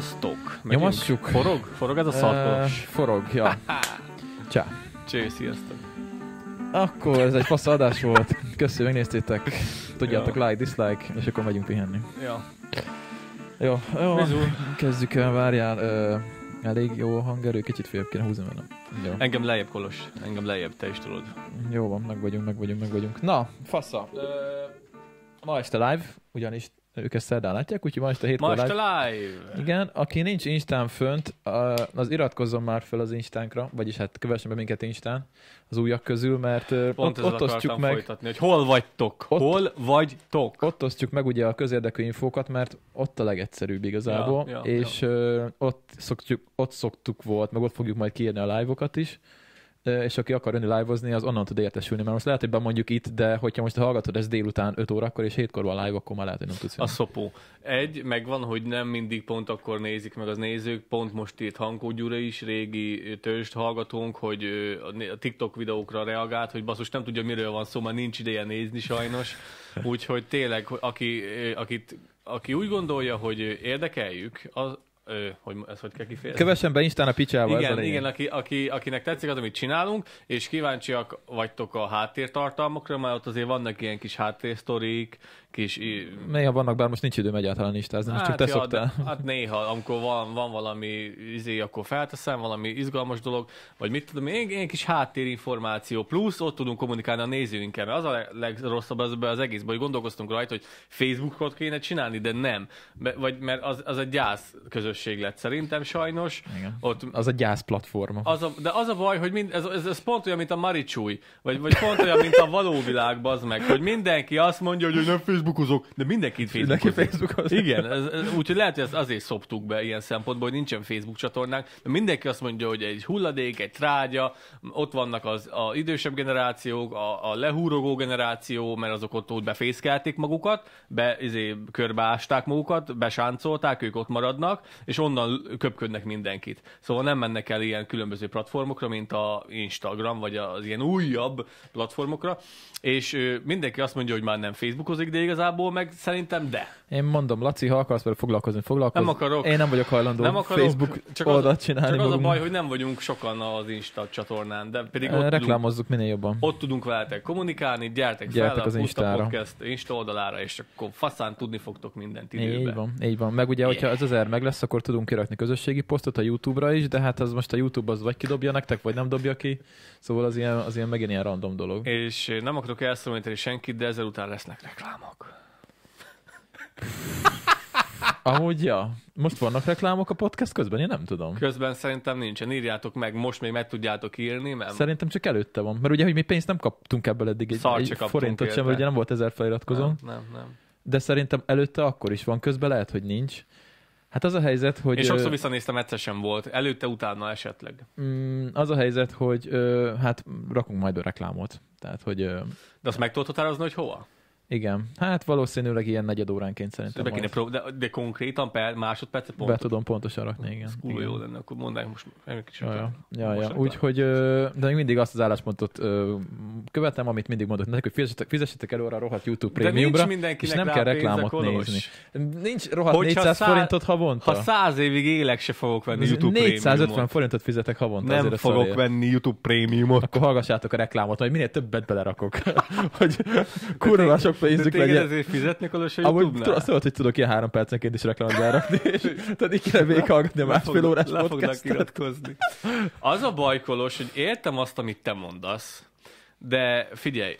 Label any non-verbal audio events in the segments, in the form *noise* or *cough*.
Sziasztok! Megyünk. Nyomassuk? Forog? Forog ez a szarkos? Uh, forog, ja. *laughs* Csá. Cső, sziasztok! Akkor ez egy fasz adás volt. Köszönöm, megnéztétek. Tudjátok, ja. like, dislike, és akkor megyünk pihenni. Ja. Jó, jó. Bizul. Kezdjük el, várjál. Ö, elég jó hangerő, kicsit félbb kéne húzni velem. Jó. Engem lejjebb kolos, engem lejjebb, te is tudod. Jó van, meg vagyunk, meg vagyunk, meg vagyunk. Na, fasza. ma este live, ugyanis ők ezt szerdán látják, úgyhogy ma este hét Most live. live. Igen, aki nincs Instán fönt, az iratkozzon már fel az Instánkra, vagyis hát kövessen be minket Instán az újak közül, mert Pont ott, ott osztjuk meg... Folytatni, hogy hol vagytok, ott, hol vagytok. Ott osztjuk meg ugye a közérdekű infókat, mert ott a legegyszerűbb igazából, ja, ja, és ja. ott szoktuk, ott szoktuk volt, meg ott fogjuk majd kiírni a live-okat is, és aki akar jönni live az onnan tud értesülni, mert most lehet, hogy mondjuk itt, de hogyha most hallgatod ezt délután 5 órakor és 7-kor van live, akkor már lehet, hogy nem tudsz. Jönni. A szopó. Egy, meg van, hogy nem mindig pont akkor nézik meg az nézők, pont most itt Hankó Gyura is, régi törzst hallgatónk, hogy a TikTok videókra reagált, hogy basszus nem tudja miről van szó, mert nincs ideje nézni sajnos. Úgyhogy tényleg, aki, akit, aki úgy gondolja, hogy érdekeljük, az, ő, hogy ez hogy kell kifejezni? Kövessen be Instán a picsába. Igen, ez a igen aki, aki, akinek tetszik az, amit csinálunk, és kíváncsiak vagytok a háttértartalmakra, mert ott azért vannak ilyen kis háttérsztorik, kis... Néha vannak, bár most nincs időm egyáltalán tehát most hát, csak te hát ja, szoktál. De, hát néha, amikor van, van valami izé, akkor felteszem, valami izgalmas dolog, vagy mit tudom, én, én kis háttérinformáció, plusz ott tudunk kommunikálni a nézőinkkel, mert az a legrosszabb az, az egész, hogy gondolkoztunk rajta, hogy Facebookot kéne csinálni, de nem. Be, vagy mert az, az egy gyász közösség lett szerintem sajnos. Igen. Ott, az a gyász platforma. Az a, de az a baj, hogy mind, ez, ez, ez, pont olyan, mint a Maricsúj, vagy, vagy pont olyan, mint a való világ, bazd meg, hogy mindenki azt mondja, hogy nem Facebookozok, de mindenkit Facebookozik. Mindenki Facebookozik. Igen, úgyhogy lehet, hogy ezt azért szoptuk be ilyen szempontból, hogy nincsen Facebook csatornánk, de mindenki azt mondja, hogy egy hulladék, egy trágya, ott vannak az a idősebb generációk, a, a lehúrogó generáció, mert azok ott, ott befészkelték magukat, be, izé, körbeásták magukat, besáncolták, ők ott maradnak, és onnan köpködnek mindenkit. Szóval nem mennek el ilyen különböző platformokra, mint a Instagram, vagy az ilyen újabb platformokra, és mindenki azt mondja, hogy már nem Facebookozik, de igazából meg szerintem de. Én mondom, Laci, ha akarsz vele foglalkozni, foglalkozni. Nem akarok. Én nem vagyok hajlandó nem akarok, Facebook csak oldalt az, csinálni Csak magunk. az a baj, hogy nem vagyunk sokan az Insta csatornán, de pedig eh, ott Reklámozzuk tudunk, minél jobban. Ott tudunk veletek kommunikálni, gyertek, gyertek fel az a Instára. Podcast Insta oldalára, és akkor faszán tudni fogtok mindent időben. Így van, így van. Meg ugye, hogyha az ezer meg lesz, akkor tudunk kirakni közösségi posztot a YouTube-ra is, de hát az most a YouTube az vagy kidobja nektek, vagy nem dobja ki. Szóval az ilyen, az ilyen megint ilyen random dolog. És eh, nem akarok elszólítani senkit, de ezzel után lesznek reklámok. Ahogy, ja. Most vannak reklámok a podcast közben? Én nem tudom. Közben szerintem nincsen. Írjátok meg, most még meg tudjátok írni, mert... Szerintem csak előtte van. Mert ugye, hogy mi pénzt nem kaptunk ebből eddig egy, egy forintot érte. sem, mert ugye nem volt ezer feliratkozó. Nem, nem, nem. De szerintem előtte akkor is van, közben lehet, hogy nincs. Hát az a helyzet, hogy... Én sokszor visszanéztem, egyszer sem volt. Előtte, utána esetleg. Mm, az a helyzet, hogy hát rakunk majd a reklámot. Tehát, hogy... De azt meg tudod határozni, hogy hova? Igen, hát valószínűleg ilyen negyed óránként szerintem. Szóval kéne prób- de, de, konkrétan per másodpercre pont. Be tudom pontosan rakni, igen. Ez igen. jó lenne, akkor mondd most egy kicsit. Ja, ja, ja. Úgyhogy, de még mindig azt az álláspontot követem, amit mindig mondok nekik, hogy fizessetek, fizessetek el a rohadt YouTube prémiumra, és nem kell reklámot nézni. Nincs rohadt Hogyha 400 száz, forintot havonta? Ha száz évig élek, se fogok venni YouTube 450 forintot fizetek havonta. Nem fogok szóval venni YouTube prémiumot. Akkor hallgassátok a reklámot, hogy minél többet belerakok. *laughs* hogy kurva sok pénzük legyen. Téged ezért fizetni, Kolos, hogy Amúgy tudnál. Tudod, hogy tudok ilyen három percenként is reklámot berakni, *laughs* és tehát így kéne hallgatni a másfél órás Le Az a baj, Kolos, hogy értem azt, amit te mondasz, de figyelj,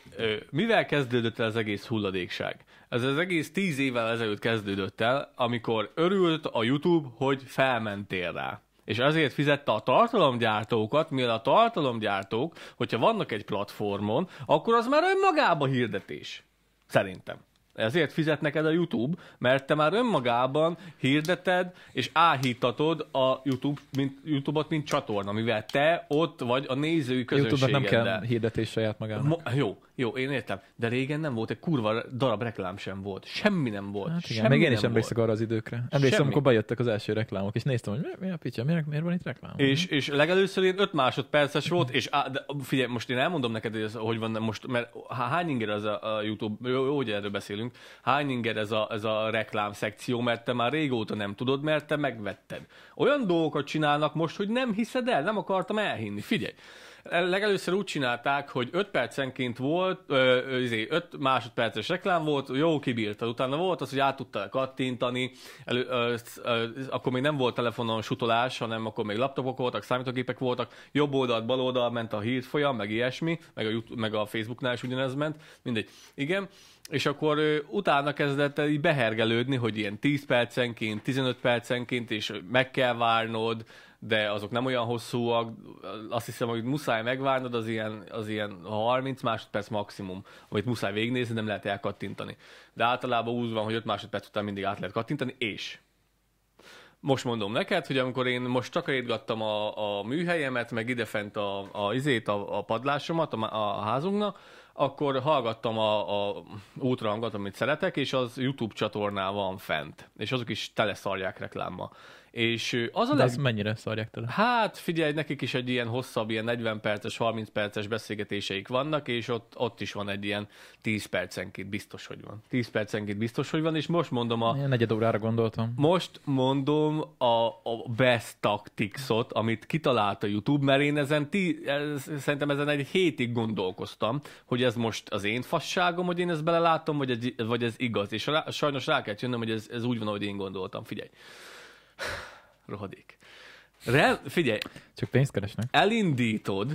mivel kezdődött el az egész hulladékság? Ez az egész tíz évvel ezelőtt kezdődött el, amikor örült a YouTube, hogy felmentél rá és azért fizette a tartalomgyártókat, mivel a tartalomgyártók, hogyha vannak egy platformon, akkor az már önmagában hirdetés. Szerintem. Ezért fizet neked a YouTube, mert te már önmagában hirdeted és áhítatod a YouTube, mint, YouTube-ot, mint csatorna, mivel te ott vagy a nézői közönségeddel. youtube nem kell hirdetés saját magának. Mo- jó, jó, én értem, de régen nem volt, egy kurva darab reklám sem volt. Semmi nem volt. Hát igen, meg én is emlékszem arra az időkre. Emlékszem, amikor bejöttek az első reklámok, és néztem, hogy mi, mi a picsa, miért, miért van itt reklám? És, és legelőször én 5 másodperces volt, és á, de figyelj, most én elmondom neked, hogy, ez, hogy van most, mert hány inger ez a, a YouTube, jó, hogy erről beszélünk, hány inger ez a, ez a reklám szekció, mert te már régóta nem tudod, mert te megvetted. Olyan dolgokat csinálnak most, hogy nem hiszed el, nem akartam elhinni. Figyelj, legelőször úgy csinálták, hogy 5 percenként volt, 5 izé, másodperces reklám volt, jó, kibírta. Utána volt az, hogy át tudta kattintani, elő, ö, ö, akkor még nem volt telefonon sutolás, hanem akkor még laptopok voltak, számítógépek voltak, jobb oldalt, bal oldalt ment a folyam, meg ilyesmi, meg a, YouTube, meg a Facebooknál is ugyanez ment, mindegy. Igen, és akkor ő, utána kezdett el így behergelődni, hogy ilyen 10 percenként, 15 percenként, és meg kell várnod, de azok nem olyan hosszúak, azt hiszem, hogy muszáj megvárnod, az ilyen, az ilyen 30 másodperc maximum, amit muszáj végignézni, nem lehet elkattintani. De általában úgy van, hogy 5 másodperc után mindig át lehet kattintani, és most mondom neked, hogy amikor én most csak érgattam a, a műhelyemet, meg idefent a, a izét, a, a padlásomat a, a házunknak, akkor hallgattam a, a útrahangot, amit szeretek, és az YouTube csatornán van fent. És azok is tele szarják reklámmal. És az a De leg... mennyire szarják tőle? Hát figyelj, nekik is egy ilyen hosszabb, ilyen 40 perces, 30 perces beszélgetéseik vannak, és ott, ott is van egy ilyen 10 percenként biztos, hogy van. 10 percenként biztos, hogy van, és most mondom a... Ilyen negyed órára gondoltam. Most mondom a, a best tacticsot, amit kitalált a YouTube, mert én ezen, tí, ez, szerintem ezen egy hétig gondolkoztam, hogy ez most az én fasságom, hogy én ezt belelátom, vagy, ez vagy ez igaz. És rá, sajnos rá kell jönnöm, hogy ez, ez úgy van, ahogy én gondoltam. Figyelj. Rohadék. Re, figyelj. Csak pénzt keresnek. Elindítod,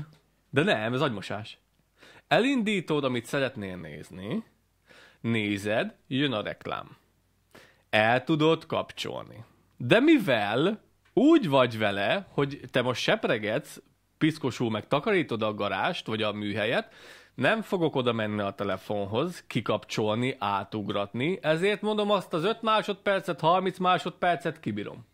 de nem, ez agymosás. Elindítod, amit szeretnél nézni, nézed, jön a reklám. El tudod kapcsolni. De mivel úgy vagy vele, hogy te most sepregetsz, piszkosul meg takarítod a garást, vagy a műhelyet, nem fogok oda menni a telefonhoz, kikapcsolni, átugratni, ezért mondom azt az 5 másodpercet, 30 másodpercet kibírom.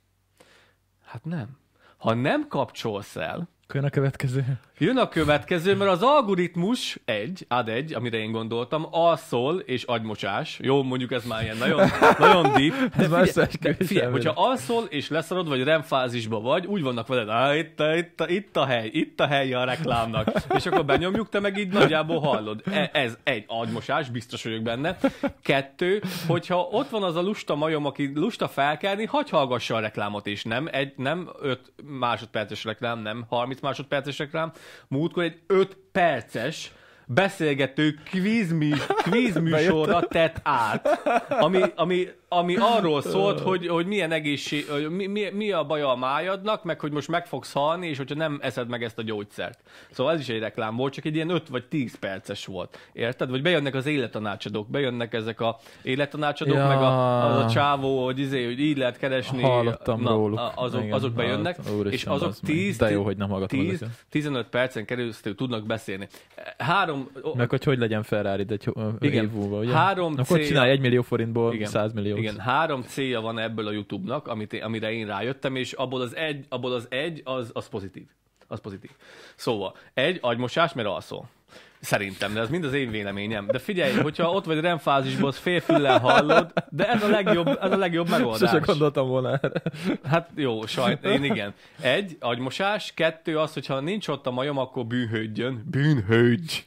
Hát nem. Ha nem kapcsolsz el, Jön a következő. Jön a következő, mert az algoritmus egy, ad egy, amire én gondoltam, alszol és agymosás. Jó, mondjuk ez már ilyen nagyon, nagyon deep. De ez figyelj, de figyelj hogyha alszol és leszarod, vagy remfázisba vagy, úgy vannak veled, ah, itt, a, itt, a, itt a hely, itt a hely a reklámnak. És akkor benyomjuk, te meg így nagyjából hallod. E, ez egy agymosás, biztos vagyok benne. Kettő, hogyha ott van az a lusta majom, aki lusta felkelni, hagy hallgassa a reklámot is, nem? Egy, nem öt másodperces reklám, nem 30 másodperces reklám, múltkor egy 5 perces beszélgető kvízműs, kvízműsorra tett át, ami, ami ami *laughs* arról szólt, hogy, hogy milyen egészség, hogy mi, mi, mi a baja a májadnak, meg hogy most meg fogsz halni, és hogyha nem eszed meg ezt a gyógyszert. Szóval ez is egy reklám volt, csak egy ilyen 5 vagy 10 perces volt. Érted? Vagy bejönnek az élettanácsadók, bejönnek ezek a élettanácsadók, ja. meg a, az a csávó, hogy, izé, hogy így lehet keresni. Hallottam na, róluk. Azok, Igen, azok bejönnek, hát, úristen, és azok 10, de jó, hogy nem 10 15 percen keresztül tudnak beszélni. Három... Meg hogy hogy legyen Ferrari egy év múlva, ugye? Három Akkor cél... csinálj 1 millió forintból Igen. 100 millió. Igen, három célja van ebből a YouTube-nak, amit, amire én rájöttem, és abból az egy, abból az, egy az, az pozitív. Az pozitív. Szóval, egy, agymosás, mert alszol. Szerintem, de ez mind az én véleményem. De figyelj, hogyha ott vagy remfázisban, az félfüllel hallod, de ez a legjobb, ez a legjobb megoldás. Sose gondoltam volna erre. Hát jó, sajt, én igen. Egy, agymosás, kettő, az, hogyha nincs ott a majom, akkor bűnhődjön. Bűnhődj!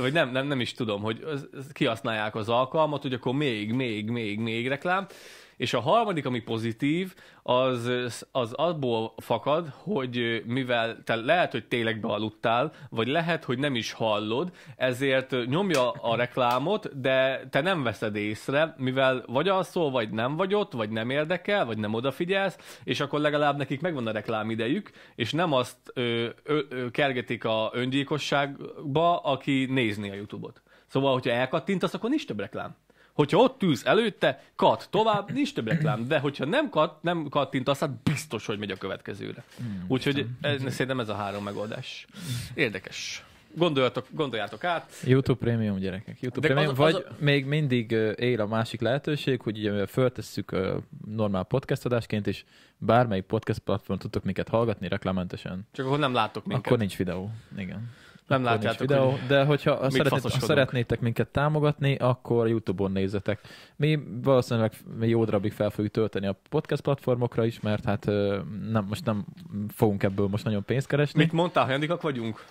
Vagy nem, nem, nem is tudom, hogy kihasználják az alkalmat, hogy akkor még, még, még, még reklám. És a harmadik, ami pozitív, az, az abból fakad, hogy mivel te lehet, hogy tényleg bealudtál, vagy lehet, hogy nem is hallod, ezért nyomja a reklámot, de te nem veszed észre, mivel vagy alszol, vagy nem vagy ott, vagy nem érdekel, vagy nem odafigyelsz, és akkor legalább nekik megvan a reklám idejük és nem azt ö, ö, ö, kergetik a öngyilkosságba, aki nézni a YouTube-ot. Szóval, hogyha elkattintasz, akkor nincs több reklám hogyha ott ülsz előtte, kat tovább, nincs több reklám, de hogyha nem kat, nem kattintasz, hát biztos, hogy megy a következőre. Hmm, Úgyhogy ez, szerintem ez a három megoldás. Érdekes. Gondoljátok, gondoljátok át. YouTube Premium gyerekek. YouTube Premium, az, az, vagy a... még mindig él a másik lehetőség, hogy ugye föltesszük normál podcast adásként, és bármelyik podcast platform tudtok minket hallgatni reklámmentesen. Csak akkor nem látok minket. Akkor nincs videó. Igen nem látjátok videó, hogy de hogyha szeretnét, ha szeretnétek minket támogatni, akkor YouTube-on nézzetek. Mi valószínűleg mi jó darabig fel fogjuk tölteni a podcast platformokra is, mert hát nem, most nem fogunk ebből most nagyon pénzt keresni. Mit mondtál, hogy vagyunk?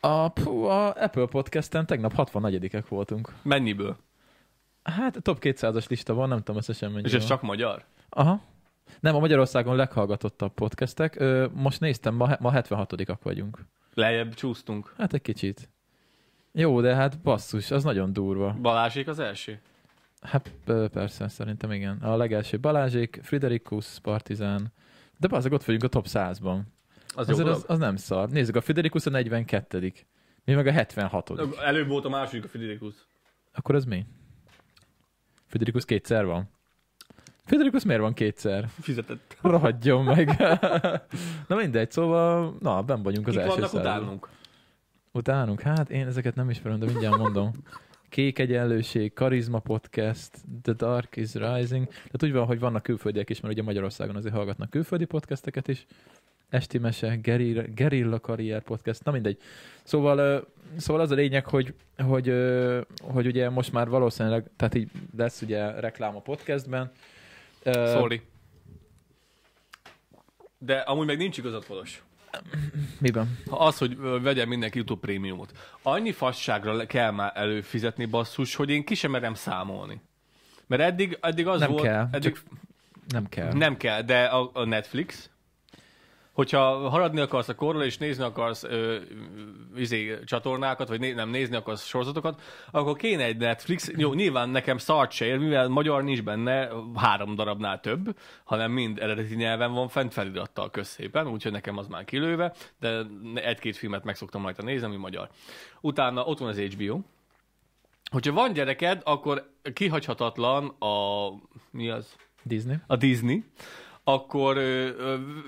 A, pú, a Apple Podcast-en tegnap 64-ek voltunk. Mennyiből? Hát top 200-as lista van, nem tudom összesen mennyi. És ez van. csak magyar? Aha. Nem, a Magyarországon leghallgatottabb podcastek. Most néztem, ma, ma 76-ak vagyunk. Lejjebb csúsztunk. Hát egy kicsit. Jó, de hát basszus, az nagyon durva. Balázsék az első? Hát persze, szerintem igen. A legelső Balázsék, Friderikus, Partizán. De bazzag, ott vagyunk a top 100-ban. Az, az, az, az, nem szar. Nézzük, a Friderikus a 42 Mi meg a 76 Előbb volt a második a Friderikus. Akkor az mi? Friderikus kétszer van? Federikus miért van kétszer? Fizetett. Rohadjon meg. *laughs* na mindegy, szóval, na, ben vagyunk az első vannak utánunk? Utánunk? Hát én ezeket nem ismerem, de mindjárt mondom. Kék Egyenlőség, Karizma Podcast, The Dark is Rising. Tehát úgy van, hogy vannak külföldiek is, mert ugye Magyarországon azért hallgatnak külföldi podcasteket is. Esti Mese, Gerilla, Gerilla Karrier Podcast, na mindegy. Szóval, szóval az a lényeg, hogy, hogy, hogy ugye most már valószínűleg, tehát így lesz ugye reklám a podcastben, Sorry. De amúgy meg nincs igazad, Polos. Miben? Az, hogy vegyen mindenki YouTube prémiumot. Annyi fasságra kell már előfizetni basszus, hogy én ki sem merem számolni. Mert eddig, eddig az nem volt... Kell, eddig... Csak nem kell. Nem kell, de a, a Netflix, hogyha haradni akarsz a korról, és nézni akarsz ö, izé, csatornákat, vagy né, nem nézni akarsz sorozatokat, akkor kéne egy Netflix. Jó, nyilván nekem szart se ér, mivel magyar nincs benne három darabnál több, hanem mind eredeti nyelven van fent felirattal közszépen, úgyhogy nekem az már kilőve, de egy-két filmet meg szoktam rajta nézni, ami magyar. Utána ott van az HBO, hogyha van gyereked, akkor kihagyhatatlan a... Mi az? Disney. A Disney akkor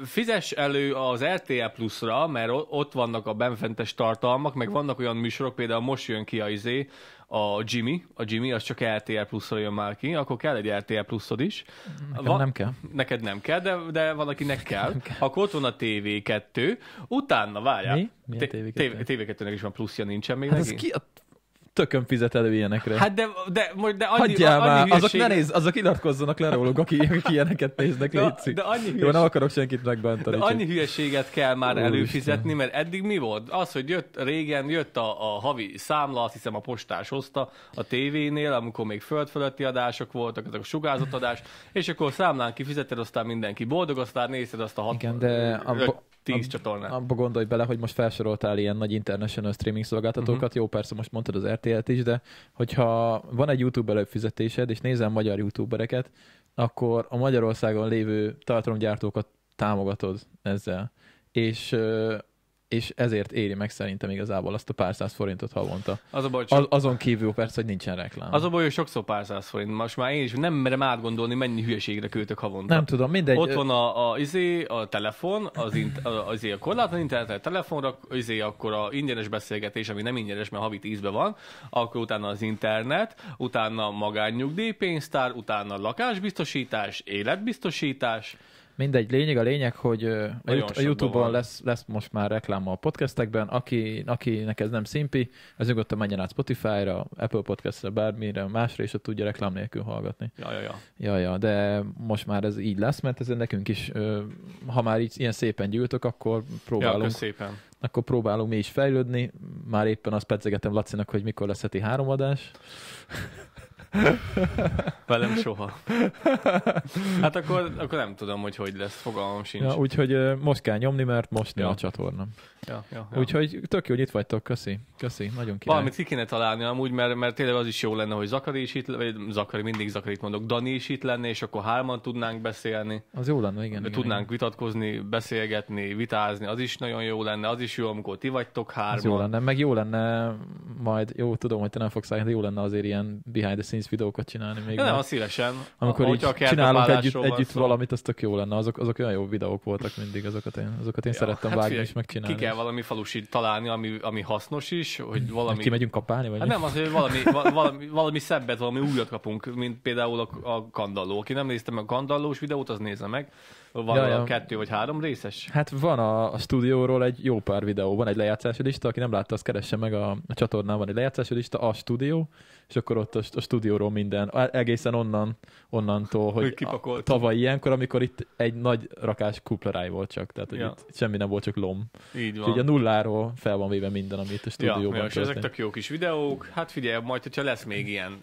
fizes elő az RTL e Plus-ra, mert ott vannak a benfentes tartalmak, meg vannak olyan műsorok, például most jön ki a izé, a Jimmy, a Jimmy az csak RTL e pluszra jön már ki, akkor kell egy RTL e pluszod is. Nekem van, nem kell. Neked nem kell, de, de van, akinek kell. kell. Akkor ott van a TV2, utána várjál. Mi? Milyen TV2? TV2-nek is van pluszja, nincsen még hát neki? Ki, a tökön fizet elő ilyenekre. Hát de, de, de, de annyi, Hagyjál annyi már, azok ne néz, azok iratkozzanak le róluk, akik, akik ilyeneket néznek, de, létszik. De annyi hülyeség... Jó, nem akarok senkit megbántani. De annyi hülyeséget kell már Úr előfizetni, mert eddig mi volt? Az, hogy jött régen, jött a, a havi számla, azt hiszem a postás hozta a tévénél, amikor még föld adások voltak, azok a sugárzott adás, és akkor számlán kifizeted, aztán mindenki boldog, aztán nézted azt a hat... Igen, de a, tíz csatornát. Abba gondolj bele, hogy most felsoroltál ilyen nagy international streaming szolgáltatókat, uh-huh. jó persze most mondtad az RTL-t is, de hogyha van egy YouTube előfizetésed, és nézel magyar youtubereket, akkor a Magyarországon lévő tartalomgyártókat támogatod ezzel. És és ezért éri meg szerintem igazából azt a pár száz forintot havonta. Az a baj, csak... Az, azon kívül persze, hogy nincsen reklám. Az a baj, hogy sokszor pár száz forint. Most már én is nem merem átgondolni, mennyi hülyeségre költök havonta. Nem tudom, mindegy. Ott van a, a, izé, a telefon, az in, a, az izé, a korlátlan internet, a telefonra, izé, akkor a ingyenes beszélgetés, ami nem ingyenes, mert havi tízbe van, akkor utána az internet, utána pénztár, utána lakásbiztosítás, életbiztosítás. Mindegy, lényeg a lényeg, hogy Nagyon a YouTube-on lesz, lesz most már reklám a podcastekben, aki, akinek ez nem szimpi, az nyugodtan menjen át Spotify-ra, Apple podcast ra bármire, másra is ott tudja reklám nélkül hallgatni. Ja, ja, ja. ja, ja de most már ez így lesz, mert ez nekünk is, ha már így ilyen szépen gyűltök, akkor próbálunk. Ja, szépen. Akkor próbálunk mi is fejlődni. Már éppen azt pedzegetem Lacinak, hogy mikor lesz heti három adás. *laughs* Velem soha. Hát akkor, akkor nem tudom, hogy hogy lesz, fogalmam sincs. Ja, úgyhogy most kell nyomni, mert most ja. a csatorna. Ja, ja, ja. Úgyhogy tök jó, hogy itt vagytok, köszi. Köszi, nagyon király. Valamit ki kéne találni amúgy, mert, mert tényleg az is jó lenne, hogy Zakari is itt vagy Zakari, mindig Zakarit mondok, Dani is itt lenne, és akkor hárman tudnánk beszélni. Az jó lenne, igen. igen tudnánk igen. vitatkozni, beszélgetni, vitázni, az is nagyon jó lenne, az is jó, amikor ti vagytok hárman. Az jó lenne, meg jó lenne majd, jó, tudom, hogy te nem fogsz állni, de jó lenne azért ilyen behind the scenes nehéz videókat csinálni még. De nem, szívesen. Amikor így csinálunk együtt, együtt valamit, az tök jó lenne. Azok, azok olyan jó videók voltak mindig, azokat én, azokat én ja, szerettem hát vágni és megcsinálni. Ki kell valami falusi találni, ami, ami hasznos is, hogy valami... Hát kimegyünk kapálni? Vagy hát nem, az, hogy valami, valami, valami szebbet, valami újat kapunk, mint például a, a kandalló. Aki nem nézte meg a kandallós videót, az nézze meg. Van ja, olyan kettő vagy három részes? Hát van a, a stúdióról egy jó pár videó, van egy lejátszásodista, aki nem látta, az keresse meg a, a csatornán, van egy lejátszásodista, a stúdió, és akkor ott a, a stúdióról minden, egészen onnan, onnantól, hogy, a, tavaly ilyenkor, amikor itt egy nagy rakás kupleráj volt csak, tehát hogy ja. itt semmi nem volt, csak lom. Így van. Úgyhogy a nulláról fel van véve minden, amit a stúdióban ja, ja, és ezek tök jó kis videók, hát figyelj, majd, hogyha lesz még ilyen,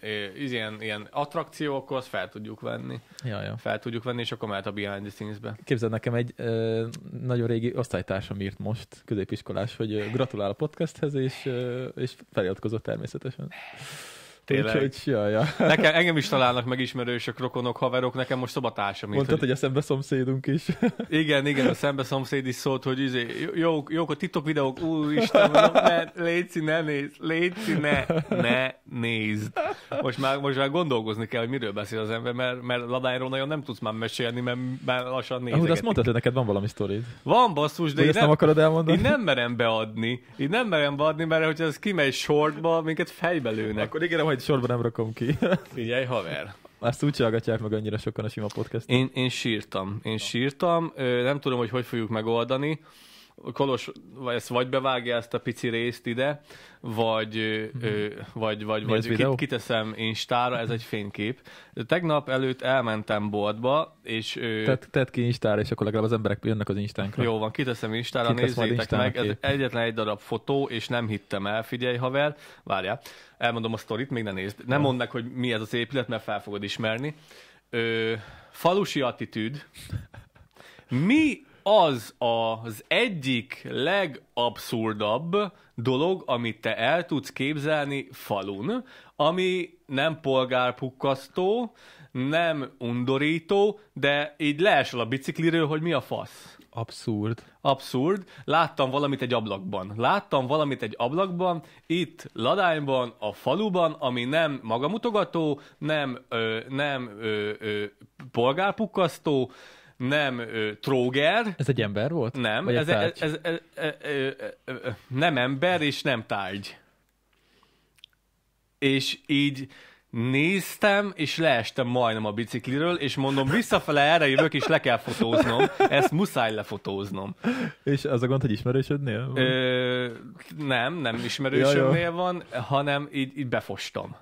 ilyen, ilyen attrakció, akkor azt fel tudjuk venni. Ja, ja. Fel tudjuk venni, és akkor mehet a behind the scenes-be. Képzeld nekem egy ö, nagyon régi osztálytársam írt most, középiskolás, hogy gratulál a podcasthez, és, ö, és feliratkozott természetesen tényleg. Úgyhogy, ja, ja. Nekem, engem is találnak megismerősök, rokonok, haverok, nekem most szobatársam. Mondtad, hogy... hogy a szembe szomszédunk is. *laughs* igen, igen, a szembe szomszéd is szólt, hogy izé, jók, jók a TikTok videók, úristen, ne, léci, ne nézd, léci, ne, ne nézd. Most már, most már gondolkozni kell, hogy miről beszél az ember, mert, mert Ladányról nagyon nem tudsz már mesélni, mert már lassan nézegetik. de azt mondtad, hogy neked van valami sztorid. Van basszus, de én nem, nem, akarod elmondani? Én nem merem beadni. én nem merem beadni, mert hogyha ez kimegy sortba, minket fejbe lőnek. Akkor ígérem, hogy ezeket sorban nem rakom ki. *laughs* Figyelj, haver. Ezt úgy hallgatják meg annyira sokan a sima podcast. Én, én sírtam. Én sírtam. Nem tudom, hogy hogy fogjuk megoldani. Kolos vagy ezt vagy bevágja ezt a pici részt ide, vagy, hmm ö, vagy, vagy, vagy kit, kiteszem Instára, ez egy fénykép. Tegnap előtt elmentem boltba, és... Ö, tedd, tedd ki Instára, és akkor legalább az emberek jönnek az Instánkra. Jó van, kiteszem Instára, Kitesz nézzétek Instán meg, ez egyetlen egy darab fotó, és nem hittem el, figyelj haver, várjál, elmondom a sztorit, még ne nézd. Nem mondd meg, hogy mi ez az épület, mert fel fogod ismerni. Ö, falusi attitűd. Mi az az egyik legabszurdabb dolog, amit te el tudsz képzelni falun, ami nem polgárpukkasztó, nem undorító, de így leesel a bicikliről, hogy mi a fasz. Abszurd. Abszurd. Láttam valamit egy ablakban. Láttam valamit egy ablakban, itt Ladányban, a faluban, ami nem magamutogató, nem, ö, nem ö, ö, polgárpukkasztó, nem ö, tróger. Ez egy ember volt? Nem, Vagy ez, ez, ez, ez ö, ö, ö, ö, nem ember és nem tárgy. És így néztem, és leestem majdnem a bicikliről, és mondom, visszafele erre jövök, és le kell fotóznom. Ezt muszáj lefotóznom. És az a gond, hogy ismerősödnél? Ö, nem, nem ismerősödnél van, hanem így, így befostam.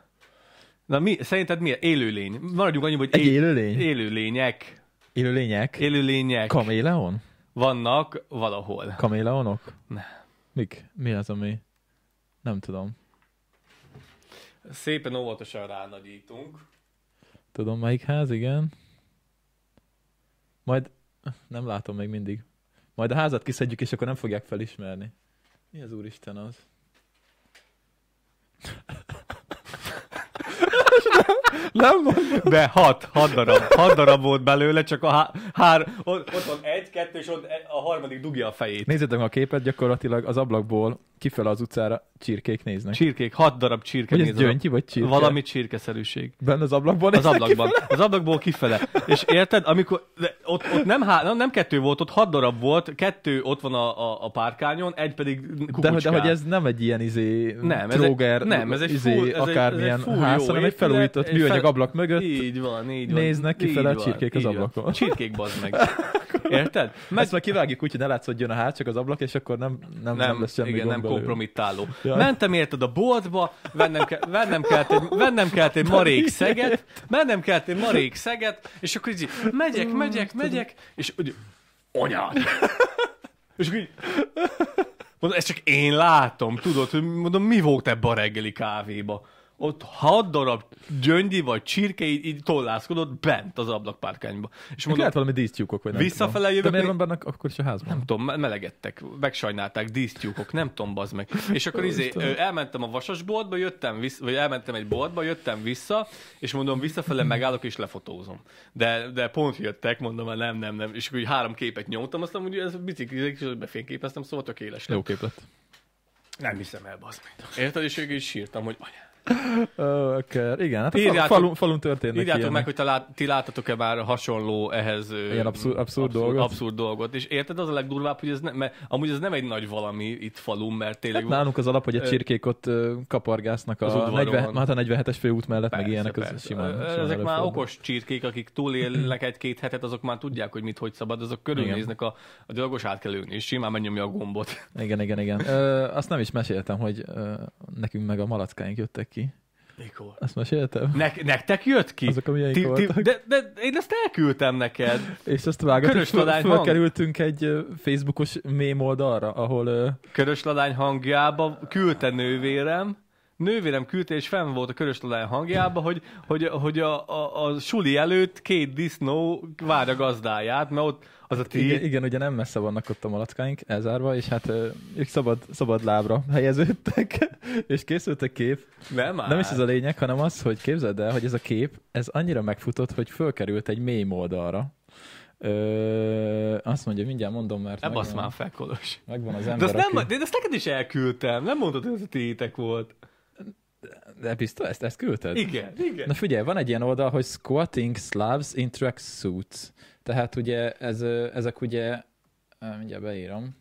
Na mi, szerinted mi? Élőlény. Maradjunk annyi, hogy egy él, élőlény? élőlények. Élőlények? Élőlények. Kaméleon? Vannak valahol. Kaméleonok? Nem. Mik? Mi az, ami? Nem tudom. Szépen óvatosan ránagyítunk. Tudom, melyik ház, igen. Majd nem látom még mindig. Majd a házat kiszedjük, és akkor nem fogják felismerni. Mi az úristen az? *laughs* Nem mondom. De hat, hat darab, hat darab volt belőle, csak a há, hár, ott, ott van egy, kettő, és ott e- a harmadik dugja a fejét. Nézzétek meg a képet, gyakorlatilag az ablakból kifelé az utcára csirkék néznek. Csirkék, hat darab csirke Vagy ez vagy csirke? Valami csirkeszerűség. Benne az ablakban? Az ablakban. Kifele? Az ablakból kifele. És érted, amikor de ott, ott nem, há, nem kettő volt, ott hat darab volt, kettő ott van a, a, a párkányon, egy pedig de, de hogy ez nem egy ilyen izé, nem, tróger, ez egy, nem, ez egy izé, full, ez akármilyen ez egy ház, hanem egy felújított épület, műanyag fel... ablak mögött. Így van, így van. Néznek fel a csirkék az ablakon. Van. Csirkék bazd meg. *laughs* Érted? Meg... Ezt már kivágjuk úgy, hogy ne látszod, hogy jön a hát, csak az ablak, és akkor nem, nem, nem, nem lesz semmi Igen, nem kompromittáló. Ja. Mentem érted a boltba, vennem, ke- vennem, kellett egy, vennem kellett egy marék szeget, mennem kellett egy marék szeget, és akkor így megyek, megyek, megyek, és úgy, anyád! És akkor így, mondom, ezt csak én látom, tudod, hogy mondom, mi volt ebbe a reggeli kávéba ott hat darab gyöngyi vagy csirke így, így tollászkodott bent az ablakpárkányba. És mondom, lehet valami dísztyúkok, vagy nem Visszafele jövök. De miért van benne akkor is a házban? Nem tudom, melegedtek, megsajnálták, dísztyúkok, nem tudom, bazd meg. És akkor izé, elmentem a vasasboltba, jöttem vissza, vagy elmentem egy boltba, jöttem vissza, és mondom, visszafele megállok és lefotózom. De, de pont jöttek, mondom, nem, nem, nem. És akkor három képet nyomtam, aztán hogy ez biciklizik, és befényképeztem, szóval tökéletes. Jó képlet. Nem hiszem el, bazd meg. Érted? És is sírtam, hogy anyám Okay. Igen, hát írjátok, a falun, falun történnek Írjátok ilyenek. meg, hogy talál, ti láttatok-e már hasonló ehhez ilyen abszur, abszurd, abszurd, dolgot. abszurd dolgot. És érted, az a legdurvább, hogy ez ne, mert amúgy ez nem egy nagy valami itt falun, mert tényleg... Hát nálunk az alap, hogy a csirkék ott kapargásznak az a, 40, hát a 47-es főút mellett, persze, meg ilyenek, persze. az simán, simán Ezek előfordul. már okos csirkék, akik túlélnek egy-két hetet, azok már tudják, hogy mit hogy szabad, azok körülnéznek a, a dolgos átkelőn, és simán megnyomja a gombot. Igen, igen, igen. Ö, azt nem is meséltem, hogy ö, nekünk meg a malackáink jöttek jöttek ki. Mikor? Azt meséltem. Ne, nektek jött ki? Azok, ti, ti, de, de, én ezt elküldtem neked. és azt vágott, Körös és felkerültünk egy Facebookos mém oldalra, ahol... Körös ladány hangjába küldte nővérem, nővérem küldte, és fenn volt a körös hangjába, hogy, hogy, hogy a, a, a, suli előtt két disznó várja gazdáját, mert ott az a ti... igen, igen, ugye nem messze vannak ott a malackáink elzárva, és hát ők szabad, szabad lábra helyeződtek, *laughs* és készült a kép. Nem már. Nem is ez a lényeg, hanem az, hogy képzeld el, hogy ez a kép, ez annyira megfutott, hogy fölkerült egy mély oldalra. Ö, azt mondja, mindjárt mondom, mert... Nem azt már felkolos. Megvan az ember, de azt, nem, aki... de azt neked is elküldtem, nem mondtad, hogy ez a tétek volt. De biztos, ezt, ezt küldted? Igen, igen. Na figyelj, van egy ilyen oldal, hogy Squatting Slavs in Suits. Tehát ugye ez, ezek ugye, mindjárt beírom,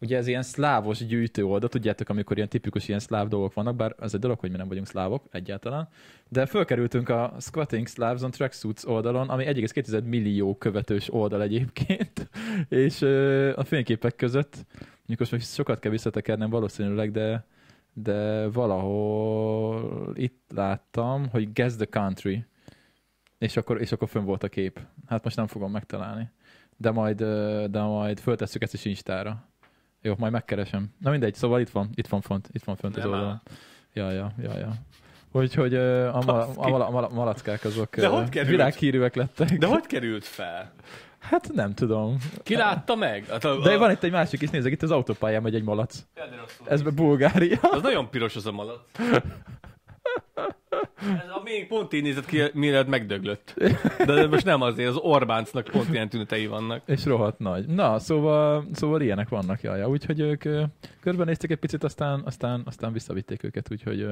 ugye ez ilyen szlávos gyűjtő oldal, tudjátok, amikor ilyen tipikus ilyen szláv dolgok vannak, bár ez egy dolog, hogy mi nem vagyunk szlávok egyáltalán, de fölkerültünk a Squatting Slavs on Tracksuits oldalon, ami 1,2 millió követős oldal egyébként, *laughs* és a fényképek között, mondjuk most sokat kell visszatekernem valószínűleg, de de valahol itt láttam, hogy Guess the Country, és akkor, és akkor fönn volt a kép. Hát most nem fogom megtalálni. De majd, de majd föltesszük ezt is Instára. Jó, majd megkeresem. Na mindegy, szóval itt van, itt van font, itt van fönt az oldalon. Ja, ja, ja, ja. Úgyhogy a, ma, a, a, a malackák azok De hogy került? világhírűek lettek. De hogy került fel? Hát nem tudom. Ki látta meg? Hát a, a... De van itt egy másik is, nézzük, itt az autópályán megy egy malac. Ez be Bulgária. Az nagyon piros az a malac. *laughs* Ez a még pont így nézett ki, mire megdöglött. De most nem azért, az Orbáncnak pont ilyen tünetei vannak. És rohadt nagy. Na, szóval, szóval ilyenek vannak, jaja. Úgyhogy ők körbenéztek egy picit, aztán, aztán, aztán visszavitték őket, úgyhogy,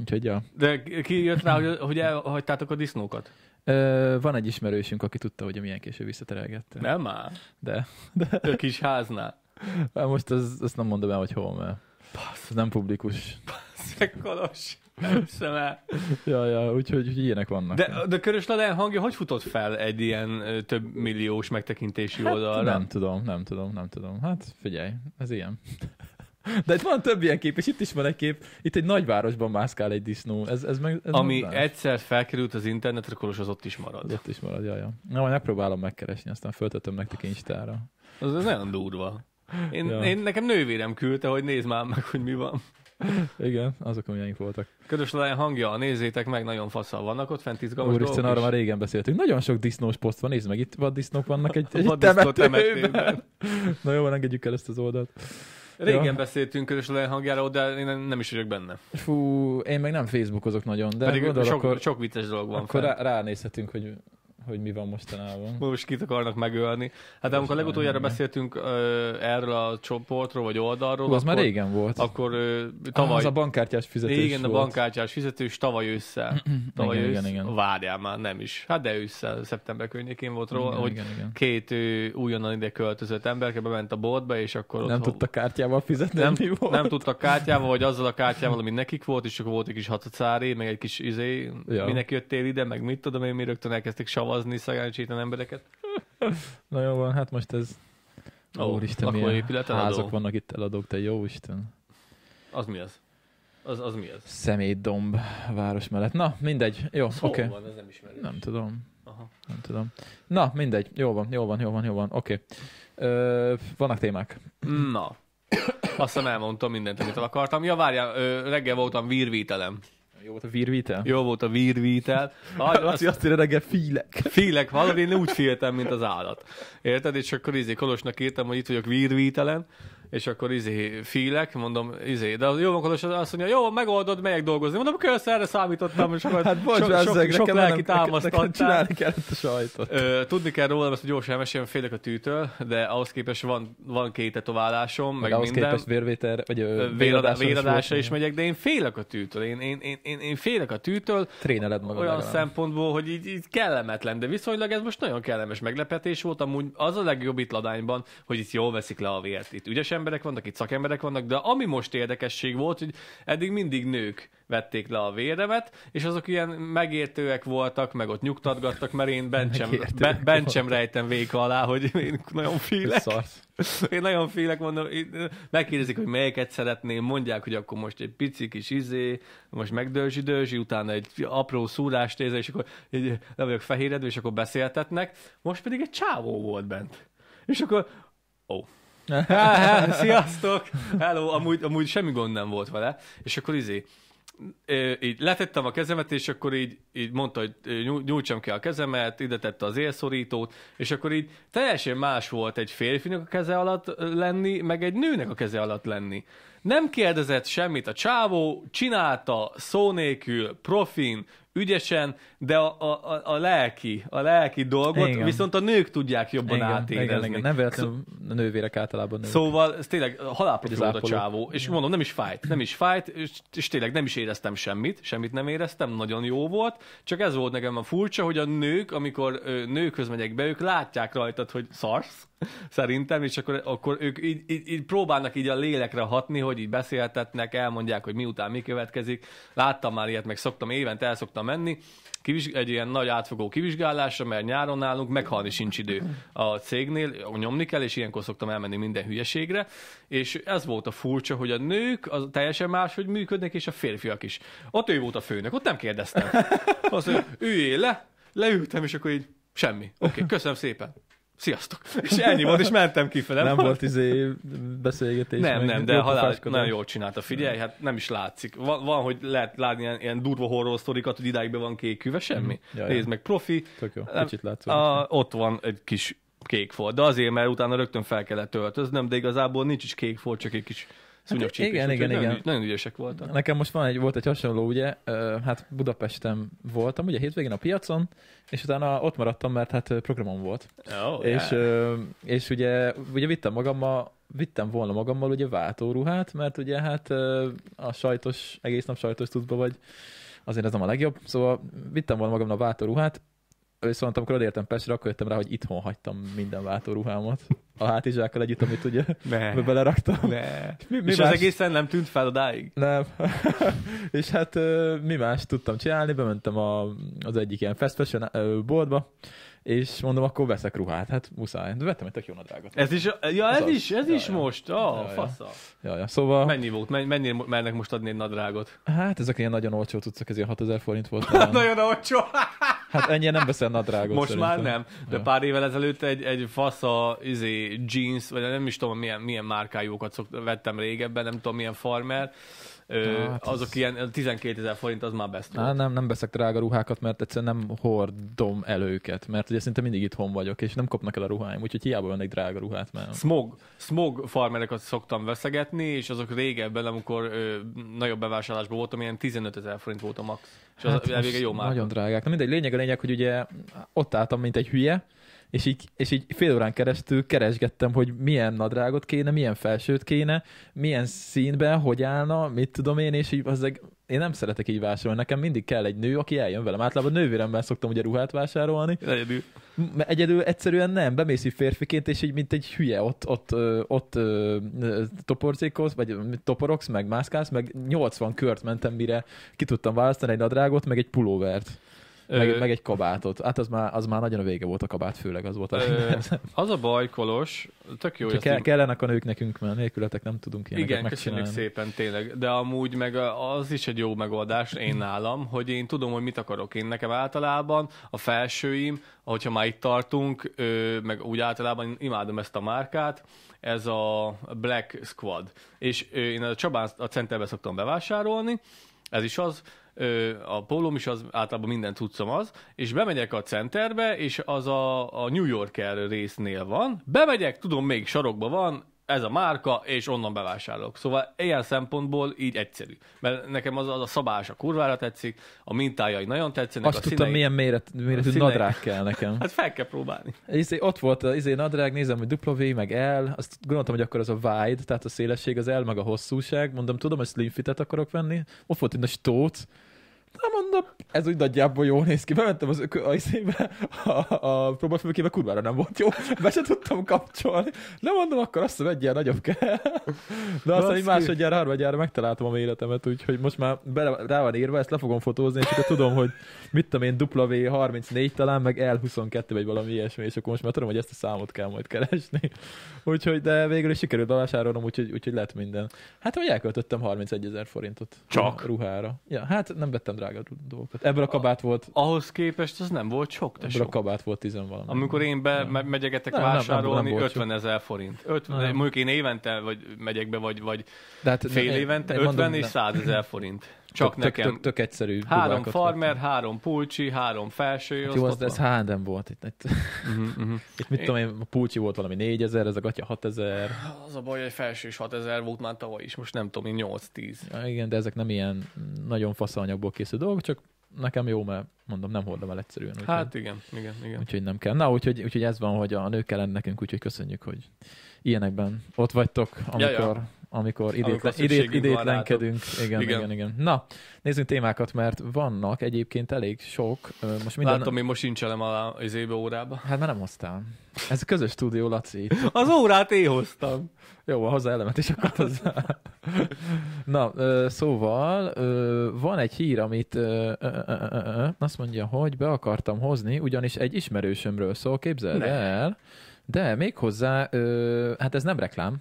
úgyhogy ja. De ki jött rá, hogy, hogy elhagytátok a disznókat? Ö, van egy ismerősünk, aki tudta, hogy milyen késő visszaterelgette. Nem már? De. de. A kis háznál. Most az, nem mondom el, hogy hol, mert Basz. ez nem publikus. Basz. Szekkolos. Nem el. Ja, ja, úgyhogy úgy, ilyenek vannak. De, de Körös Ladán hangja hogy futott fel egy ilyen több milliós megtekintési hát, oldalra? Nem tudom, nem tudom, nem tudom. Hát figyelj, ez ilyen. De itt van több ilyen kép, és itt is van egy kép. Itt egy nagyvárosban mászkál egy disznó. Ez, ez meg, ez Ami mondás. egyszer felkerült az internetre, kolos az ott is marad. ott is marad, jaj, jaj. Na, majd megpróbálom megkeresni, aztán föltetem nektek Instára. Az, az nagyon durva. Én, ja. én, nekem nővérem küldte, hogy nézd már meg, hogy mi van. Igen, azok amilyeink voltak. Ködös Lelán hangja, nézzétek meg, nagyon faszal vannak ott fent izgalmas Úristen, arra is. már régen beszéltünk. Nagyon sok disznós poszt van, nézd meg, itt vaddisznók vannak egy, egy temetőben. temetőben. Na jó, engedjük el ezt az oldalt. Régen ja. beszéltünk körös hangjáról, de én nem is vagyok benne. Fú, én meg nem facebookozok nagyon, de Pedig gondol, sok, akkor, sok vicces dolog van. Akkor rá, ránézhetünk, hogy hogy mi van mostanában. Most kit akarnak megölni. Hát amikor legutoljára beszéltünk uh, erről a csoportról, vagy oldalról. Hú, az akkor, már régen volt. Akkor tavaly... Ah, az a bankkártyás fizetős Igen, volt. a bankkártyás fizetős tavaly össze. *clears throat* tavaly igen, össze. igen, igen. Várjál már, nem is. Hát de össze, szeptember környékén volt róla, igen, hogy igen, igen. két újonnan ide költözött emberke bement a boltba, és akkor ott... Nem tudta kártyával fizetni, nem, mi volt. Nem tudta kártyával, vagy azzal a kártyával, ami nekik volt, és akkor volt egy kis hatacári, meg egy kis izé, ja. minek jöttél ide, meg mit tudom én, mi rögtön elkezdték savar szavazni szerencsétlen embereket. Na jó van, hát most ez... Ó, oh, Úristen, milyen házak vannak itt eladók, te jó Isten. Az mi az? Az, az mi az? Szemétdomb város mellett. Na, mindegy. Jó, oké. Okay. van, ez nem ismerős. Nem tudom. Aha. Nem tudom. Na, mindegy. Jó van, jó van, jó van, jó van. Oké. Okay. vannak témák. Na. Azt hiszem elmondtam mindent, amit el akartam. Ja, várjál, reggel voltam vírvételem. Jó volt a vírvítel? Jó volt a vírvítel. Laci *laughs* azt írja reggel fílek. Fílek, hallod, én úgy féltem, mint az állat. Érted? És akkor izé Kolosnak írtam, hogy itt vagyok vírvítelen, és akkor izé fílek, mondom, izé, de jó, Kolos azt mondja, jó, megoldod, megyek dolgozni. Mondom, kösz, erre számítottam, és akkor hát bocs, so, sok, sok, sok lelki támasztattál. Csinálni kellett a sajtot. Ö, tudni kell róla, ezt hogy gyorsan elmesélem, félek a tűtől, de ahhoz képest van, van két etoválásom, meg, meg ahhoz minden. képest vérvétel, vagy véradása is megyek, de én félek a tűtől. Én, én, én, én én, én félek a tűtől. Tréneled magad. Olyan legalább. szempontból, hogy így, így, kellemetlen, de viszonylag ez most nagyon kellemes meglepetés volt. Amúgy az a legjobb itt ladányban, hogy itt jól veszik le a vért. Itt ügyes emberek vannak, itt szakemberek vannak, de ami most érdekesség volt, hogy eddig mindig nők vették le a véremet, és azok ilyen megértőek voltak, meg ott nyugtatgattak, mert én bencsem, be, bencsem rejtem véka alá, hogy én nagyon félek. *laughs* Én nagyon félek, mondom, megkérdezik, hogy melyiket szeretném, mondják, hogy akkor most egy pici kis izé, most megdörzsi-dörzsi, utána egy apró szúrást érzel, és akkor így, le vagyok fehéredve, és akkor beszéltetnek. Most pedig egy csávó volt bent. És akkor, ó, oh. *laughs* sziasztok! Hello, amúgy, amúgy semmi gond nem volt vele. És akkor izé, így letettem a kezemet, és akkor így, így mondta, hogy nyújtsam ki a kezemet, ide tette az élszorítót, és akkor így teljesen más volt egy férfinak a keze alatt lenni, meg egy nőnek a keze alatt lenni. Nem kérdezett semmit a csávó, csinálta szó nélkül, profin, ügyesen, de a, a, a, lelki, a lelki dolgot igen. viszont a nők tudják jobban igen, átérezni. Igen, igen. Nem véletlenül a nővérek általában nők. Szóval ez tényleg halálprofi volt a csávó, és mondom, nem is fájt, nem is fájt, és, és tényleg nem is éreztem semmit, semmit nem éreztem, nagyon jó volt, csak ez volt nekem a furcsa, hogy a nők, amikor nőkhöz megyek be, ők látják rajtad, hogy szarsz, szerintem, és akkor, akkor ők így, így, így próbálnak így a lélekre hatni, hogy így beszéltetnek, elmondják, hogy miután mi következik. Láttam már ilyet, meg szoktam évente el szoktam akartam menni, egy ilyen nagy átfogó kivizsgálásra, mert nyáron nálunk meghalni sincs idő a cégnél, nyomni kell, és ilyenkor szoktam elmenni minden hülyeségre, és ez volt a furcsa, hogy a nők az teljesen más, hogy működnek, és a férfiak is. Ott ő volt a főnök, ott nem kérdeztem. Azt mondja, üljél le, leültem, és akkor így semmi. Oké, okay, köszönöm szépen sziasztok. És ennyi volt, és mentem kifele. Nem volt izé beszélgetés. Nem, nem, de halál, nagyon jól csinálta. Figyelj, hát nem is látszik. Van, van hogy lehet látni ilyen, ilyen durva horror sztorikat, hogy idáig be van kék küve, semmi. Mm. Nézd meg, profi. Tök jó, hát kicsit látszó. A, ott van egy kis kék folt, de azért, mert utána rögtön fel kellett töltöznöm, de igazából nincs is kék folt, csak egy kis szúnyogcsípés. Hát, igen, igen, igen. Ügy, nagyon ügyesek voltak. Nekem most van egy, volt egy hasonló, ugye, hát Budapesten voltam, ugye hétvégén a piacon, és utána ott maradtam, mert hát programom volt. Oh, yeah. és, és ugye, ugye vittem magammal vittem volna magammal ugye váltóruhát, mert ugye hát a sajtos, egész nap sajtos tudba vagy, azért ez nem a legjobb, szóval vittem volna magammal a váltóruhát, viszont szóval, amikor odértem Pestre, akkor jöttem rá, hogy itthon hagytam minden váltóruhámat a hátizsákkal együtt, amit ugye ne. *laughs* beleraktam. Ne. Mi, mi és más? az egészen nem tűnt fel odáig? Nem. *laughs* és hát mi más tudtam csinálni, bementem a, az egyik ilyen fast fashion boltba, és mondom, akkor veszek ruhát, hát muszáj. De vettem egy tök jó nadrágot. Ez is, ja, ez, is, ez is ja. most, a oh, ja, fasza. Ja, ja, szóval... Mennyi volt, mennyire mernek most adni egy nadrágot? Hát ezek ilyen nagyon olcsó cuccok, ilyen 6000 forint volt. *laughs* nagyon olcsó! Hát ennyi nem veszel nadrágot Most szerintem. már nem, de ja. pár évvel ezelőtt egy, egy fasza izé, jeans, vagy nem is tudom milyen, milyen márkájókat szoktam vettem régebben, nem tudom milyen farmer, Ö, hát azok az... ilyen 12 ezer forint, az már best. Á, nem, nem veszek drága ruhákat, mert egyszerűen nem hordom el őket, mert ugye szinte mindig itthon vagyok, és nem kopnak el a ruháim, úgyhogy hiába vennék drága ruhát. Mert... Smog, smog farmereket szoktam veszegetni, és azok régebben, amikor ö, nagyobb bevásárlásban voltam, ilyen 15 ezer forint volt a max. És hát az az jó már. Nagyon drágák. Na mindegy, lényeg a lényeg, hogy ugye ott álltam, mint egy hülye, és így, és így fél órán keresztül keresgettem, hogy milyen nadrágot kéne, milyen felsőt kéne, milyen színben, hogy állna, mit tudom én, és így azért én nem szeretek így vásárolni, nekem mindig kell egy nő, aki eljön velem. Általában nővéremben szoktam ugye ruhát vásárolni. Egyedül. Egyedül egyszerűen nem, bemész így férfiként, és így mint egy hülye ott, ott, ott, ott vagy toporox meg mászkálsz, meg 80 kört mentem, mire ki tudtam választani egy nadrágot, meg egy pulóvert meg, meg, egy kabátot. Hát az már, az már nagyon a vége volt a kabát, főleg az volt a ö, *laughs* Az a baj, Kolos, tök jó. Ke- kellenek a nők nekünk, mert nélkületek nem tudunk ilyeneket Igen, köszönjük szépen tényleg. De amúgy meg az is egy jó megoldás én nálam, hogy én tudom, hogy mit akarok. Én nekem általában a felsőim, ahogyha már itt tartunk, meg úgy általában imádom ezt a márkát, ez a Black Squad. És én a Csabán a centerbe szoktam bevásárolni, ez is az, a pólóm is az, általában minden cuccom az, és bemegyek a centerbe, és az a, a New Yorker résznél van, bemegyek, tudom, még sarokba van, ez a márka, és onnan bevásárolok. Szóval ilyen szempontból így egyszerű. Mert nekem az, az a szabás a kurvára tetszik, a mintájai nagyon tetszenek. Azt a tudtam, színei, milyen méret, méretű színei. nadrág kell nekem. *laughs* hát fel kell próbálni. Izé, ott volt az izé nadrág, nézem, hogy W, meg L, azt gondoltam, hogy akkor az a wide, tehát a szélesség, az L, meg a hosszúság. Mondom, tudom, hogy slim fitet akarok venni. Ott volt egy nagy tót, Na mondom, ez úgy nagyjából jól néz ki. Bementem az ökö, a, izébe, a, a próbafülkébe, kurvára nem volt jó. Be se tudtam kapcsolni. Nem mondom, akkor azt hiszem, egy ilyen nagyobb kell. De aztán így másodjára, harmadjára megtaláltam a életemet, úgyhogy most már bele, rá van írva, ezt le fogom fotózni, és akkor tudom, hogy mit tudom én, W34 talán, meg L22 vagy valami ilyesmi, és akkor most már tudom, hogy ezt a számot kell majd keresni. Úgyhogy, de végül is sikerült bevásárolnom, úgyhogy, úgyhogy lett minden. Hát, hogy elköltöttem 31 ezer forintot. Csak? Ruhára. Ja, hát nem vettem drága dolgokat. Ebből a kabát volt... Ahhoz képest az nem volt sok, de Ebből a kabát volt tizenvalami. Amikor én be nem. megyegetek nem, vásárolni, nem, nem, nem 50 ezer forint. 50, nem. Mondjuk én évente vagy megyek be, vagy, vagy de hát, fél évente, én 50 mondom, és 100 ezer forint. Csak tök, nekem. Tök, tök, tök egyszerű. Három farmer, vettem. három pulcsi, három felső. Hát jó, az, ez hádem volt. Itt, itt, uh-huh, uh-huh. itt mit én... tudom én, a pulcsi volt valami 4000, ez a gatya 6000. Az a baj, hogy felső is 6000 volt már tavaly is, most nem tudom, én 8-10. Ja, igen, de ezek nem ilyen nagyon faszanyagból készült dolgok, csak nekem jó, mert mondom, nem hordom el egyszerűen. Úgyhogy, hát igen, igen, igen. Úgyhogy nem kell. Na, úgyhogy, úgyhogy ez van, hogy a nők ellen nekünk, úgyhogy köszönjük, hogy ilyenekben ott vagytok, amikor... Ja, ja amikor, idétlenkedünk. idét, Igen, igen, igen, igen. Na, nézzünk témákat, mert vannak egyébként elég sok. Most minden... Látom, én most nincs elem az éve órába. Hát már nem hoztam. Ez közös stúdió, Laci. *laughs* az órát én hoztam. Jó, hozzá elemet is akkor hozzá. Na, szóval van egy hír, amit azt mondja, hogy be akartam hozni, ugyanis egy ismerősömről szól, képzeld ne. el. De méghozzá, hozzá? hát ez nem reklám,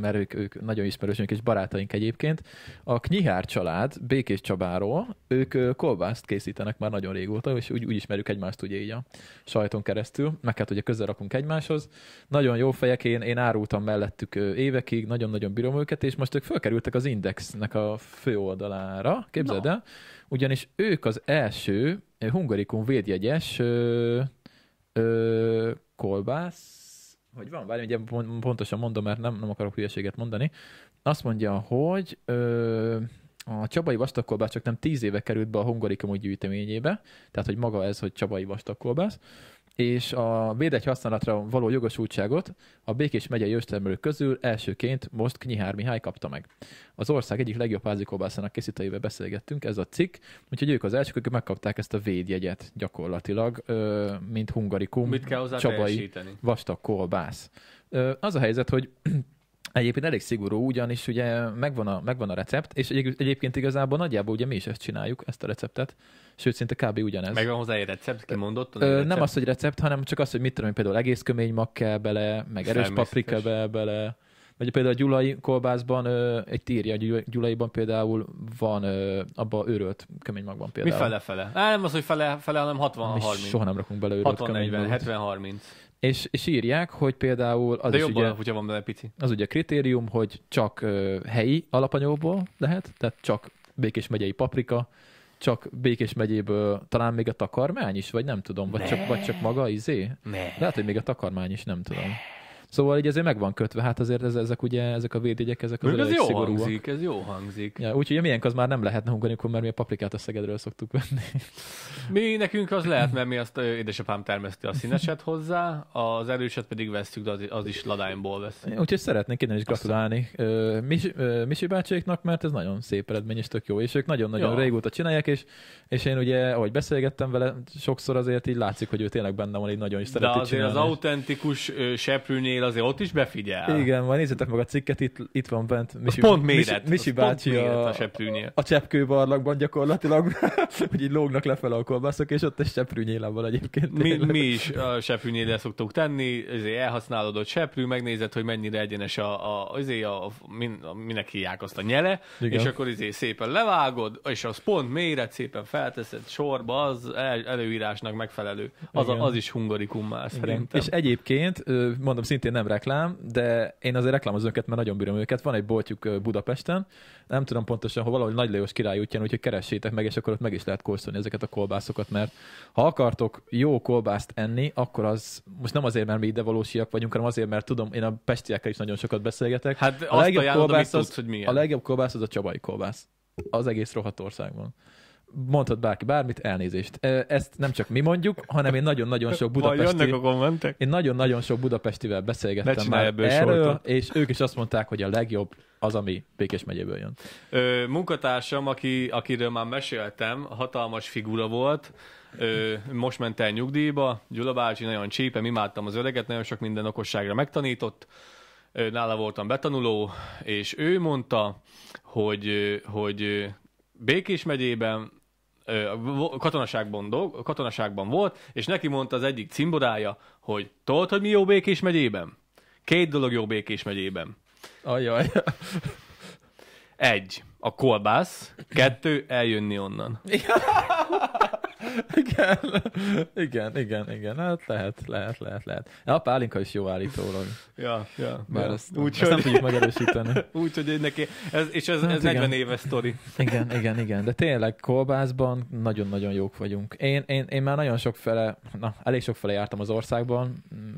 mert ők, ők nagyon ismerősünk és barátaink egyébként. A Knyihár család Békés Csabáról, ők kolbászt készítenek már nagyon régóta, és úgy, úgy ismerjük egymást ugye így a sajton keresztül, meg hát ugye közel rakunk egymáshoz. Nagyon jó fejek, én, én árultam mellettük évekig, nagyon-nagyon bírom őket, és most ők felkerültek az Indexnek a főoldalára, képzeld no. ugyanis ők az első hungarikum védjegyes ö, ö, kolbász hogy van, várj, ugye pontosan mondom, mert nem, nem akarok hülyeséget mondani. Azt mondja, hogy ö, a Csabai vastagkolbász csak nem tíz éve került be a hungarikum gyűjteményébe, tehát hogy maga ez, hogy Csabai vastagkolbász és a védett használatra való jogosultságot a Békés megyei őstermelők közül elsőként most Knyihár Mihály kapta meg. Az ország egyik legjobb házikobászának készítőjével beszélgettünk, ez a cikk, úgyhogy ők az elsők, akik megkapták ezt a védjegyet gyakorlatilag, mint hungarikum, Mit kell csabai, teljesíteni? vastag kolbász. Az a helyzet, hogy Egyébként elég szigorú, ugyanis ugye megvan a, megvan a recept, és egyébként igazából nagyjából ugye mi is ezt csináljuk, ezt a receptet, sőt szinte kb. ugyanez. Megvan hozzá egy recept, kimondott? Ö, recept? Nem az, hogy recept, hanem csak az, hogy mit tudom, például egész kömény mag kell bele, meg erős paprika be, bele, vagy például a gyulai kolbászban, ö, egy tírja gyulaiban például van, ö, abba őrölt kömény magban például. Mi fele-fele? nem az, hogy fele-fele, hanem 60-30. Soha nem rakunk bele őrölt 60-40, 70-30. És, és írják, hogy például az De is ugye, ugye van benne pici. Az ugye kritérium, hogy csak ö, helyi alapanyagból lehet, tehát csak Békés megyei paprika, csak Békés megyéből talán még a takarmány is, vagy nem tudom, vagy, ne. csak, vagy csak maga izé. Ne. Lehet, hogy még a takarmány is, nem tudom. Ne. Szóval így azért meg van kötve, hát azért ez, ezek, ugye, ezek a védjegyek, ezek az ez jó szigorúak. hangzik, ez jó hangzik. Ja, úgyhogy miénk az már nem lehetne akkor mert mi a paprikát a Szegedről szoktuk venni. Mi nekünk az lehet, mert mi azt édesapám termeszti a színeset hozzá, az erőset pedig vesztük, de az, az is ladányból vesz. Úgyhogy szeretnék innen is gratulálni Misi, Misi bácséknak, mert ez nagyon szép eredmény, és tök jó. És ők nagyon-nagyon ja. régóta csinálják, és, és én ugye, ahogy beszélgettem vele, sokszor azért így látszik, hogy ő tényleg benne van, így nagyon is szereti De azért csinálni. az autentikus seprűnél azért ott is befigyel. Igen, majd nézzetek meg a cikket, itt, itt van bent Misi, pont méret, Misi, Misi bácsi a, a, a cseppkőbarlakban gyakorlatilag, *laughs* hogy így lógnak lefelé a kolbászok, és ott egy seprűnyélen van egyébként. Mi, mi, is a seprűnyélen szoktuk tenni, ezért elhasználod a seprű, megnézed, hogy mennyire egyenes a, a, azért a, a, min, a minek hiák azt a nyele, Igen. és akkor azért szépen levágod, és az pont méret szépen felteszed sorba, az el, előírásnak megfelelő. Az, az is hungarikum már szerintem. És egyébként, mondom, szintén nem reklám, de én azért reklámozom őket, mert nagyon bírom őket. Van egy boltjuk Budapesten, nem tudom pontosan, hol valahogy Nagy Lajos király útján, úgyhogy keressétek meg, és akkor ott meg is lehet kóstolni ezeket a kolbászokat, mert ha akartok jó kolbászt enni, akkor az most nem azért, mert mi ide valósiak vagyunk, hanem azért, mert tudom, én a pestiekkel is nagyon sokat beszélgetek. Hát a legjobb kolbász az, tudsz, hogy milyen. A legjobb kolbász az a csabai kolbász. Az egész rohadt országban mondhat bárki bármit, elnézést. E, ezt nem csak mi mondjuk, hanem én nagyon-nagyon sok budapesti... a kommentek? Én nagyon-nagyon sok budapestivel beszélgettem már ebből erről, sortot. és ők is azt mondták, hogy a legjobb az, ami Békés megyéből jön. Ö, munkatársam, aki, akiről már meséltem, hatalmas figura volt, ö, most ment el nyugdíjba, Gyula bácsi nagyon csípe, imádtam az öreget, nagyon sok minden okosságra megtanított, ö, nála voltam betanuló, és ő mondta, hogy, hogy Békés megyében katonaságban, dolg, katonaságban volt, és neki mondta az egyik cimborája, hogy tudod, hogy mi jó Békés megyében? Két dolog jó Békés megyében. Ajaj. Egy, a kolbász, kettő, eljönni onnan. *laughs* igen, igen, igen, igen, hát lehet, lehet, lehet, lehet. Ja, a pálinka is jó állítólag. Ja, ja. Már ja. Ezt, úgy, ezt nem tudjuk megerősíteni. *laughs* Úgy, hogy neki, ez, és ez, hát ez igen. 40 éves sztori. Igen, igen, igen, de tényleg kolbászban nagyon-nagyon jók vagyunk. Én, én, én már nagyon sok fele, na, elég sok fele jártam az országban,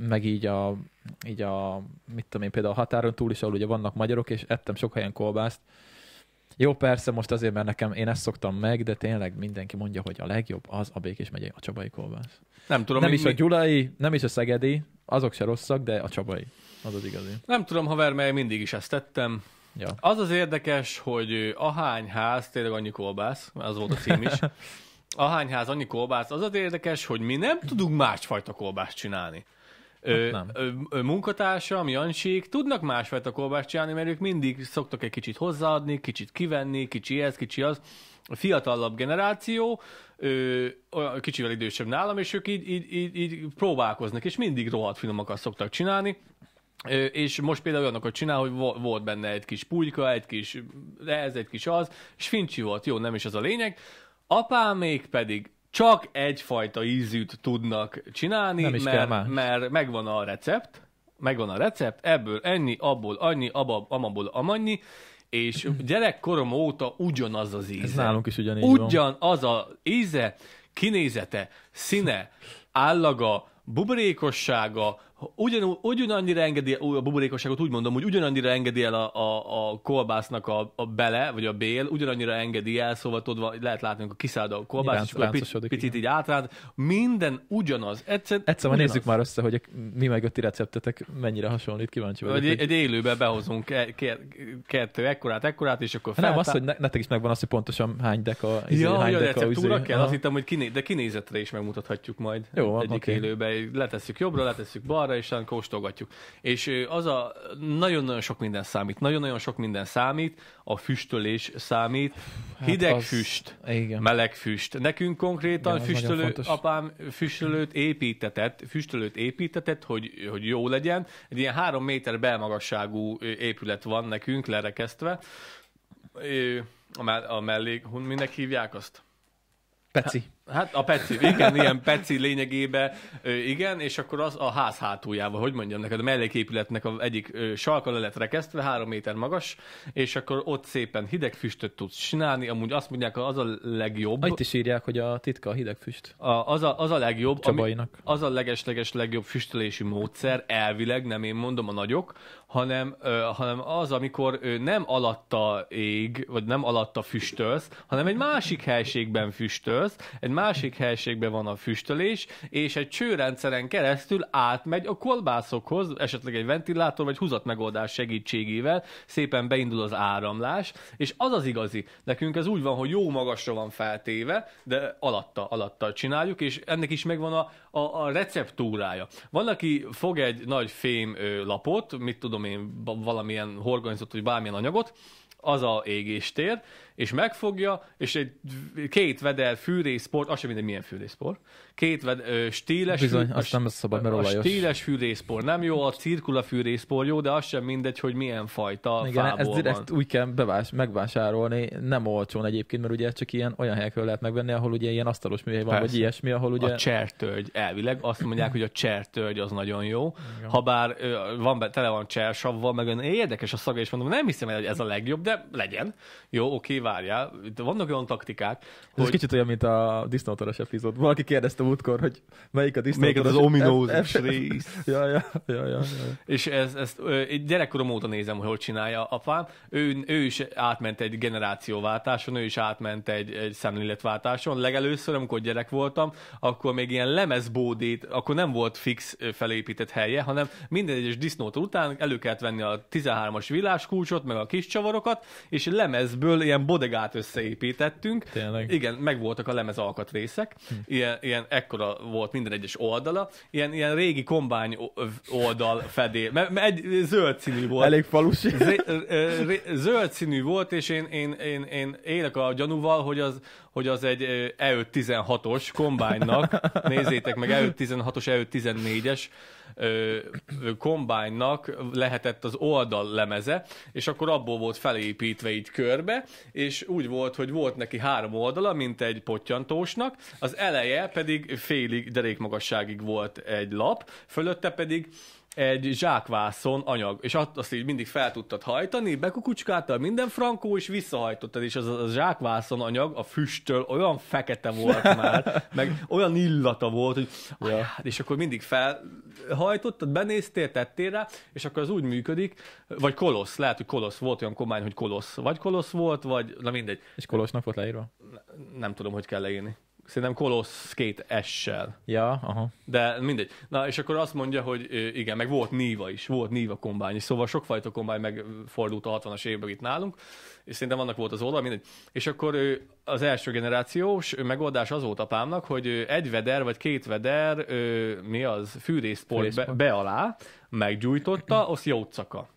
meg így a, így a, mit tudom én, például a határon túl is, ahol ugye vannak magyarok, és ettem sok helyen kolbászt, jó, persze, most azért, mert nekem én ezt szoktam meg, de tényleg mindenki mondja, hogy a legjobb az a Békés megyei, a Csabai kolbász. Nem tudom. Nem is mi... a gyulai, nem is a szegedi, azok se rosszak, de a Csabai. Az az igazi. Nem tudom, haver, mert mindig is ezt tettem. Ja. Az az érdekes, hogy ahány ház, tényleg annyi kolbász, az volt a cím is, *laughs* ahány ház, annyi kolbász, az az érdekes, hogy mi nem tudunk másfajta kolbászt csinálni. Hát munkatársa, ami Ö, tudnak másfajta kolbást csinálni, mert ők mindig szoktak egy kicsit hozzáadni, kicsit kivenni, kicsi ez, kicsi az. A fiatalabb generáció, ö, kicsivel idősebb nálam, és ők így, így, így, így próbálkoznak, és mindig rohadt finomakat szoktak csinálni. És most például olyanokat csinál, hogy volt benne egy kis pulyka, egy kis ez, egy kis az, és fincsi volt, jó, nem is az a lényeg. Apámék pedig csak egyfajta ízűt tudnak csinálni, Nem is mert, kell mert megvan a recept, megvan a recept, ebből ennyi, abból annyi, abab, amabból amannyi, és gyerekkorom óta ugyanaz az íze. Ez nálunk is ugyanígy Ugyanaz van. az íze, kinézete, színe, állaga, buborékossága, ugyanúgy, ugyanannyira engedi a buborékosságot, úgy mondom, hogy ugyanannyira engedi el a, a, a kolbásznak a, a, bele, vagy a bél, ugyanannyira engedi el, szóval tudva lehet látni, hogy kiszáll a kolbász, és akkor picit, picit így átrát. Minden ugyanaz. Egyszer, Egyszer ugyanaz. nézzük már össze, hogy mi meg a ti receptetek mennyire hasonlít, kíváncsi vagyok. Egy, egy élőbe behozunk e- kettő ekkorát, ekkorát, és akkor feltá... Nem, az, hogy nektek is megvan az, hogy pontosan hány deka, izé, ja, hány deka, a receptúra izé, kell, aha. azt hittem, hogy kiné, de kinézetre is megmutathatjuk majd Jó, egyik okay. élőbe. Letesszük jobbra, letesszük balra, arra, és kóstolgatjuk. És az a nagyon-nagyon sok minden számít, nagyon-nagyon sok minden számít, a füstölés számít, hát hideg hát az, füst, igen. meleg füst. Nekünk konkrétan igen, füstölő, apám füstölőt építetett, füstölőt építetett, hogy, hogy jó legyen. Egy ilyen három méter belmagasságú épület van nekünk lerekesztve. A, mell- a mellé, hívják azt? Peci. Hát a peci, igen, ilyen peci lényegében, igen, és akkor az a ház hátuljával, hogy mondjam neked, a melléképületnek a egyik sarka le lett rekesztve, három méter magas, és akkor ott szépen hidegfüstöt tudsz csinálni, amúgy azt mondják, hogy az a legjobb. Ah, itt is írják, hogy a titka a hidegfüst. A, az, a, az a legjobb, Ami, az a legesleges legjobb füstölési módszer, elvileg, nem én mondom a nagyok, hanem, ö, hanem az, amikor ö, nem alatta ég, vagy nem alatta füstölsz, hanem egy másik helységben füstölsz, egy másik helységben van a füstölés, és egy csőrendszeren keresztül átmegy a kolbászokhoz, esetleg egy ventilátor vagy húzat megoldás segítségével, szépen beindul az áramlás, és az az igazi. Nekünk ez úgy van, hogy jó magasra van feltéve, de alatta, alatta csináljuk, és ennek is megvan a, a, a receptúrája. Van, aki fog egy nagy fém lapot, mit tudom én, valamilyen horgonyzott, vagy bármilyen anyagot, az a égéstér, és megfogja, és egy két vedel fűrészpor, az sem mindegy, milyen fűrészpor, két vedel, stíles, Bizony, fű, azt nem szabad, mert olajos. A stíles fűrészpor nem jó, a cirkula fűrészpor jó, de az sem mindegy, hogy milyen fajta Igen, fából ezt direkt van. úgy kell bevás, megvásárolni, nem olcsón egyébként, mert ugye csak ilyen olyan helyekről lehet megvenni, ahol ugye ilyen asztalos műhely van, Persze. vagy ilyesmi, ahol ugye... A csertölgy, elvileg azt mondják, hogy a csertölgy az nagyon jó, Igen. ha bár van, tele van csersavval, meg érdekes a szaga, és mondom, nem hiszem hogy ez a legjobb, de legyen. Jó, oké, várjál, itt vannak olyan taktikák, hogy... Ez kicsit olyan, mint a disznótoros epizód. Valaki kérdezte útkor, hogy melyik a disznótoros... Melyik az ominózus rész. *laughs* ja, ja, ja, ja, És ezt, ezt gyerekkorom óta nézem, hogy hogy csinálja apám. Ő, ő is átment egy generációváltáson, ő is átment egy, egy szemléletváltáson. Legelőször, amikor gyerek voltam, akkor még ilyen lemezbódét, akkor nem volt fix felépített helye, hanem minden egyes disznótor után elő kellett venni a 13-as világkulcsot, meg a kis csavarokat, és lemezből ilyen bodegát összeépítettünk. Tényleg. Igen, megvoltak a lemez alkatrészek, hm. ilyen, ilyen ekkora volt minden egyes oldala, ilyen, ilyen régi kombány oldal fedé, mert egy zöld színű volt. Elég falusi. Zé, zöld színű volt, és én, én, én, én élek a gyanúval, hogy az, hogy az egy E516-os kombánynak, nézzétek meg, E516-os, E514-es kombánynak lehetett az oldal lemeze, és akkor abból volt felépítve így körbe, és úgy volt, hogy volt neki három oldala, mint egy pottyantósnak, az eleje pedig félig derékmagasságig volt egy lap, fölötte pedig egy zsákvászon anyag, és azt így mindig fel tudtad hajtani, bekukucskáltál minden frankó, és visszahajtottad, és az a zsákvászon anyag a füsttől olyan fekete volt *laughs* már, meg olyan illata volt, hogy ja. Hát, és akkor mindig felhajtottad, benéztél, tettél rá, és akkor az úgy működik, vagy kolosz, lehet, hogy kolosz volt olyan komány, hogy kolosz, vagy kolosz volt, vagy, na mindegy. És kolosznak volt leírva? Nem, nem tudom, hogy kell leírni. Szerintem Colossus 2 S-sel. Ja, aha. De mindegy. Na, és akkor azt mondja, hogy igen, meg volt Niva is, volt Niva kombány szóval sokfajta kombány megfordult a 60-as években itt nálunk, és szerintem annak volt az oldal, mindegy. És akkor az első generációs megoldás az volt apámnak, hogy egy veder vagy két veder, mi az, fűrészport be, be alá, meggyújtotta, az jócaka.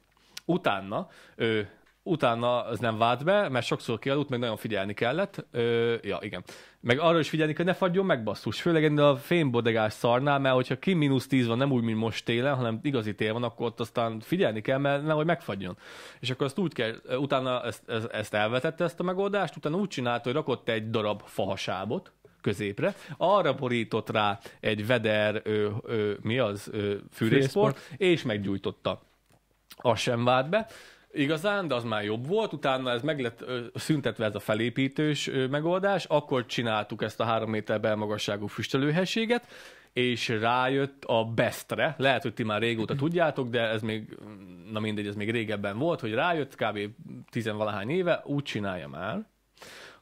Utána ő utána az nem vált be, mert sokszor kialudt, meg nagyon figyelni kellett. Ö, ja, igen. Meg arra is figyelni kell, ne fagyjon meg basszus. Főleg ennél a fénybodegás szarnál, mert hogyha ki mínusz 10 van, nem úgy, mint most télen, hanem igazi tél van, akkor ott aztán figyelni kell, mert nehogy megfagyjon. És akkor azt úgy kell, utána ezt, ezt elvetette ezt a megoldást, utána úgy csinálta, hogy rakott egy darab fahasábot, középre, arra borított rá egy veder, ö, ö, mi az, fűrészport, és meggyújtotta. Az sem vált be igazán, de az már jobb volt, utána ez meg lett ö, szüntetve ez a felépítős ö, megoldás, akkor csináltuk ezt a három méter belmagasságú füstelőhességet, és rájött a Bestre, lehet, hogy ti már régóta mhm. tudjátok, de ez még, na mindegy, ez még régebben volt, hogy rájött kb. tizenvalahány éve, úgy csinálja már,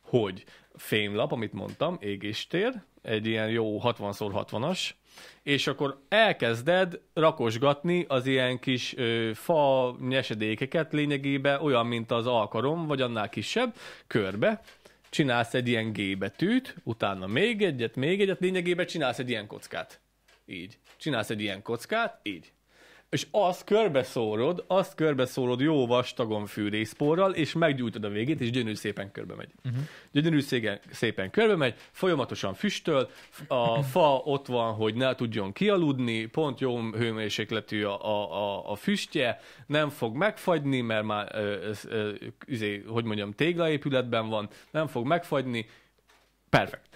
hogy fémlap, amit mondtam, égéstér, egy ilyen jó 60x60-as, és akkor elkezded rakosgatni az ilyen kis ö, fa nyesedékeket lényegében, olyan, mint az alkarom, vagy annál kisebb, körbe, csinálsz egy ilyen G betűt, utána még egyet, még egyet, lényegében csinálsz egy ilyen kockát. Így. Csinálsz egy ilyen kockát, így és azt körbeszórod, azt körbeszórod jó vastagon fűrészporral, és meggyújtod a végét, és gyönyörű szépen körbe megy. Uh-huh. Mhm. Gyönyörű szépen, szépen körbe megy, folyamatosan füstöl, a *clears throat* fa ott van, hogy ne tudjon kialudni, pont jó hőmérsékletű a, a, a, a füstje, nem fog megfagyni, mert már, ö, ö, ö, ö, izé, hogy mondjam, téglaépületben van, nem fog megfagyni, perfekt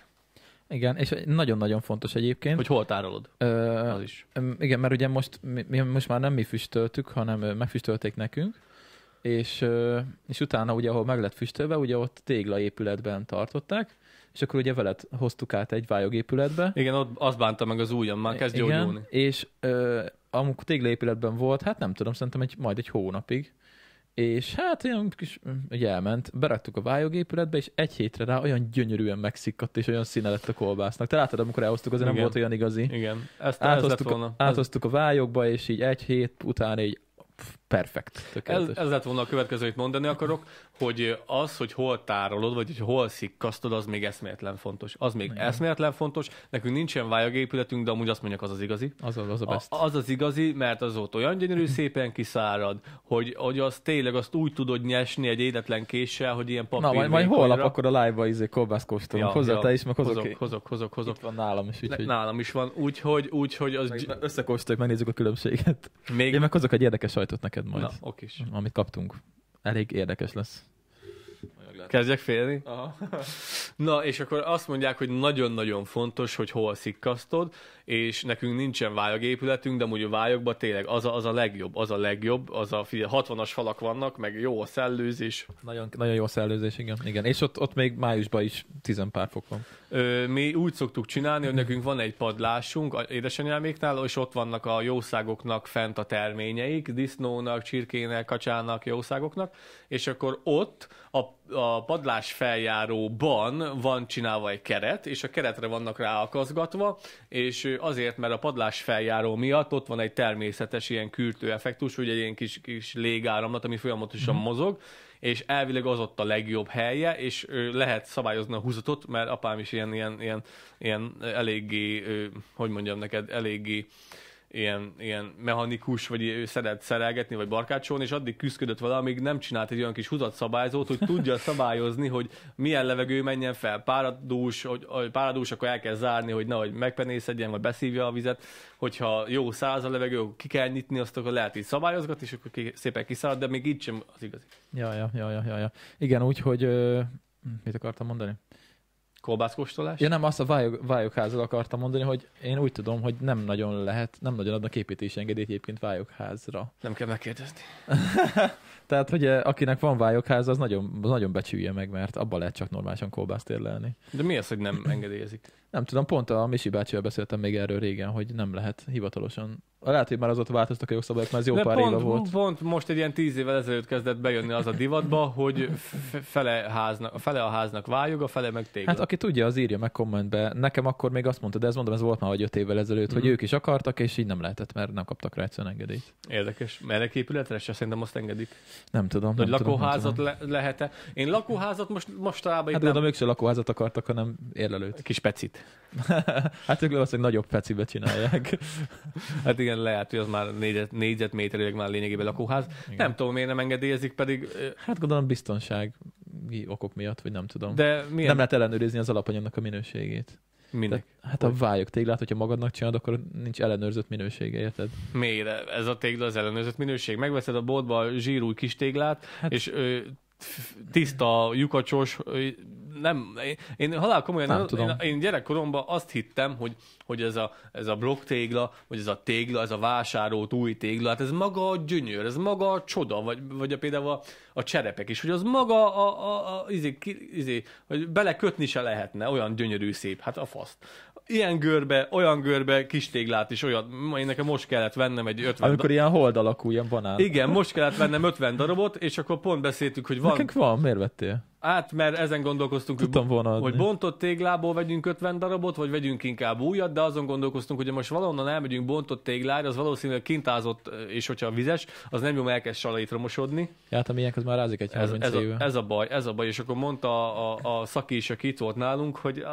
igen, és nagyon-nagyon fontos egyébként. Hogy hol tárolod? Ö, Az is. Igen, mert ugye most, mi, mi, most már nem mi füstöltük, hanem megfüstölték nekünk, és, és utána ugye, ahol meg lett füstölve, ugye ott tégla épületben tartották, és akkor ugye veled hoztuk át egy vályogépületbe. Igen, ott azt bánta meg az ujjam, már kezd gyógyulni. Igen, és ö, tégla épületben volt, hát nem tudom, szerintem egy, majd egy hónapig, és hát olyan kis, ugye elment, beraktuk a vályogépületbe, és egy hétre rá olyan gyönyörűen megszikkadt, és olyan színe lett a kolbásznak. Te láttad, amikor elhoztuk, azért Igen. nem volt olyan igazi. Igen, ezt áthoztuk, ez áthoztuk a vályogba, és így egy hét után így Perfekt. Ez, ez lett volna a következő, amit mondani akarok, hogy az, hogy hol tárolod, vagy hogy hol szikkasztod, az még eszméletlen fontos. Az még Igen. eszméletlen fontos. Nekünk nincsen vályagépületünk, de amúgy azt mondjak, az az igazi. Az az, az a best. A, az az igazi, mert az ott olyan gyönyörű mhm. szépen kiszárad, hogy, hogy az tényleg azt úgy tudod nyesni egy életlen késsel, hogy ilyen papír. Na, majd, majd holnap akkor a live-ba izé kolbász kóstolunk. Ja, Hozzá ja, te is, meg hozok. Hozok, hozok, hozok. hozok. Itt van nálam is. úgy, Nálam is van, úgyhogy, úgyhogy az... Meg, összekóstoljuk, megnézzük a különbséget. Még... Én meg hozok egy érdekes sajtot neked neked majd. Na, ok is. Amit kaptunk. Elég érdekes lesz. Kezdjek félni? Aha. Na, és akkor azt mondják, hogy nagyon-nagyon fontos, hogy hol szikkasztod, és nekünk nincsen vályagépületünk, de úgy a vályagban tényleg az a, az a legjobb, az a legjobb, az a figyel, 60-as falak vannak, meg jó a szellőzés. Nagyon, nagyon jó a szellőzés, igen. igen. És ott, ott még májusban is tizen pár fok van. Ö, mi úgy szoktuk csinálni, hogy nekünk van egy padlásunk édesanyáméknál, és ott vannak a jószágoknak fent a terményeik, disznónak, csirkének, kacsának, jószágoknak, és akkor ott a, a padlás feljáróban van csinálva egy keret, és a keretre vannak ráakaszgatva, és azért, mert a padlás feljáró miatt ott van egy természetes ilyen kürtő effektus, ugye egy ilyen kis, kis légáramlat, ami folyamatosan mm. mozog, és elvileg az ott a legjobb helye, és lehet szabályozni a húzatot, mert apám is ilyen, ilyen, ilyen, ilyen eléggé, hogy mondjam neked, eléggé ilyen, ilyen mechanikus, vagy ő szeret szerelgetni, vagy barkácsolni, és addig küzdött vele, amíg nem csinált egy olyan kis húzatszabályzót, hogy tudja szabályozni, hogy milyen levegő menjen fel, páradús, hogy, hogy páradús, akkor el kell zárni, hogy nehogy megpenészedjen, vagy beszívja a vizet, hogyha jó száz a levegő, akkor ki kell nyitni, azt akkor lehet így szabályozgatni, és akkor ki, szépen kiszárad, de még így sem az igazi. Ja, ja, ja, ja, ja. igen, Igen, úgyhogy mit akartam mondani? Kolbászkóstolás? Ja nem, azt a vályog, akartam mondani, hogy én úgy tudom, hogy nem nagyon lehet, nem nagyon adnak építési engedélyt egyébként vályokházra. Nem kell megkérdezni. *laughs* Tehát, hogy eh, akinek van vályokháza, az nagyon, az nagyon becsülje meg, mert abban lehet csak normálisan kolbászt érlelni. De mi az, hogy nem engedélyezik? Nem tudom, pont a Misi bácsival beszéltem még erről régen, hogy nem lehet hivatalosan. Lehet, hogy már azóta változtak a jogszabályok, mert ez jó De pár pont, éve volt. Pont most egy ilyen tíz évvel ezelőtt kezdett bejönni az a divatba, hogy fele, háznak, fele a háznak váljuk a fele meg téged. Hát aki tudja, az írja meg kommentbe. Nekem akkor még azt mondta, de ez mondom, ez volt már vagy öt évvel ezelőtt, mm. hogy mhm. ők is akartak, és így nem lehetett, mert nem kaptak rá egyszerűen engedélyt. Érdekes. Merek épületre se szerintem azt engedik. Nem tudom. Hogy lakóházat le- lehet-e? Én lakóházat most mostanában hát, nem... Hát gondolom, ők se lakóházat akartak, hanem érlelőt. Kis pecit. *laughs* hát ők valószínűleg nagyobb pecibe csinálják. *laughs* hát igen, lehet, hogy az már négyet, négyzetméterileg már lényegében lakóház. Igen. Nem tudom, miért nem engedélyezik, pedig... Hát gondolom biztonság okok miatt, vagy nem tudom. De milyen... Nem lehet ellenőrizni az alapanyagnak a minőségét. Minek? De, hát hogy? a vályok téglát, hogyha magadnak csinálod, akkor nincs ellenőrzött minősége, érted? Miért? Ez a tégla az ellenőrzött minőség. Megveszed a boltba a zsírúj kis téglát, hát... és ö, tiszta, lyukacsos, nem, én, én halál komolyan, nem, nem tudom. Én, én gyerekkoromban azt hittem, hogy, hogy ez, a, ez a blokk tégla, vagy ez a tégla, ez a vásárolt új tégla, hát ez maga a gyönyör, ez maga a csoda, vagy, vagy a például a, a cserepek is, hogy az maga a, a, a izé, izé, hogy belekötni se lehetne, olyan gyönyörű szép, hát a faszt ilyen görbe, olyan görbe kis téglát is, olyan, én nekem most kellett vennem egy 50 Amikor da- ilyen hold alakú, ilyen banán. Igen, most kellett vennem 50 darabot, és akkor pont beszéltük, hogy van. Nekünk van, miért vettél? Hát, mert ezen gondolkoztunk, Tudtam hogy, volna hogy bontott téglából vegyünk 50 darabot, vagy vegyünk inkább újat, de azon gondolkoztunk, hogy most valahonnan elmegyünk bontott téglára, az valószínűleg kintázott, és hogyha vizes, az nem jó, mert elkezd salaitromosodni. Ja, hát a az már rázik egy ez, ez, a, ez, a, baj, ez a baj, és akkor mondta a, a, a szaki is, aki itt volt nálunk, hogy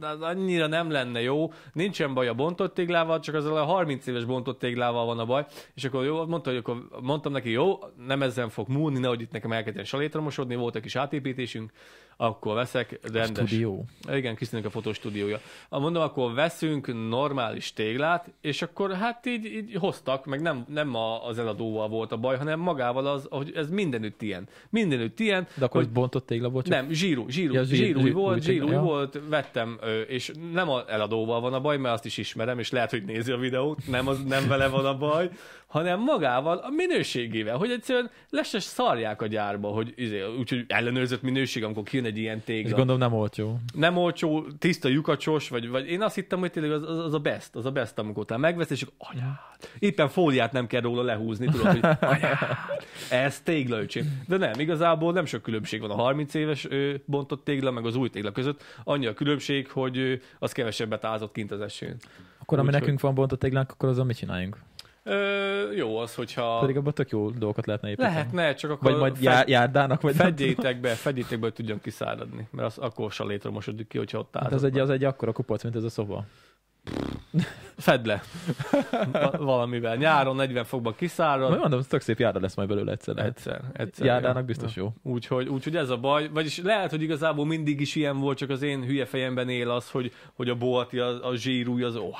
az annyira nem lenne jó, nincsen baj a bontott téglával, csak az a 30 éves bontott téglával van a baj, és akkor jó, mondta, hogy akkor mondtam neki, jó, nem ezen fog múlni, nehogy itt nekem elkezdjen salétromosodni, volt egy kis átépítés, Begrüßung akkor veszek rendes. Stúdió. Igen, Krisztinek a fotostúdiója. Mondom, akkor veszünk normális téglát, és akkor hát így, így hoztak, meg nem, nem az eladóval volt a baj, hanem magával az, hogy ez mindenütt ilyen. Mindenütt ilyen. De akkor hogy... bontott tégla volt? Nem, zsíru, zsíru, ja, zsíru, zsíru, zsíru volt, zsíru ja. volt, vettem, és nem az eladóval van a baj, mert azt is ismerem, és lehet, hogy nézi a videót, nem, az, nem vele van a baj, hanem magával, a minőségével, hogy egyszerűen lesz szarják a gyárba, hogy izé, úgyhogy ellenőrzött minőség, amikor kijön jön egy ilyen tégla. És gondolom nem olcsó. Nem olcsó, tiszta lyukacsos, vagy, vagy én azt hittem, hogy tényleg az, az, az a best, az a best, amikor utána megvesz, és anyád. Éppen fóliát nem kell róla lehúzni, tudod, hogy *laughs* anyád. Ez tégla, öcsém. De nem, igazából nem sok különbség van a 30 éves ő, bontott tégla, meg az új tégla között. Annyi a különbség, hogy ő, az kevesebbet ázott kint az esőn. Akkor Úgy, ami hogy... nekünk van bontott téglánk, akkor azon mit csináljunk? Ö, jó az, hogyha... Pedig abban tök jó dolgokat lehetne építeni. Lehetne, csak akkor... Vagy majd fed... járdának, vagy... Fedjétek be, fedjétek be, hogy tudjon kiszáradni. Mert az akkor se létromosodik ki, hogyha ott áll. Hát az egy, az egy akkora kupac, mint ez a szoba. Fedd le. Valamivel. Nyáron 40 fokban kiszárad. Majd mondom, tök szép járda lesz majd belőle egyszer. Egyszer. egyszer Járdának biztos jó. Úgyhogy, úgyhogy ez a baj. Vagyis lehet, hogy igazából mindig is ilyen volt, csak az én hülye fejemben él az, hogy, hogy a bolti, a, a zsírúj, az oh,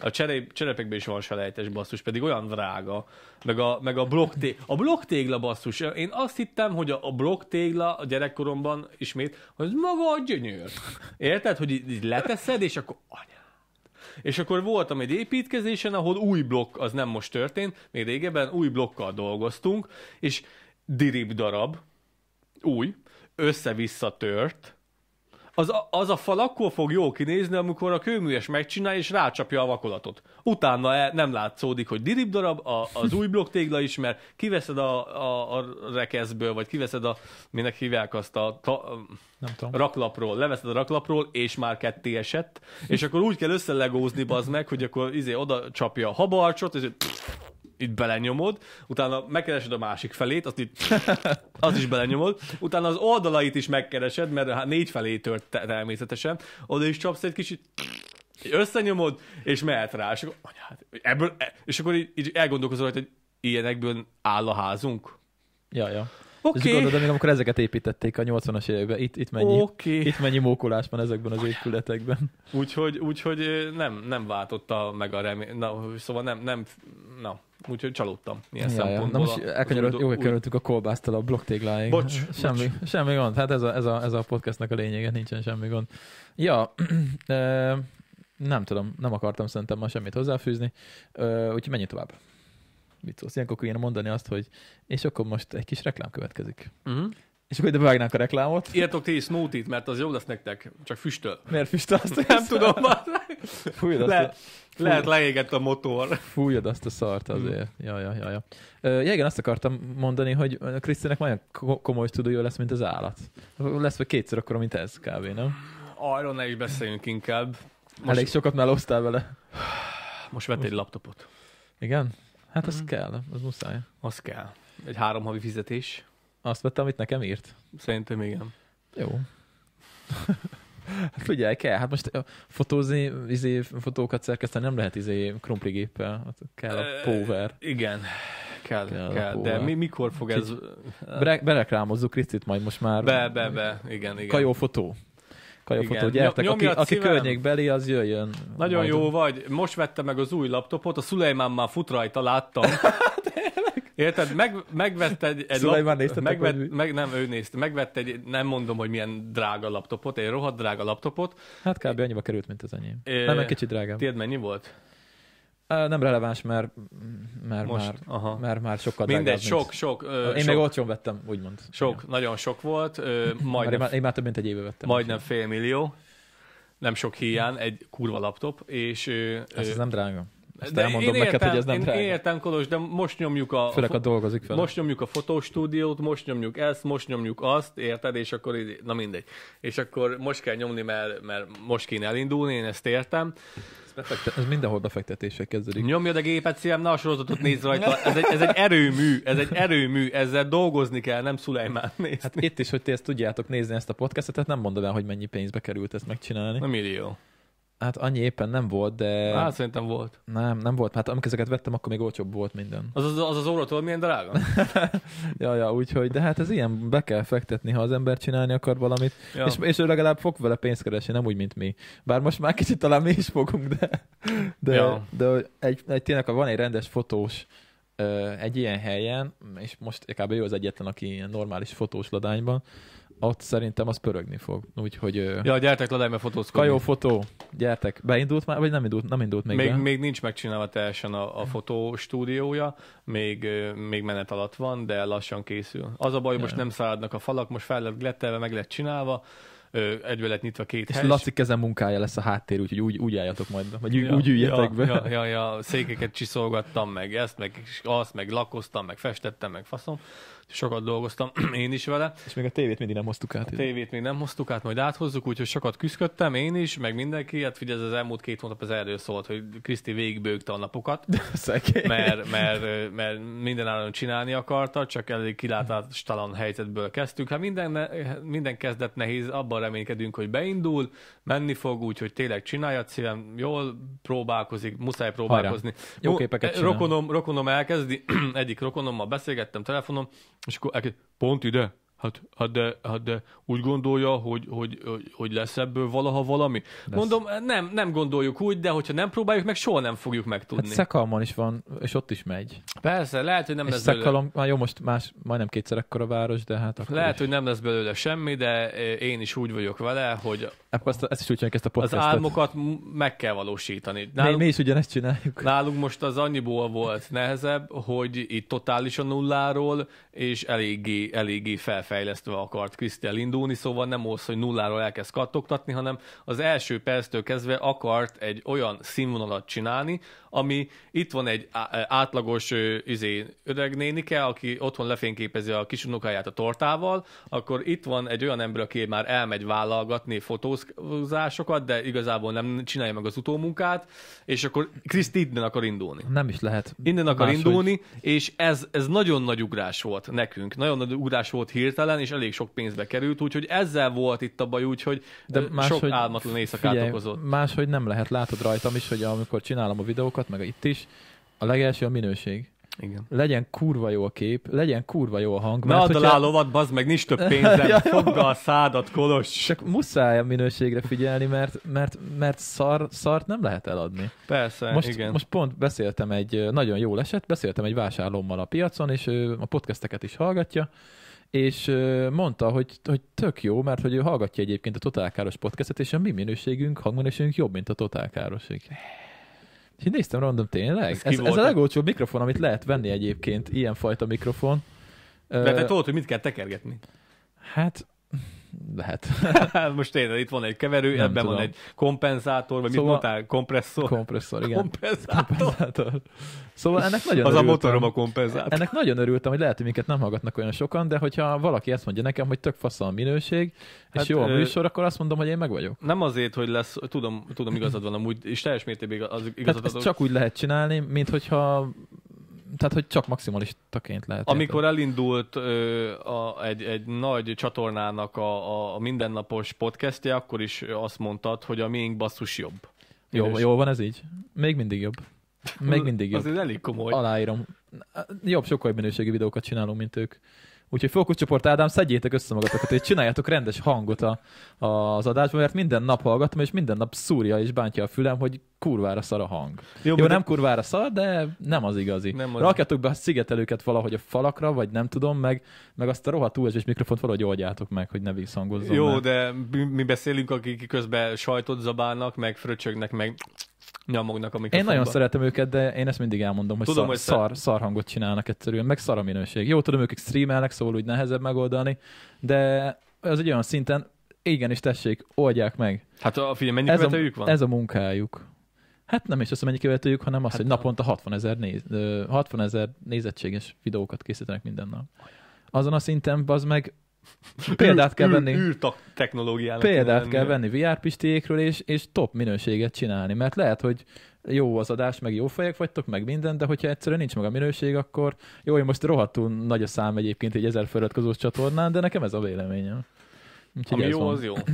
a cseré, cserepekben is van selejtes basszus, pedig olyan drága. Meg a, meg a blokktégla, a blokktégla basszus. Én azt hittem, hogy a, a blokktégla a gyerekkoromban ismét, hogy maga a gyönyör. Érted, hogy így, így leteszed, és akkor anya. És akkor voltam egy építkezésen, ahol új blokk, az nem most történt, még régebben új blokkkal dolgoztunk, és dirib darab, új, össze-vissza tört, az, a, az a fal akkor fog jól kinézni, amikor a kőműves megcsinálja és rácsapja a vakolatot. Utána e- nem látszódik, hogy dirib darab, a, az új blokk tégla is, mert kiveszed a, a, a rekeszből, vagy kiveszed a, minek hívják azt a ta, nem tudom. raklapról, leveszed a raklapról, és már ketté esett, és akkor úgy kell összelegózni, bazd meg, hogy akkor izé oda csapja a habarcsot, és itt belenyomod, utána megkeresed a másik felét, azt, itt, *laughs* azt is belenyomod, utána az oldalait is megkeresed, mert hát négy felé tört természetesen, oda is csapsz egy kicsit, összenyomod, és mehet rá, és akkor, anyád, hát ebből, és akkor így, így elgondolkozol, hogy ilyenekből áll a házunk. Ja, ja. Oké. Okay. És gondolod, még amikor ezeket építették a 80-as években, itt, itt, mennyi, okay. itt mennyi mókolás van ezekben az épületekben. Úgyhogy, úgyhogy nem, nem váltotta meg a remény. Na, szóval nem, nem, na, úgyhogy csalódtam ilyen ja, szempontból. Ja. Na most elkanyarodtuk, jó, hogy a kolbásztal a blokktégláig. Bocs, semmi, bocs. semmi gond, hát ez a, ez, a, ez a podcastnak a lényege, nincsen semmi gond. Ja, *clears throat* nem tudom, nem akartam szerintem ma semmit hozzáfűzni, úgyhogy menjünk tovább. Mit szólsz? Ilyenkor kéne mondani azt, hogy és akkor most egy kis reklám következik. Uh-huh. És akkor ide bevágnánk a reklámot. Írtok ti is smoothie mert az jó lesz nektek, csak füstöl. Miért füstöl? Azt nem tudom. *laughs* Fújj, lehet leégett a motor. Fújod azt a szart azért. Mm. Ja, ja, ja, ja. ja igen, azt akartam mondani, hogy Krisztinek olyan komoly tudója lesz, mint az állat. Lesz vagy kétszer akkor, mint ez kb. nem? Arról ne is beszéljünk inkább. Most... Elég sokat melóztál vele. Most vett egy laptopot. Igen? Hát az mm. kell, az muszáj. Az kell. Egy három havi fizetés. Azt vettem, amit nekem írt. Szerintem igen. Jó. Hát figyelj, kell. Hát most fotózni, izé, fotókat szerkeszteni nem lehet izé krumplingéppel. Hát kell a power. Uh, igen, kell, kell, kell. de mi, mikor fog Kicsi, ez... Bere, bereklámozzuk Krisztit majd most már. Be, be, be. Igen, igen. igen. fotó, gyertek, Nyom, aki, aki szívem. környékbeli, az jöjjön. Nagyon majd. jó vagy. Most vettem meg az új laptopot, a Szulejmán már fut rajta, láttam. *laughs* Érted? Meg, megvett egy, egy Szulajban lap... megvett, meg, meg, nem, ő nézte. Megvett egy, nem mondom, hogy milyen drága laptopot, egy rohadt drága laptopot. Hát kb. annyiba került, mint az enyém. É, nem, egy kicsit drágább. Tiéd mennyi volt? Nem releváns, mert, mert, Most, már, aha. mert már sokkal Mindegy, sok, mint. sok. Ö, én sok, még olcsón vettem, úgymond. Sok, ja. nagyon sok volt. Ö, majd én, már, én már több mint egy éve vettem. Majdnem fél millió. Nem sok hiány, egy kurva laptop. És, ö, ez, hát ö, ez nem drága. Ezt de elmondom én neked, értem, hogy ez nem én, drága. Én értem, Kolos, de most nyomjuk a... Főleg a, dolgozik fel. Most nyomjuk a fotóstúdiót, most nyomjuk ezt, most nyomjuk azt, érted? És akkor, na mindegy. És akkor most kell nyomni, mert, mert most kéne elindulni, én ezt értem. Ez, befekte, ez mindenhol befektetéssel kezdődik. Nyomjad a gépet, szívem, ne a sorozatot nézz rajta. *laughs* Ez egy, ez egy erőmű, ez egy erőmű, ezzel dolgozni kell, nem Szulajmán nézni. Hát itt is, hogy ti ezt tudjátok nézni ezt a podcastet, nem mondom el, hogy mennyi pénzbe került ezt megcsinálni. Na millió. Hát annyi éppen nem volt, de... Hát szerintem volt. Nem, nem volt. Hát amikor ezeket vettem, akkor még olcsóbb volt minden. Az az, az, az óratól milyen drága? *laughs* ja, ja, úgyhogy, de hát ez ilyen, be kell fektetni, ha az ember csinálni akar valamit. Ja. És, és ő legalább fog vele pénzt keresni, nem úgy, mint mi. Bár most már kicsit talán mi is fogunk, de, de, ja. de egy, egy, tényleg, ha van egy rendes fotós egy ilyen helyen, és most inkább ő az egyetlen, aki ilyen normális fotós ladányban, ott szerintem az pörögni fog. Úgyhogy... Ja, gyertek le, mert fotózkodni. Kajó fotó, gyertek. Beindult már, vagy nem indult, nem indult még? Még, be? még nincs megcsinálva teljesen a, a fotostúdiója, még, még menet alatt van, de lassan készül. Az a baj, hogy most nem száradnak a falak, most fel lett glettelve, meg lett csinálva, egyből lett nyitva két És hely. Laci kezem munkája lesz a háttér, úgyhogy úgy, úgy álljatok majd, vagy ja, úgy üljetek ja, be. Ja, ja, ja, székeket csiszolgattam, meg ezt, meg azt, meg lakoztam, meg festettem, meg faszom sokat dolgoztam *clears throat* én is vele. És még a tévét mindig nem hoztuk át. A tévét még nem hoztuk át, majd áthozzuk, úgyhogy sokat küzdöttem én is, meg mindenki. Hát figyelj, az elmúlt két hónap az erről szólt, hogy Kriszti végigbőgte a napokat, mert, *laughs* mert, mert, mert minden állam csinálni akarta, csak elég kilátástalan helyzetből kezdtük. Hát minden, minden kezdet nehéz, abban reménykedünk, hogy beindul, menni fog, úgyhogy tényleg csinálja szívem, jól próbálkozik, muszáj próbálkozni. Hajrá. Jó képeket csinál. Rokonom, rokonom elkezdi, *clears throat* egyik rokonommal beszélgettem telefonon, és akkor elkezd, pont ide? Hát, hát, de, hát de úgy gondolja, hogy, hogy, hogy, hogy lesz ebből valaha valami? Lesz. Mondom, nem, nem gondoljuk úgy, de hogyha nem próbáljuk meg, soha nem fogjuk megtudni. Hát szekalmon is van, és ott is megy. Persze, lehet, hogy nem és lesz szekalom, belőle. jó, most más, majdnem kétszer ekkora város, de hát akkor Lehet, is. hogy nem lesz belőle semmi, de én is úgy vagyok vele, hogy akkor ezt, ezt is úgy ezt a podcastot. Az álmokat meg kell valósítani. Nálunk, mi, mi is ugyanezt csináljuk. Nálunk most az annyiból volt nehezebb, hogy itt totálisan nulláról és eléggé, eléggé felfejlesztve akart Kriszti elindulni, szóval nem az, hogy nulláról elkezd kattogtatni, hanem az első perctől kezdve akart egy olyan színvonalat csinálni, ami itt van egy átlagos izé, öreg nénike, aki otthon lefényképezi a kisunokáját a tortával, akkor itt van egy olyan ember, aki már elmegy vállalgatni, fotóz, fotózásokat, de igazából nem csinálja meg az utómunkát, és akkor Kriszt innen akar indulni. Nem is lehet. Innen akar Más indulni, és ez, ez nagyon nagy ugrás volt nekünk. Nagyon nagy ugrás volt hirtelen, és elég sok pénzbe került, úgyhogy ezzel volt itt a baj, úgyhogy de más, sok hogy, álmatlan éjszakát figyelj, okozott. Máshogy nem lehet, látod rajtam is, hogy amikor csinálom a videókat, meg itt is, a legelső a minőség. Igen. Legyen kurva jó a kép, legyen kurva jó a hang. Na, add hogyha... a lovat, bazd meg, nincs több pénzem, *laughs* ja, fogd a szádat, kolos. Csak muszáj a minőségre figyelni, mert, mert, mert szar, szart nem lehet eladni. Persze, most, igen. Most pont beszéltem egy, nagyon jó eset, beszéltem egy vásárlómmal a piacon, és a podcasteket is hallgatja, és mondta, hogy, hogy tök jó, mert hogy ő hallgatja egyébként a Totálkáros podcastet, és a mi minőségünk, hangminőségünk jobb, mint a Totálkárosik. És néztem random, tényleg? Ez, ez, ez a legolcsóbb mikrofon, amit lehet venni egyébként, ilyenfajta mikrofon. De te tudod, hogy mit kell tekergetni. Hát lehet. *laughs* Most tényleg itt van egy keverő, nem ebben tudom. van egy kompenzátor, vagy szóval... mit mondtál? Kompresszor? Kompresszor, igen. Kompenzátor. kompenzátor. Szóval ennek nagyon Az örültem. a motorom a kompenzátor. Ennek nagyon örültem, hogy lehet, hogy minket nem hallgatnak olyan sokan, de hogyha valaki ezt mondja nekem, hogy tök fasz a minőség, és hát, jó a műsor, akkor azt mondom, hogy én meg vagyok. Nem azért, hogy lesz, tudom, tudom igazad van amúgy, és teljes mértékben az hát igazad hát csak úgy lehet csinálni, mint hogyha tehát, hogy csak maximalistaként lehet. Amikor érteni. elindult ö, a, egy, egy nagy csatornának a, a mindennapos podcastje, akkor is azt mondtad, hogy a miénk basszus jobb. Jó, jó van ez így? Még mindig jobb. Még mindig *laughs* jobb. Azért elég komoly. Aláírom. Jobb, sokkal minőségi videókat csinálunk, mint ők. Úgyhogy fókuszcsoport Ádám, szedjétek össze magatokat, és csináljátok rendes hangot a, a, az adásban, mert minden nap hallgatom, és minden nap szúrja és bántja a fülem, hogy kurvára szar a hang. Jó, Jó nem de... kurvára szar, de nem az igazi. Nem az... Rakjatok be a szigetelőket valahogy a falakra, vagy nem tudom, meg, meg azt a rohadt USB mikrofont valahogy oldjátok meg, hogy ne visszhangozzon. Jó, meg. de mi beszélünk, akik közben sajtot zabálnak, meg fröcsögnek, meg nyomognak a mikrofonba. Én nagyon szeretem őket, de én ezt mindig elmondom, hogy, tudom, szar, hogy szar, szar hangot csinálnak egyszerűen, meg szar a minőség. Jó, tudom, ők streamelnek, szóval úgy nehezebb megoldani, de az egy olyan szinten, igenis tessék, oldják meg. Hát a film mennyi ez követőjük a, van? Ez a munkájuk. Hát nem is azt, mennyi követőjük, hanem az, hát hogy naponta 60 ezer, néz, 60 ezer nézettséges videókat készítenek minden nap. Azon a szinten, az meg *laughs* Példát kell venni. technológiának. Példát kell, venni VR pistiékről, és, és top minőséget csinálni, mert lehet, hogy jó az adás, meg jó fejek vagytok, meg minden, de hogyha egyszerűen nincs meg a minőség, akkor jó, hogy most rohadtul nagy a szám egyébként egy ezer fölött csatornán, de nekem ez a véleményem. Úgyhogy Ami jó, van. az jó. *clears throat*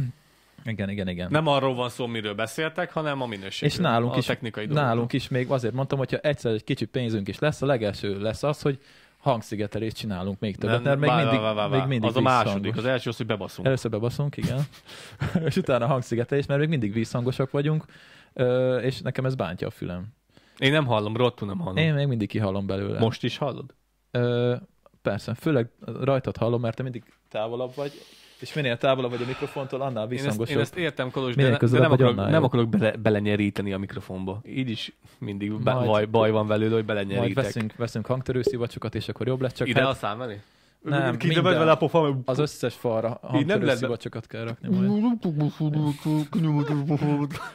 Igen, igen, igen. Nem arról van szó, miről beszéltek, hanem a minőségről. És nálunk a is, technikai nálunk is még azért mondtam, hogyha egyszer egy kicsi pénzünk is lesz, a legelső lesz az, hogy hangszigetelést csinálunk még többet, mert még vá, mindig, vá, vá, vá. még mindig Az a második, az első az, hogy bebaszunk. Először bebaszunk, igen. *laughs* és utána hangszigetelés, mert még mindig visszhangosak vagyunk, és nekem ez bántja a fülem. Én nem hallom, rottul nem hallom. Én még mindig kihallom belőle. Most is hallod? Ö, persze, főleg rajtad hallom, mert te mindig távolabb vagy, és minél távolabb vagy a mikrofontól, annál visszhangosabb. Én én ezt értem, Kolos, de, de nem, akarok, nem akarok bele, belenyeríteni a mikrofonba. Így is mindig baj, majd, baj, baj van velőle, hogy belenyerítek. Majd veszünk, veszünk hangtörőszivacsokat, és akkor jobb lesz. Csak Ide hát... a szám elé? Nem, minden. vele a mert... Az összes falra hangtörőszivacsokat kell rakni majd.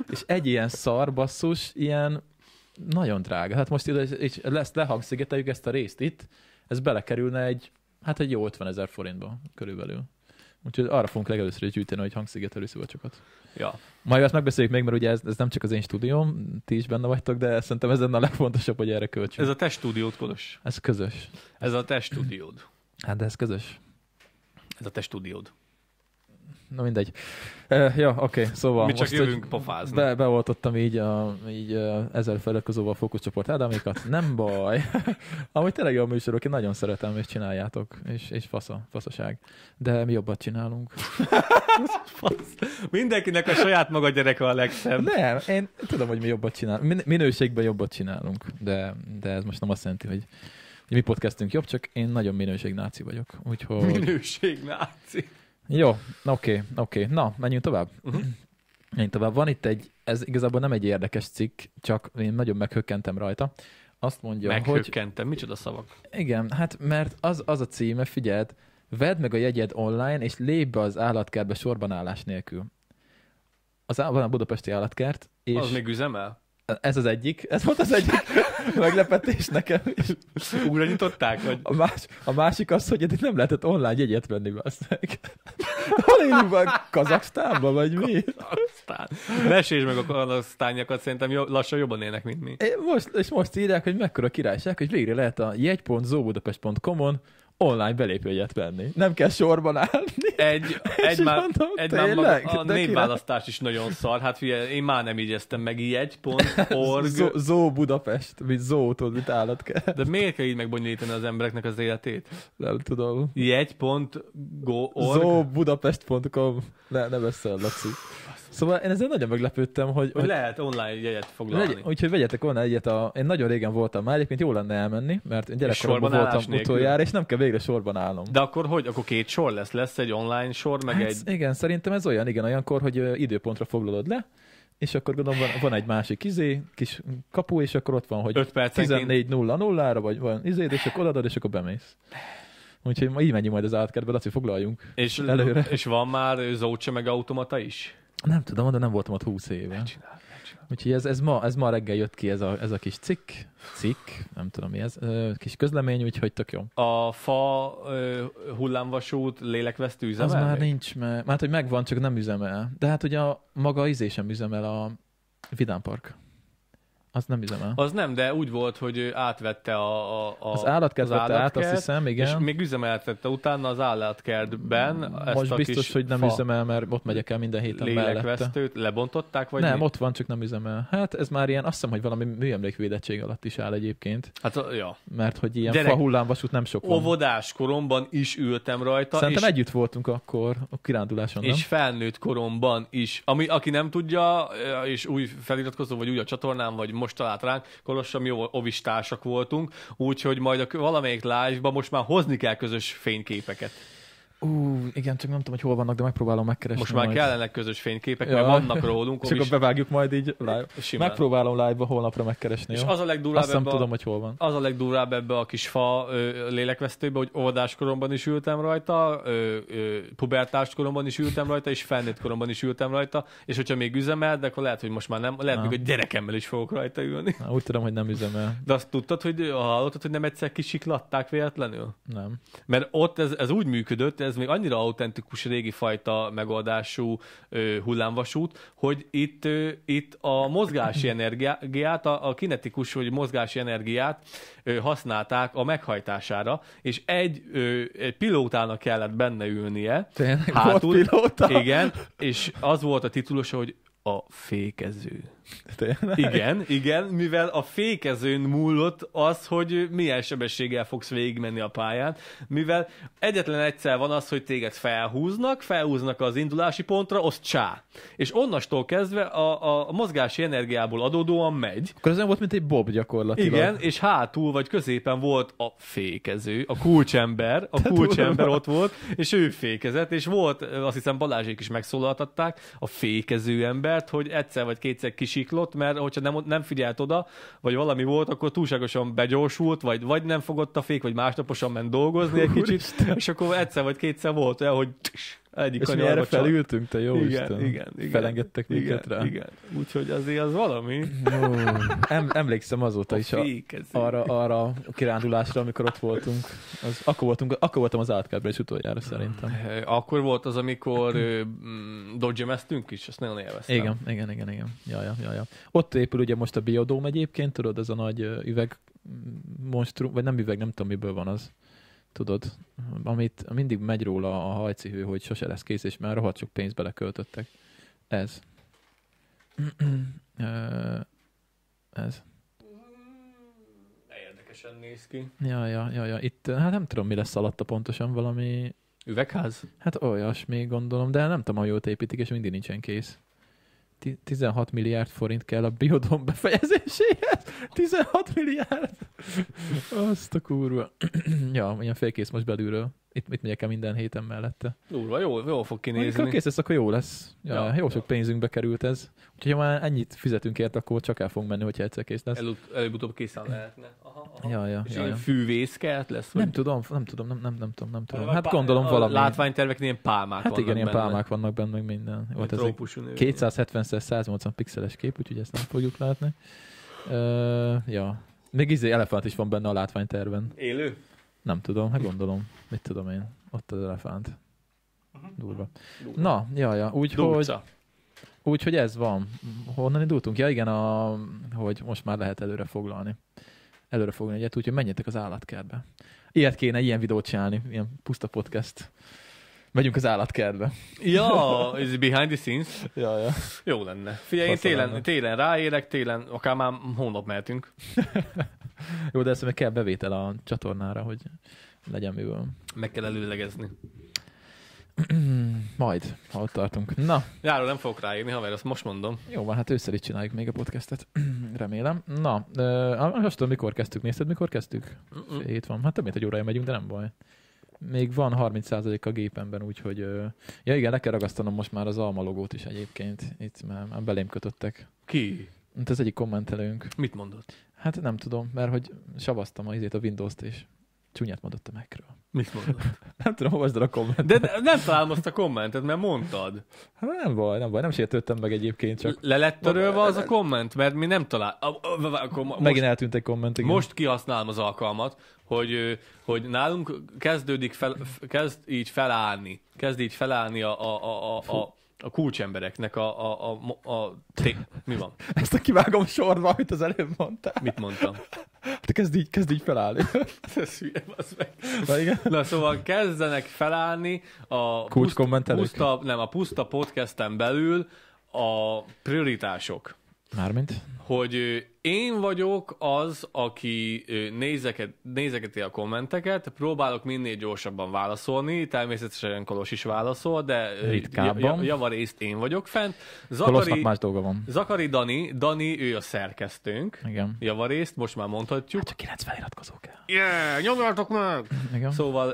és egy ilyen szar basszus, ilyen nagyon drága. Hát most ide, és lesz, lehangszigeteljük ezt a részt itt, ez belekerülne egy, hát egy jó 50 ezer forintba körülbelül. Úgyhogy arra fogunk legelőször gyűjteni, hogy hangszigetelő szivacsokat. Ja. Majd ezt megbeszéljük még, mert ugye ez, ez nem csak az én stúdióm, ti is benne vagytok, de szerintem ez lenne a legfontosabb, hogy erre költsünk. Ez a test stúdiód, Kodos. Ez közös. Ez a test stúdiód. Hát de ez közös. Ez a test stúdiód na mindegy. Uh, ja, oké, okay, szóval Mi csak most, jövünk pofázni. Be, beoltottam így, a, így a ezer feliratkozóval fókuszcsoport Ádámékat, nem baj. *laughs* Amúgy tényleg jó műsorok, én nagyon szeretem, és csináljátok, és, és fasza, faszaság. De mi jobbat csinálunk. *laughs* Fasz. Mindenkinek a saját maga gyereke a legszebb. Nem, én tudom, hogy mi jobbat csinálunk. Min- minőségben jobbat csinálunk, de, de ez most nem azt jelenti, hogy mi podcastünk jobb, csak én nagyon minőségnáci vagyok. Úgyhogy... Minőségnáci. Jó, oké, okay, oké. Okay. Na, menjünk tovább. Uh-huh. Menjünk tovább. Van itt egy, ez igazából nem egy érdekes cikk, csak én nagyon meghökkentem rajta. Azt mondja, meghökkentem. hogy... micsoda szavak. Igen, hát mert az, az a címe, figyeld, vedd meg a jegyed online, és lépj be az állatkertbe sorban állás nélkül. Az, van a budapesti állatkert, és... Az még üzemel? Ez az egyik, ez volt az egyik *laughs* meglepetés nekem. Újra nyitották? Vagy? A, más, a másik az, hogy eddig nem lehetett online jegyet venni, meg. Hol élünk van? Kazaksztánban, vagy mi? Kazaksztán. Mesélj meg a kazaksztányokat, szerintem jobb, lassan jobban élnek, mint mi. É, most, és most írják, hogy mekkora királyság, hogy végre lehet a jegyzobudapestcom on online belépőjegyet venni. Nem kell sorban állni. Egy, *laughs* egy már, mondom, egy már maga, a De névválasztás kire? is nagyon szar. Hát figyelj, én már nem igyeztem meg ijegy.org. *laughs* Zó, Zó Budapest, vagy Zó, tudod, mit állat kell. De miért kell így megbonyolítani az embereknek az életét? Nem tudom. Jegy.go.org. Zó Budapest.com Ne, ne beszél, Laci. Szóval én ezzel nagyon meglepődtem, hogy... Hogy lehet online jegyet foglalni. Legy, úgyhogy vegyetek online egyet. A, én nagyon régen voltam már, egyébként jó lenne elmenni, mert én gyerekkoromban voltam nélkül. utoljára, és nem kell végre sorban állnom. De akkor hogy? Akkor két sor lesz? Lesz egy online sor, meg hát, egy... Igen, szerintem ez olyan, igen, olyankor, hogy időpontra foglalod le, és akkor gondolom van, van egy másik izé, kis kapu, és akkor ott van, hogy 1400 ra vagy van izéd, és akkor odaadod, és akkor bemész. Úgyhogy ma így menjünk majd az átkertbe, Laci, foglaljunk és, előre. És van már zócsa meg automata is? Nem tudom, de nem voltam ott 20 éve. Ne csinál, ne csinál. Úgyhogy ez, ez, ma, ez ma reggel jött ki ez a, ez a kis cikk, cikk, nem tudom mi ez, kis közlemény, úgyhogy tök jó. A fa hullámvasút lélekvesztő üzemel? Az már nincs, mert hát, hogy megvan, csak nem üzemel. De hát ugye a maga izé sem üzemel a Vidámpark. Park. Az nem üzemel. Az nem, de úgy volt, hogy átvette a, a, a az állatkert az állatkert, át, azt hiszem, igen. És még üzemeltette utána az állatkertben Most ezt Most a biztos, hogy nem üzemel, mert ott megyek el minden héten mellette. lebontották? Vagy nem, mi? ott van, csak nem üzemel. Hát ez már ilyen, azt hiszem, hogy valami műemlékvédettség alatt is áll egyébként. Hát, ja. Mert hogy ilyen Gyerek, fa hullámvasút nem sok van. Óvodás koromban is ültem rajta. Szerintem és, együtt voltunk akkor a kiránduláson, És nem? felnőtt koromban is. Ami, aki nem tudja, és új feliratkozó, vagy új a csatornám, vagy most talált ránk, Kolossom jó ovistársak voltunk, úgyhogy majd a valamelyik live most már hozni kell közös fényképeket. Ú, igen, csak nem tudom, hogy hol vannak, de megpróbálom megkeresni. Most már majd. kellenek közös fényképek, ja. mert vannak rólunk. Csak *laughs* is... bevágjuk majd így live. Simán. Megpróbálom live-ba holnapra megkeresni. És jó? az a legdurább Azt ebbe tudom, hogy hol van. Az a legdurább ebbe a kis fa ö, lélekvesztőbe, hogy óvodáskoromban is ültem rajta, ö, ö, pubertáskoromban is ültem rajta, és felnőtt koromban is ültem rajta, és hogyha még üzemel, de akkor lehet, hogy most már nem, lehet, nem. még hogy gyerekemmel is fogok rajta ülni. Na, úgy tudom, hogy nem üzemel. De azt tudtad, hogy hallottad, hogy nem egyszer kisiklatták véletlenül? Nem. Mert ott ez, ez úgy működött, ez még annyira autentikus, régi fajta megoldású ö, hullámvasút, hogy itt, ö, itt a mozgási energiát, a, a kinetikus vagy mozgási energiát ö, használták a meghajtására, és egy, ö, egy pilótának kellett benne ülnie. Tényleg hátul, volt pilóta? Igen, és az volt a titulusa, hogy a fékező. Tényleg? Igen, igen, mivel a fékezőn múlott az, hogy milyen sebességgel fogsz végigmenni a pályán, mivel egyetlen egyszer van az, hogy téged felhúznak, felhúznak az indulási pontra, az csá. És onnastól kezdve a, a mozgási energiából adódóan megy. Akkor ez nem volt, mint egy bob gyakorlatilag. Igen, és hátul vagy középen volt a fékező, a kulcsember, a *laughs* kulcsember ott volt, és ő fékezett, és volt, azt hiszem Balázsék is megszólaltatták, a fékező embert, hogy egyszer vagy kétszer kis kisiklott, mert hogyha nem, nem figyelt oda, vagy valami volt, akkor túlságosan begyorsult, vagy, vagy nem fogott a fék, vagy másnaposan ment dolgozni egy kicsit, és akkor egyszer vagy kétszer volt olyan, hogy egyik és mi erre felültünk, te jó igen, Isten. Igen, igen, Felengedtek igen, minket rá. Igen, úgyhogy azért az valami. em, emlékszem azóta a is a, arra, arra a kirándulásra, amikor ott voltunk. Az, akkor, voltunk akkor voltam az átkádban is utoljára szerintem. Akkor volt az, amikor mm, dodgemeztünk is, ezt nagyon élveztem. Igen, igen, igen, igen. Ja, ja, ja, ja. Ott épül ugye most a biodóm egyébként, tudod, ez a nagy üveg mm, monstrum, vagy nem üveg, nem tudom, miből van az tudod, amit mindig megy róla a hajcihő, hogy sose lesz kész, és már rohadt sok pénzt beleköltöttek. Ez. *clears throat* Ez. érdekesen néz ki. Ja, ja, ja, ja. Itt, hát nem tudom, mi lesz alatta pontosan valami... Üvegház? Hát olyasmi, gondolom, de nem tudom, ha jót építik, és mindig nincsen kész. 16 milliárd forint kell a biodom befejezéséhez. 16 milliárd! Azt a kurva. *clears throat* ja, ilyen félkész most belülről itt, mit megyek el minden héten mellette. Durva, jó, jó fog kinézni. kész lesz, akkor jó lesz. Ja, ja, jó sok ja. pénzünkbe került ez. Úgyhogy ha már ennyit fizetünk ért, akkor csak el fogunk menni, hogyha egyszer kész lesz. előbb-utóbb készen lehetne. Aha, aha. Ja, ja, És ja, ja. fűvészkelt lesz? Vagy? Nem tudom, nem tudom, nem, nem, nem tudom, nem tudom. Hát gondolom a valami. Látványtervek ilyen pálmák Hát igen, ilyen benne. pálmák vannak benne, meg minden. Volt ez 270x180 pixeles kép, úgyhogy ezt nem fogjuk látni. Uh, ja. Még izé elefánt is van benne a látványterven. Élő? Nem tudom, hát gondolom. Mit tudom én? Ott az elefánt. Mhm. Durva. Durva. Na, jaja, úgyhogy... Úgyhogy ez van. Honnan indultunk? Ja igen, a, hogy most már lehet előre foglalni. Előre foglalni egyet, úgyhogy menjetek az állatkertbe. Ilyet kéne, ilyen videót csinálni, ilyen puszta podcast. Megyünk az állatkertbe. Ja, ez behind the scenes. Ja, ja. Jó lenne. Figyelj, én télen, lenne. télen ráérek, télen, akár már hónap mehetünk. *laughs* Jó, de ezt meg kell bevétel a csatornára, hogy legyen miből. Meg kell előlegezni. *clears throat* Majd, ha ott tartunk. Na. Járó, nem fogok ráírni, haver, azt most mondom. Jó van, hát ősszel itt csináljuk még a podcastet. *clears throat* Remélem. Na, ö, azt tudom, mikor kezdtük. Nézted, mikor kezdtük? Hét van. Hát több mint egy órája megyünk, de nem baj még van 30% a gépemben, úgyhogy... Ja igen, le kell ragasztanom most már az Alma logót is egyébként. Itt már, már belém kötöttek. Ki? Mint az egyik kommentelőnk. Mit mondott? Hát nem tudom, mert hogy savaztam a izét a Windows-t is. Csúnyát mondott a Mac-ről. Mit mondott? *laughs* nem tudom, olvasd a kommentet. De nem találom azt a kommentet, mert mondtad. Hát nem baj, nem baj, nem sértődtem meg egyébként, csak... Le lett törölve az a komment, mert mi nem talál... most, Megint eltűnt egy komment, igen. Most kihasználom az alkalmat, hogy, hogy nálunk kezdődik fel, kezd így felállni, kezd így felállni a, a, a, a, a a kulcsembereknek a, a, a, a té... Mi van? *laughs* Ezt a kivágom sorba, amit az előbb mondtál. Mit mondtam? Te hát kezd így, kezd így felállni. *laughs* Ez hülye, meg. Na, igen. Na szóval kezdenek felállni a Kulcs puszta, puszta, nem, a puszta podcasten belül a prioritások. Mármint? Hogy én vagyok az, aki nézeket, nézeketi a kommenteket, próbálok minél gyorsabban válaszolni, természetesen Kolos is válaszol, de Ritkábban. javarészt én vagyok fent. Zakari, más dolga van. Zakari Dani, Dani, ő a szerkesztőnk. Igen. Javarészt, most már mondhatjuk. Hát csak 9 feliratkozó kell. Yeah, nyomjátok meg! Igen. Szóval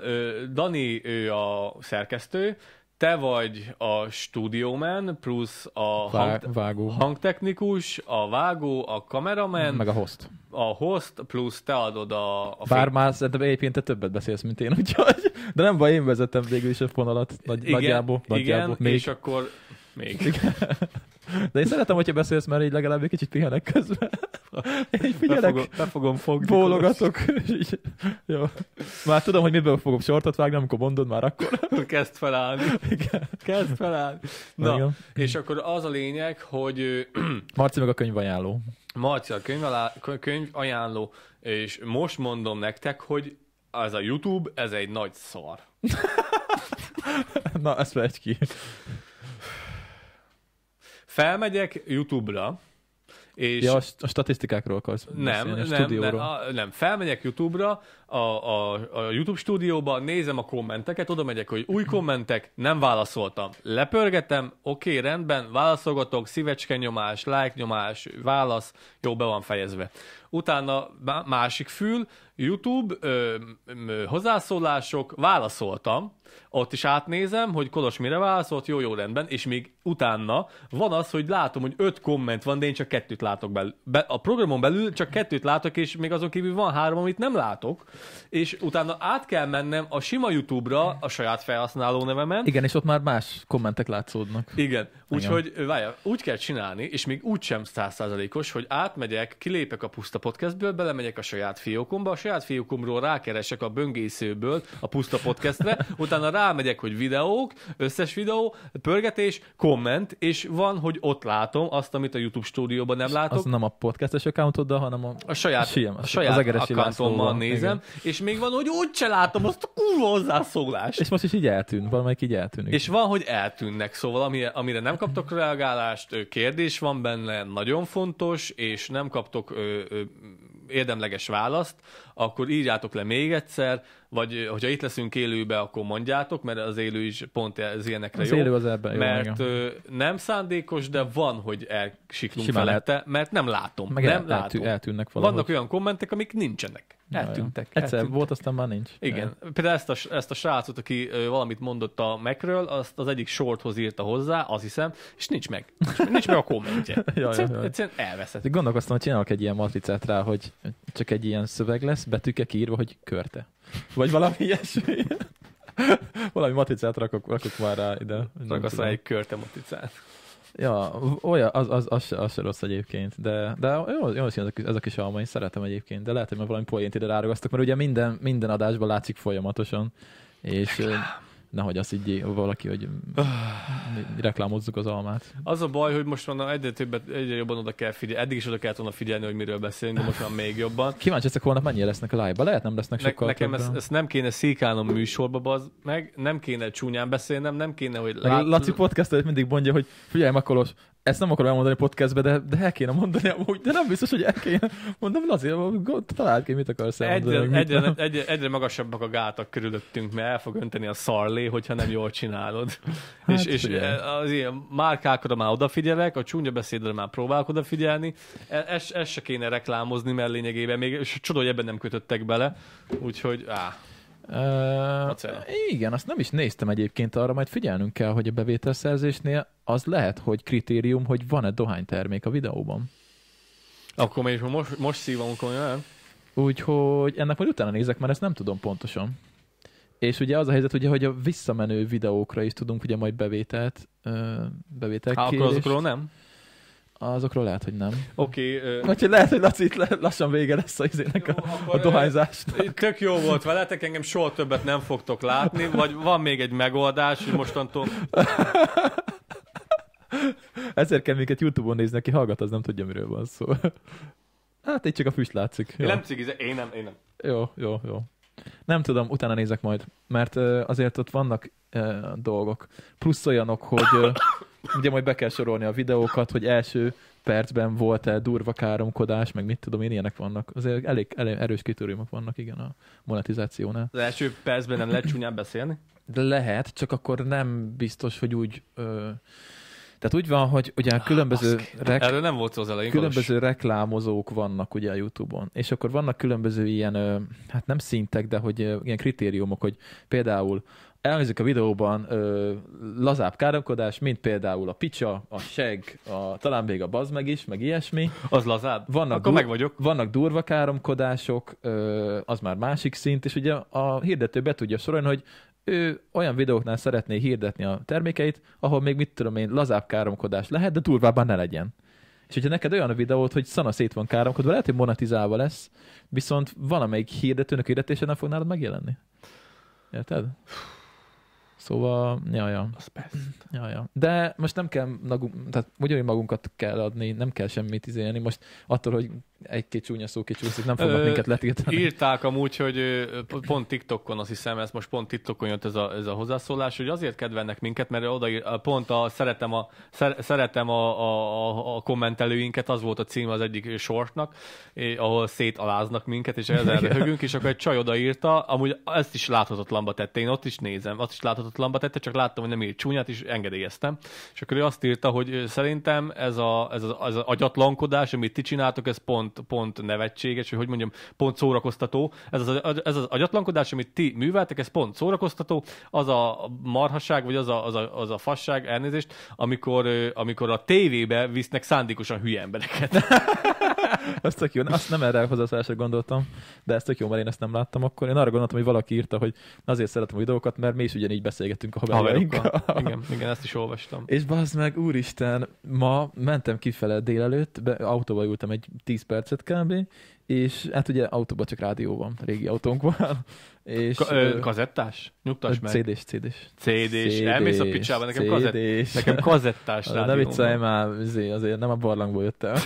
Dani, ő a szerkesztő, te vagy a stúdiómen, plusz a hang- vágó. hangtechnikus, a vágó, a kameramen. Meg a host. A host, plusz te adod a... a Bár fél... már szerintem egyébként te többet beszélsz, mint én, *laughs* úgyhogy... De nem baj, én vezetem végül is a fonalat, nagy, igen, nagyjából, igen, nagyjából. Igen, még. és akkor... Még. De én szeretem, hogyha beszélsz, mert így legalább egy kicsit pihenek közben. Én figyelek. Fogom be fogni. Bólogatok. Így, jó. Már tudom, hogy miből fogok sortot vágni, amikor mondod már akkor. Kezd felállni. Igen. Kezd felállni. Na, Igen. és akkor az a lényeg, hogy... *clears throat* Marci meg a ajánló. Marci a könyv ajánló, és most mondom nektek, hogy ez a YouTube, ez egy nagy szar. *laughs* Na, ezt vegy ki. Felmegyek YouTube-ra, és ja, a statisztikákról akarsz. Nem, beszélni, a nem, nem, a, nem, felmegyek YouTube-ra, a, a, a YouTube stúdióban, nézem a kommenteket, oda megyek, hogy új kommentek, nem válaszoltam. Lepörgetem, oké, okay, rendben, válaszolgatok, szívecske nyomás, like nyomás, válasz, jó, be van fejezve. Utána másik fül, YouTube, ö, ö, hozzászólások, válaszoltam, ott is átnézem, hogy Kolos mire válaszolt, jó, jó, rendben, és még utána van az, hogy látom, hogy öt komment van, de én csak kettőt látok belül. Be, a programon belül csak kettőt látok, és még azon kívül van három, amit nem látok, és utána át kell mennem a sima YouTube-ra a saját felhasználó nevemen. Igen, és ott már más kommentek látszódnak. Igen, úgyhogy várja, úgy kell csinálni, és még úgy sem százszázalékos, hogy átmegyek, kilépek a puszta podcastből, belemegyek a saját fiókomba, a saját fiókomról rákeresek a böngészőből a puszta podcastre, *laughs* utána rámegyek, hogy videók, összes videó, pörgetés, komment, és van, hogy ott látom azt, amit a YouTube stúdióban nem látok. Az nem a podcastes accountod, hanem a, a saját, siem, a saját az accountommal nézem, igen és még van, hogy úgy se látom azt a kurva hozzászólást. És most is így eltűnt, valamelyik így eltűnik. És van, hogy eltűnnek, szóval ami, amire nem kaptok reagálást, kérdés van benne, nagyon fontos, és nem kaptok ö, ö, érdemleges választ, akkor írjátok le még egyszer, vagy hogyha itt leszünk élőbe, akkor mondjátok, mert az élő is pont ez ilyenekre az jó. Élő az ebben mert jó, ö, nem szándékos, de van, hogy elsiklunk Simán felette, lehet. mert nem látom. Meg nem el, látom. eltűnnek valahogy. Vannak olyan kommentek, amik nincsenek. Eltűntek. Jaj, Egyszer eltűntek. volt, aztán már nincs. Igen. Jaj. Például ezt a, ezt a srácot, aki valamit mondott a Macről, azt az egyik sorthoz írta hozzá, azt hiszem, és nincs meg. Nincs meg a kommentje. *laughs* jaj, egyszer, jaj. egyszerűen elveszett. Gondolkoztam, hogy csinálok egy ilyen matricát rá, hogy csak egy ilyen szöveg lesz, betűkek írva, hogy körte. Vagy valami ilyesmi. *laughs* valami maticát rakok, rakok már rá ide. Ragaszol egy körte maticát. Ja, olyan, az, az, az, se, az se rossz egyébként, de, de jó, jó szín ez a, kis, ez a kis alma, én szeretem egyébként, de lehet, hogy már valami poént ide ráragasztok, mert ugye minden, minden adásban látszik folyamatosan, és... Reklám nehogy azt így valaki, hogy *sighs* reklámozzuk az almát. Az a baj, hogy most van egyre többet, egyre jobban oda kell figyelni. Eddig is oda kellett volna figyelni, hogy miről beszélünk, de most már még jobban. Kíváncsi ezek holnap mennyire lesznek a live-ba. Lehet nem lesznek ne, sokkal Nekem ezt, ezt, nem kéne szíkálnom műsorba, bazd meg, nem kéne csúnyán beszélnem, nem kéne, hogy lát... Laci podcast mindig mondja, hogy figyelj, Makolos, ezt nem akarom elmondani podcastbe, de, de el kéne mondani amúgy, de nem biztos, hogy el kéne. Mondom, Laci, találd ki, mit akarsz elmondani. Egyre, egyre, nem. egyre, egyre, magasabbak a gátak körülöttünk, mert el fog önteni a szarlé, hogyha nem jól csinálod. *laughs* Hát, és, és eh, az ilyen márkákra már odafigyelek, a csúnya beszédre már próbálok odafigyelni. E- ezt e, e se kéne reklámozni, mert lényegében még és csoda, hogy ebben nem kötöttek bele. Úgyhogy, áh. Uh, igen, azt nem is néztem egyébként, arra majd figyelnünk kell, hogy a bevételszerzésnél az lehet, hogy kritérium, hogy van-e dohánytermék a videóban. Akkor még most, most szívom komolyan. Úgyhogy ennek majd utána nézek, mert ezt nem tudom pontosan. És ugye az a helyzet, ugye, hogy a visszamenő videókra is tudunk ugye majd bevételt, bevételt Há, akkor azokról nem? Azokról lehet, hogy nem. Oké. Okay, uh... lehet, hogy Laci itt lassan vége lesz az izének jó, a, a dohányzásnak. Tök jó volt veletek, engem soha többet nem fogtok látni, vagy van még egy megoldás, hogy mostantól... Ezért kell minket Youtube-on nézni, aki hallgat, az nem tudja, miről van szó. Hát itt csak a füst látszik. Jó. Én nem cigizek, én nem, én nem. Jó, jó, jó. Nem tudom, utána nézek majd, mert uh, azért ott vannak uh, dolgok. Plusz olyanok, hogy... Uh, ugye majd be kell sorolni a videókat, hogy első percben volt-e durva káromkodás, meg mit tudom én, ilyenek vannak. Azért elég, elég erős kitörőmök vannak, igen, a monetizációnál. Az első percben nem lehet csúnyán beszélni? De lehet, csak akkor nem biztos, hogy úgy... Ö, tehát úgy van, hogy ugye ah, különböző, ah, rek... Erről nem volt szó az elején, különböző reklámozók vannak ugye a YouTube-on, és akkor vannak különböző ilyen, hát nem szintek, de hogy ilyen kritériumok, hogy például elhangzik a videóban ö, lazább káromkodás, mint például a picsa, a seg, a, talán még a baz meg is, meg ilyesmi. Az lazább? Vannak Akkor dur- meg vagyok. Vannak durva káromkodások, ö, az már másik szint, és ugye a hirdető be tudja sorolni, hogy ő olyan videóknál szeretné hirdetni a termékeit, ahol még mit tudom én, lazább káromkodás lehet, de durvábban ne legyen. És hogyha neked olyan a videót, hogy szana szét van káromkodva, lehet, hogy monetizálva lesz, viszont valamelyik hirdetőnek hirdetése nem fog nálad megjelenni. Érted? Szóval, ja, ja. Az best. Ja, ja. De most nem kell, magunk, tehát ugyanúgy magunkat kell adni, nem kell semmit izélni. Most attól, hogy egy-két csúnya szó kicsúszik, nem fognak minket letiltani. Írták amúgy, hogy pont TikTokon, azt hiszem, ez most pont TikTokon jött ez a, ez a hozzászólás, hogy azért kedvelnek minket, mert oda pont a szeretem a, szeretem a, a, a kommentelőinket, az volt a cím az egyik sortnak, ahol szétaláznak minket, és ezzel röhögünk, és akkor egy csaj odaírta, amúgy ezt is láthatatlanba tette, én ott is nézem, azt is láthatatlanba tette, csak láttam, hogy nem írt csúnyát, és engedélyeztem. És akkor ő azt írta, hogy szerintem ez, a, ez, az, ez az agyatlankodás, amit ti csináltok, ez pont pont, pont nevetséges, hogy hogy mondjam, pont szórakoztató. Ez az, ez az agyatlankodás, amit ti műveltek, ez pont szórakoztató. Az a marhasság, vagy az a, az a, az a fasság, elnézést, amikor, amikor a tévébe visznek szándékosan hülye embereket. *laughs* ez tök jó. Azt nem erre hozzászólásra gondoltam, de ez tök jó, mert én ezt nem láttam akkor. Én arra gondoltam, hogy valaki írta, hogy azért szeretem a videókat, mert mi is ugyanígy beszélgetünk a haverokkal. *laughs* igen, igen, ezt is olvastam. És bazd meg, úristen, ma mentem kifele délelőtt, be, autóval ültem egy 10 perc percet kb. És hát ugye autóban csak rádió van, régi autónk van. És, Ka- ö, kazettás? Nyugtass meg. CD-s, CD-s. CD-s. Elmész a picsába, nekem, kazett, nekem kazettás rádió. *laughs* Nem viccelj már, izé, azért nem a barlangból jöttem. *laughs*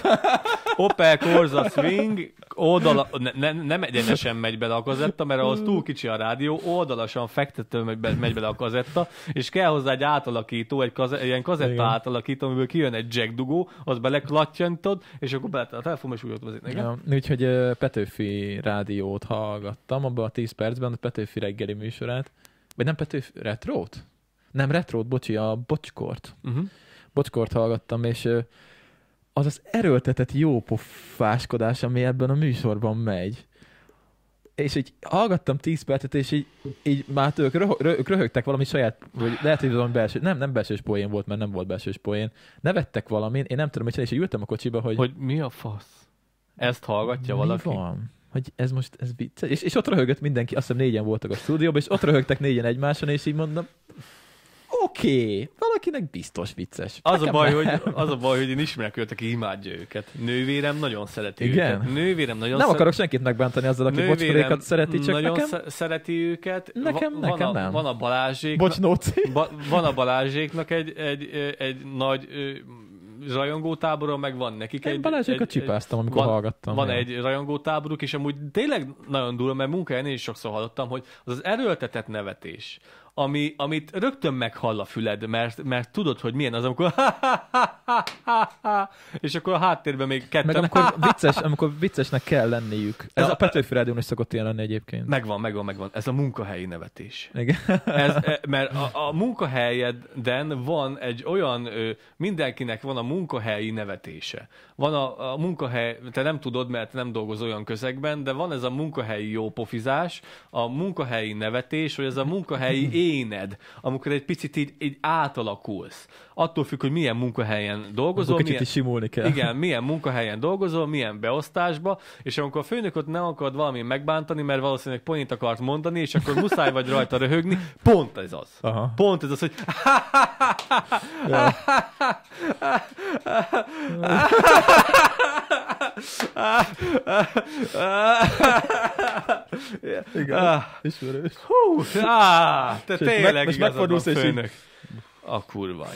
Opel Corsa Swing, oldala, ne, ne, nem egyenesen megy bele a kazetta, mert ahhoz túl kicsi a rádió, oldalasan fektető megy, megy bele a kazetta, és kell hozzá egy átalakító, egy kaze, ilyen kazetta Igen. átalakító, amiből kijön egy jack dugó, az beleklatyantod, és akkor bele a telefon, és úgy ott vezetnek. Ja, úgyhogy Petőfi rádiót hallgattam, abban a 10 percben a Petőfi reggeli műsorát, vagy nem Petőfi, retrót? Nem retrót, bocsi, a bocskort. Uh-huh. Bocskort hallgattam, és az az erőltetett pofáskodás, ami ebben a műsorban megy. És így hallgattam tíz percet, és így, így már ők röh- röh- röhögtek valami saját, vagy lehet, hogy valami belső, nem, nem belsős poén volt, mert nem volt belsős poén. Nevettek valamin, én nem tudom, hogy és így ültem a kocsiba, hogy... Hogy mi a fasz? Ezt hallgatja mi valaki? Van? hogy ez most ez vicc. És, és ott röhögött mindenki, azt hiszem négyen voltak a stúdióban, és ott röhögtek négyen egymáson, és így mondom, oké, okay, valakinek biztos vicces. Az a, baj, hogy, az a baj, hogy én ismerek őt, aki imádja őket. Nővérem nagyon szereti Igen. őket. Nővérem nagyon Nem szere... akarok senkit megbántani azzal, aki bocskorékat szereti, csak nagyon nekem... szereti őket. Nekem, Va- nekem van a, nem. Van a Balázséknak... Bocs, ba- Van a Balázséknak egy, egy, egy, egy nagy rajongótáboron meg van nekik egy. Én egy... a csipáztam, amikor van, hallgattam. Van ilyen. egy rajongótáboruk, és amúgy tényleg nagyon durva, mert munkahelyen is sokszor hallottam, hogy az az erőltetett nevetés, ami, amit rögtön meghall a füled, mert, mert tudod, hogy milyen az, amikor és akkor a háttérben még kettő, Meg amikor vicces, amikor viccesnek kell lenniük. Ez a, a Petőfi Rádión is szokott ilyen lenni egyébként. Megvan, megvan, megvan. Ez a munkahelyi nevetés. Igen. Ez, e, mert a, a munkahelyeden van egy olyan, mindenkinek van a munkahelyi nevetése. Van a, a munkahely, te nem tudod, mert nem dolgoz olyan közegben, de van ez a munkahelyi jópofizás, a munkahelyi nevetés, vagy ez a munkahelyi éned, amikor egy picit így, így átalakulsz. Attól függ, hogy milyen munkahelyen dolgozol. Akkor kicsit milyen, is simulni kell. Igen, milyen munkahelyen dolgozol, milyen beosztásba, és amikor a ott nem akarod valami megbántani, mert valószínűleg point akart mondani, és akkor muszáj vagy rajta röhögni, pont ez az. Aha. Pont ez az, hogy *laughs* Igen, ismerős. Hú, á, te Sőt, tényleg meg, megfordulsz, és A kurva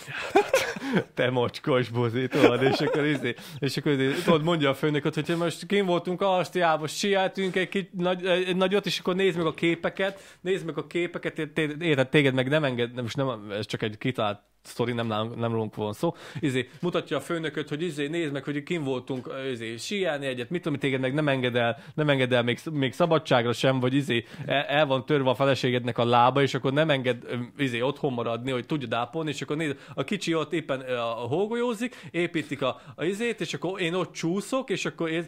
Te mocskos bozítóad, és akkor izé, és akkor izé, tudod, mondja a főnök, hogy most kim voltunk Ausztriában, ah, sieltünk egy, kicsit, nagy, nagyot, és akkor nézd meg a képeket, nézd meg a képeket, érted, téged meg nem enged, nem, most nem, ez csak egy kitalált sztori, nem, nem rólunk van szó. Izé, mutatja a főnököt, hogy izé, nézd meg, hogy kim voltunk izé, síjálni egyet, mit tudom, téged meg nem enged el, nem enged el még, még szabadságra sem, vagy izé, el van törve a feleségednek a lába, és akkor nem enged izé, otthon maradni, hogy tudja ápolni, és akkor nézd, a kicsi ott éppen a hógolyózik, építik a, a izét, és akkor én ott csúszok, és akkor én,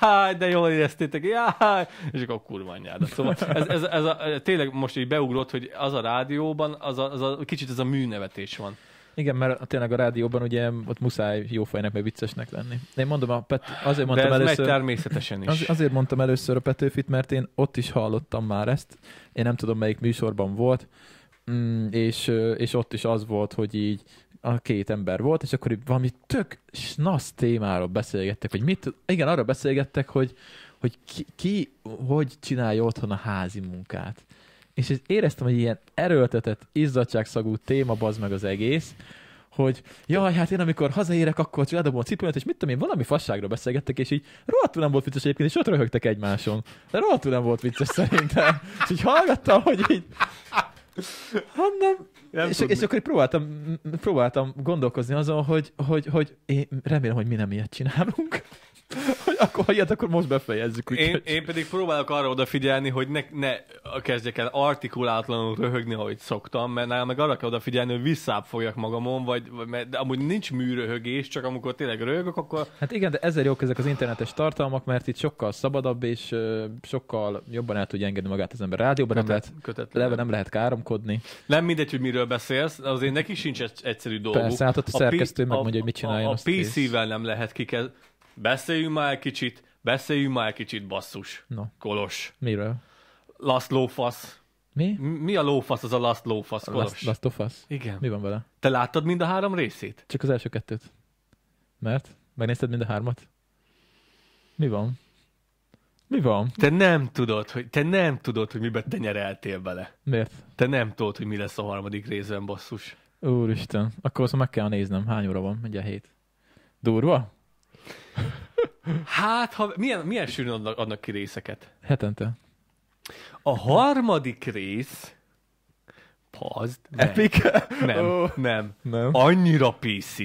jáj, de jól éreztétek, jáj, és akkor kurva anyádat. Hát szóval ez, ez, ez a, tényleg most így beugrott, hogy az a rádióban, az a, az a kicsit ez a műnevetés van. Igen, mert tényleg a rádióban ugye ott muszáj jófajnak, meg viccesnek lenni. Én mondom, a Pet... azért mondtam De ez először... természetesen is. Az, azért mondtam először a Petőfit, mert én ott is hallottam már ezt. Én nem tudom, melyik műsorban volt. Mm, és, és ott is az volt, hogy így a két ember volt, és akkor így valami tök snasz témáról beszélgettek, hogy mit, igen, arra beszélgettek, hogy, hogy ki, ki hogy csinálja otthon a házi munkát és éreztem, hogy ilyen erőltetett, izzadságszagú téma bazd meg az egész, hogy jaj, hát én amikor hazaérek, akkor csak ledobom a cipőmet, és mit tudom én, valami fasságra beszélgettek, és így rohadtul nem volt vicces egyébként, és ott röhögtek egymáson. De rohadtul nem volt vicces szerintem. És így hallgattam, hogy így hanem, hát nem és, és akkor próbáltam, próbáltam gondolkozni azon, hogy, hogy, hogy én remélem, hogy mi nem ilyet csinálunk. *laughs* hogy akkor, ha ilyet, akkor most befejezzük. Úgy, én, hogy... én pedig próbálok arra odafigyelni, hogy ne, ne kezdjek el artikulátlanul röhögni, ahogy szoktam, mert nálam meg arra kell odafigyelni, hogy visszább fogjak magamon, vagy, vagy mert, de amúgy nincs műröhögés, csak amikor tényleg röhögök, akkor... Hát igen, de ezzel jók ezek az internetes tartalmak, mert itt sokkal szabadabb, és sokkal jobban el tudja engedni magát az ember. Rádióban Kötet, nem lehet, kötetlen. nem lehet károm, káromkodni. Nem mindegy, hogy miről beszélsz, azért neki sincs egyszerű dolguk. Persze, hát ott a, a szerkesztő pi- megmondja, hogy mit csináljon. A, a PC-vel nem lehet kikez... Beszéljünk már egy kicsit, beszéljünk már egy kicsit basszus. No. Kolos. Miről? Last lófasz. Mi? Mi a lófasz, az a Last lófasz, Kolos? Last, last of us? Igen. Mi van vele? Te láttad mind a három részét? Csak az első kettőt. Mert? Megnézted mind a hármat? Mi van? Mi van? Te nem tudod, hogy, te nem tudod, hogy miben nyereltél bele. Miért? Te nem tudod, hogy mi lesz a harmadik részben, basszus. Úristen, akkor azt meg kell néznem. Hány óra van? Ugye hét. Durva? Hát, ha, milyen, milyen sűrűn adnak, adnak ki részeket? Hetente. A harmadik rész... Pazd. Epic? Nem, nem. nem. nem. Annyira PC.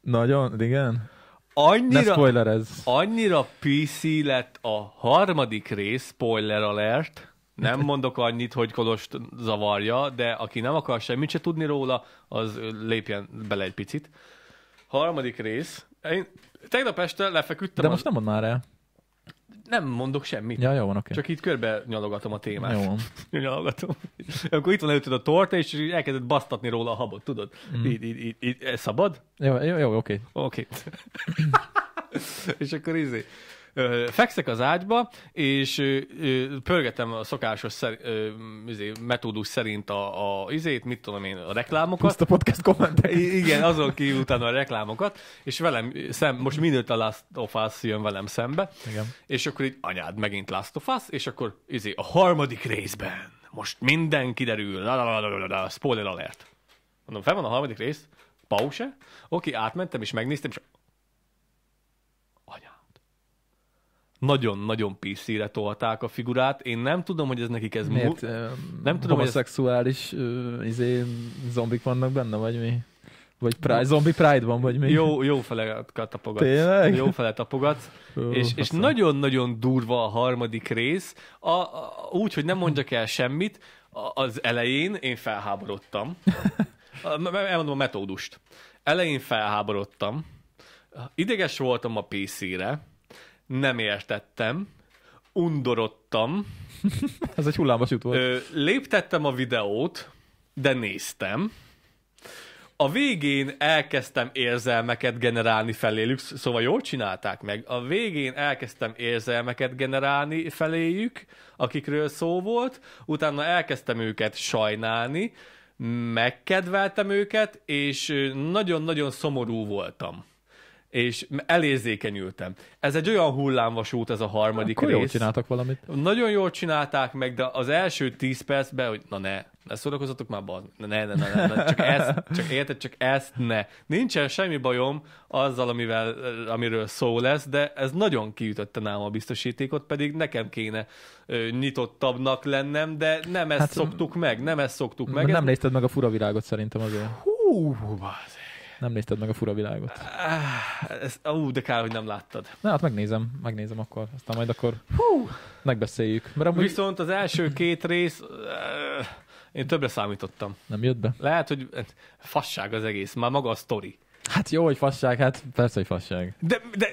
Nagyon, igen annyira, ne annyira PC lett a harmadik rész, spoiler alert, nem *laughs* mondok annyit, hogy Kolost zavarja, de aki nem akar semmit se tudni róla, az lépjen bele egy picit. Harmadik rész. Én tegnap este lefeküdtem. De most az... nem mond már el nem mondok semmit. Ja, jó van, Okay. Csak itt körbe nyalogatom a témát. Jó van. *laughs* nyalogatom. Akkor itt van előtted a torta, és elkezdett basztatni róla a habot, tudod? Mm. Így, így, így, így, szabad? Jó, jó, jó oké. Okay. Oké. Okay. *clears throat* *laughs* és akkor izé. Fekszek az ágyba, és pörgetem a szokásos szer, izé, metódus szerint a, a izét, mit tudom én, a reklámokat. Azt a podcast kommentet. Igen, azon ki utána a reklámokat, és velem szem, most mindent a Last of Us jön velem szembe, Igen. és akkor így anyád megint Last of Us, és akkor izé, a harmadik részben most minden kiderül, la, la, la, la, la, spoiler alert. Mondom, fel van a harmadik rész, pause, oké, átmentem és megnéztem, és nagyon-nagyon PC-re tolták a figurát. Én nem tudom, hogy ez nekik ez Miért? Mu- nem tudom, hogy ez... izé, zombik vannak benne, vagy mi? Vagy Pride, zombi Pride van, vagy mi? Jó, jó fele tapogatsz. Tényleg? Jó fele tapogatsz. és, és nagyon-nagyon durva a harmadik rész. A, a, úgy, hogy nem mondjak el semmit, az elején én felháborodtam. Elmondom a metódust. Elején felháborodtam. Ideges voltam a PC-re, nem értettem, undorodtam. *laughs* Ez egy hullámvasút út volt. Ö, léptettem a videót, de néztem. A végén elkezdtem érzelmeket generálni feléjük, szóval jól csinálták meg. A végén elkezdtem érzelmeket generálni feléjük, akikről szó volt, utána elkezdtem őket sajnálni, megkedveltem őket, és nagyon-nagyon szomorú voltam és elérzékenyültem. Ez egy olyan hullámvasút út ez a harmadik Akkor rész. jól csináltak valamit. Nagyon jól csinálták meg, de az első tíz percben, hogy na ne, ne szórakozatok már, bal, ne, ne, ne, ne, ne, csak ezt, csak érted, csak ezt ne. Nincsen semmi bajom azzal, amivel, amiről szó lesz, de ez nagyon kiütötte nálam a biztosítékot, pedig nekem kéne ö, nyitottabbnak lennem, de nem ezt hát, szoktuk meg, nem ezt szoktuk meg. Nem ez... nézted meg a furavilágot szerintem azért. Hú, basz. Nem nézted meg a fura világot. Ah, ez, ó, de kár, hogy nem láttad. Na, hát megnézem, megnézem akkor. Aztán majd akkor Hú. megbeszéljük. Mert amúgy... Viszont az első két rész... Eh, én többre számítottam. Nem jött be? Lehet, hogy fasság az egész, már maga a sztori. Hát jó, hogy fasság, hát persze, hogy fasság. De, de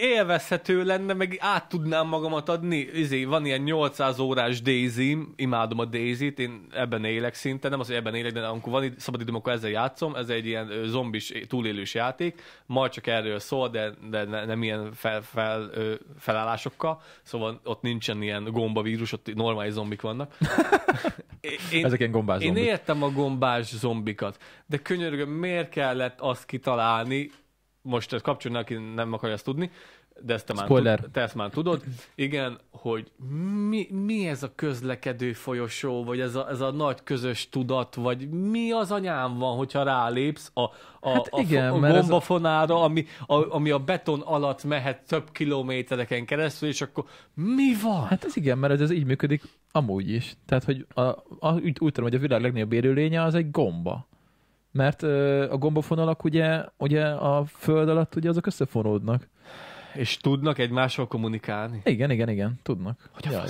élvezhető lenne, meg át tudnám magamat adni. Izé, van ilyen 800 órás daisy imádom a daisy én ebben élek szinte, nem az, hogy ebben élek, de amikor van szabadidőm, akkor ezzel játszom, ez egy ilyen zombis túlélős játék, majd csak erről szól, de, de ne, nem ilyen fel, fel, ö, felállásokkal, szóval ott nincsen ilyen gombavírus, ott normális zombik vannak. *laughs* én, Ezek ilyen gombás zombik. Én értem a gombás zombikat, de könyörgöm, miért kellett azt kitalálni, most ezt kapcsolni, aki nem akarja ezt tudni, de ezt te, már, Már, te ezt már tudod. Igen, hogy mi, mi ez a közlekedő folyosó, vagy ez a, ez a nagy közös tudat, vagy mi az anyám van, hogyha rálépsz a, a, hát igen, a, a gombafonára, a... Ami, a, ami a beton alatt mehet több kilométereken keresztül, és akkor mi van? Hát ez igen, mert ez, ez így működik amúgy is. Tehát, hogy a, a, úgy, úgy tudom, hogy a világ legnagyobb érőlénye az egy gomba mert ö, a gombafonalak ugye, ugye a föld alatt ugye azok összefonódnak. És tudnak egymással kommunikálni? Igen, igen, igen, tudnak. Hogy a jaja,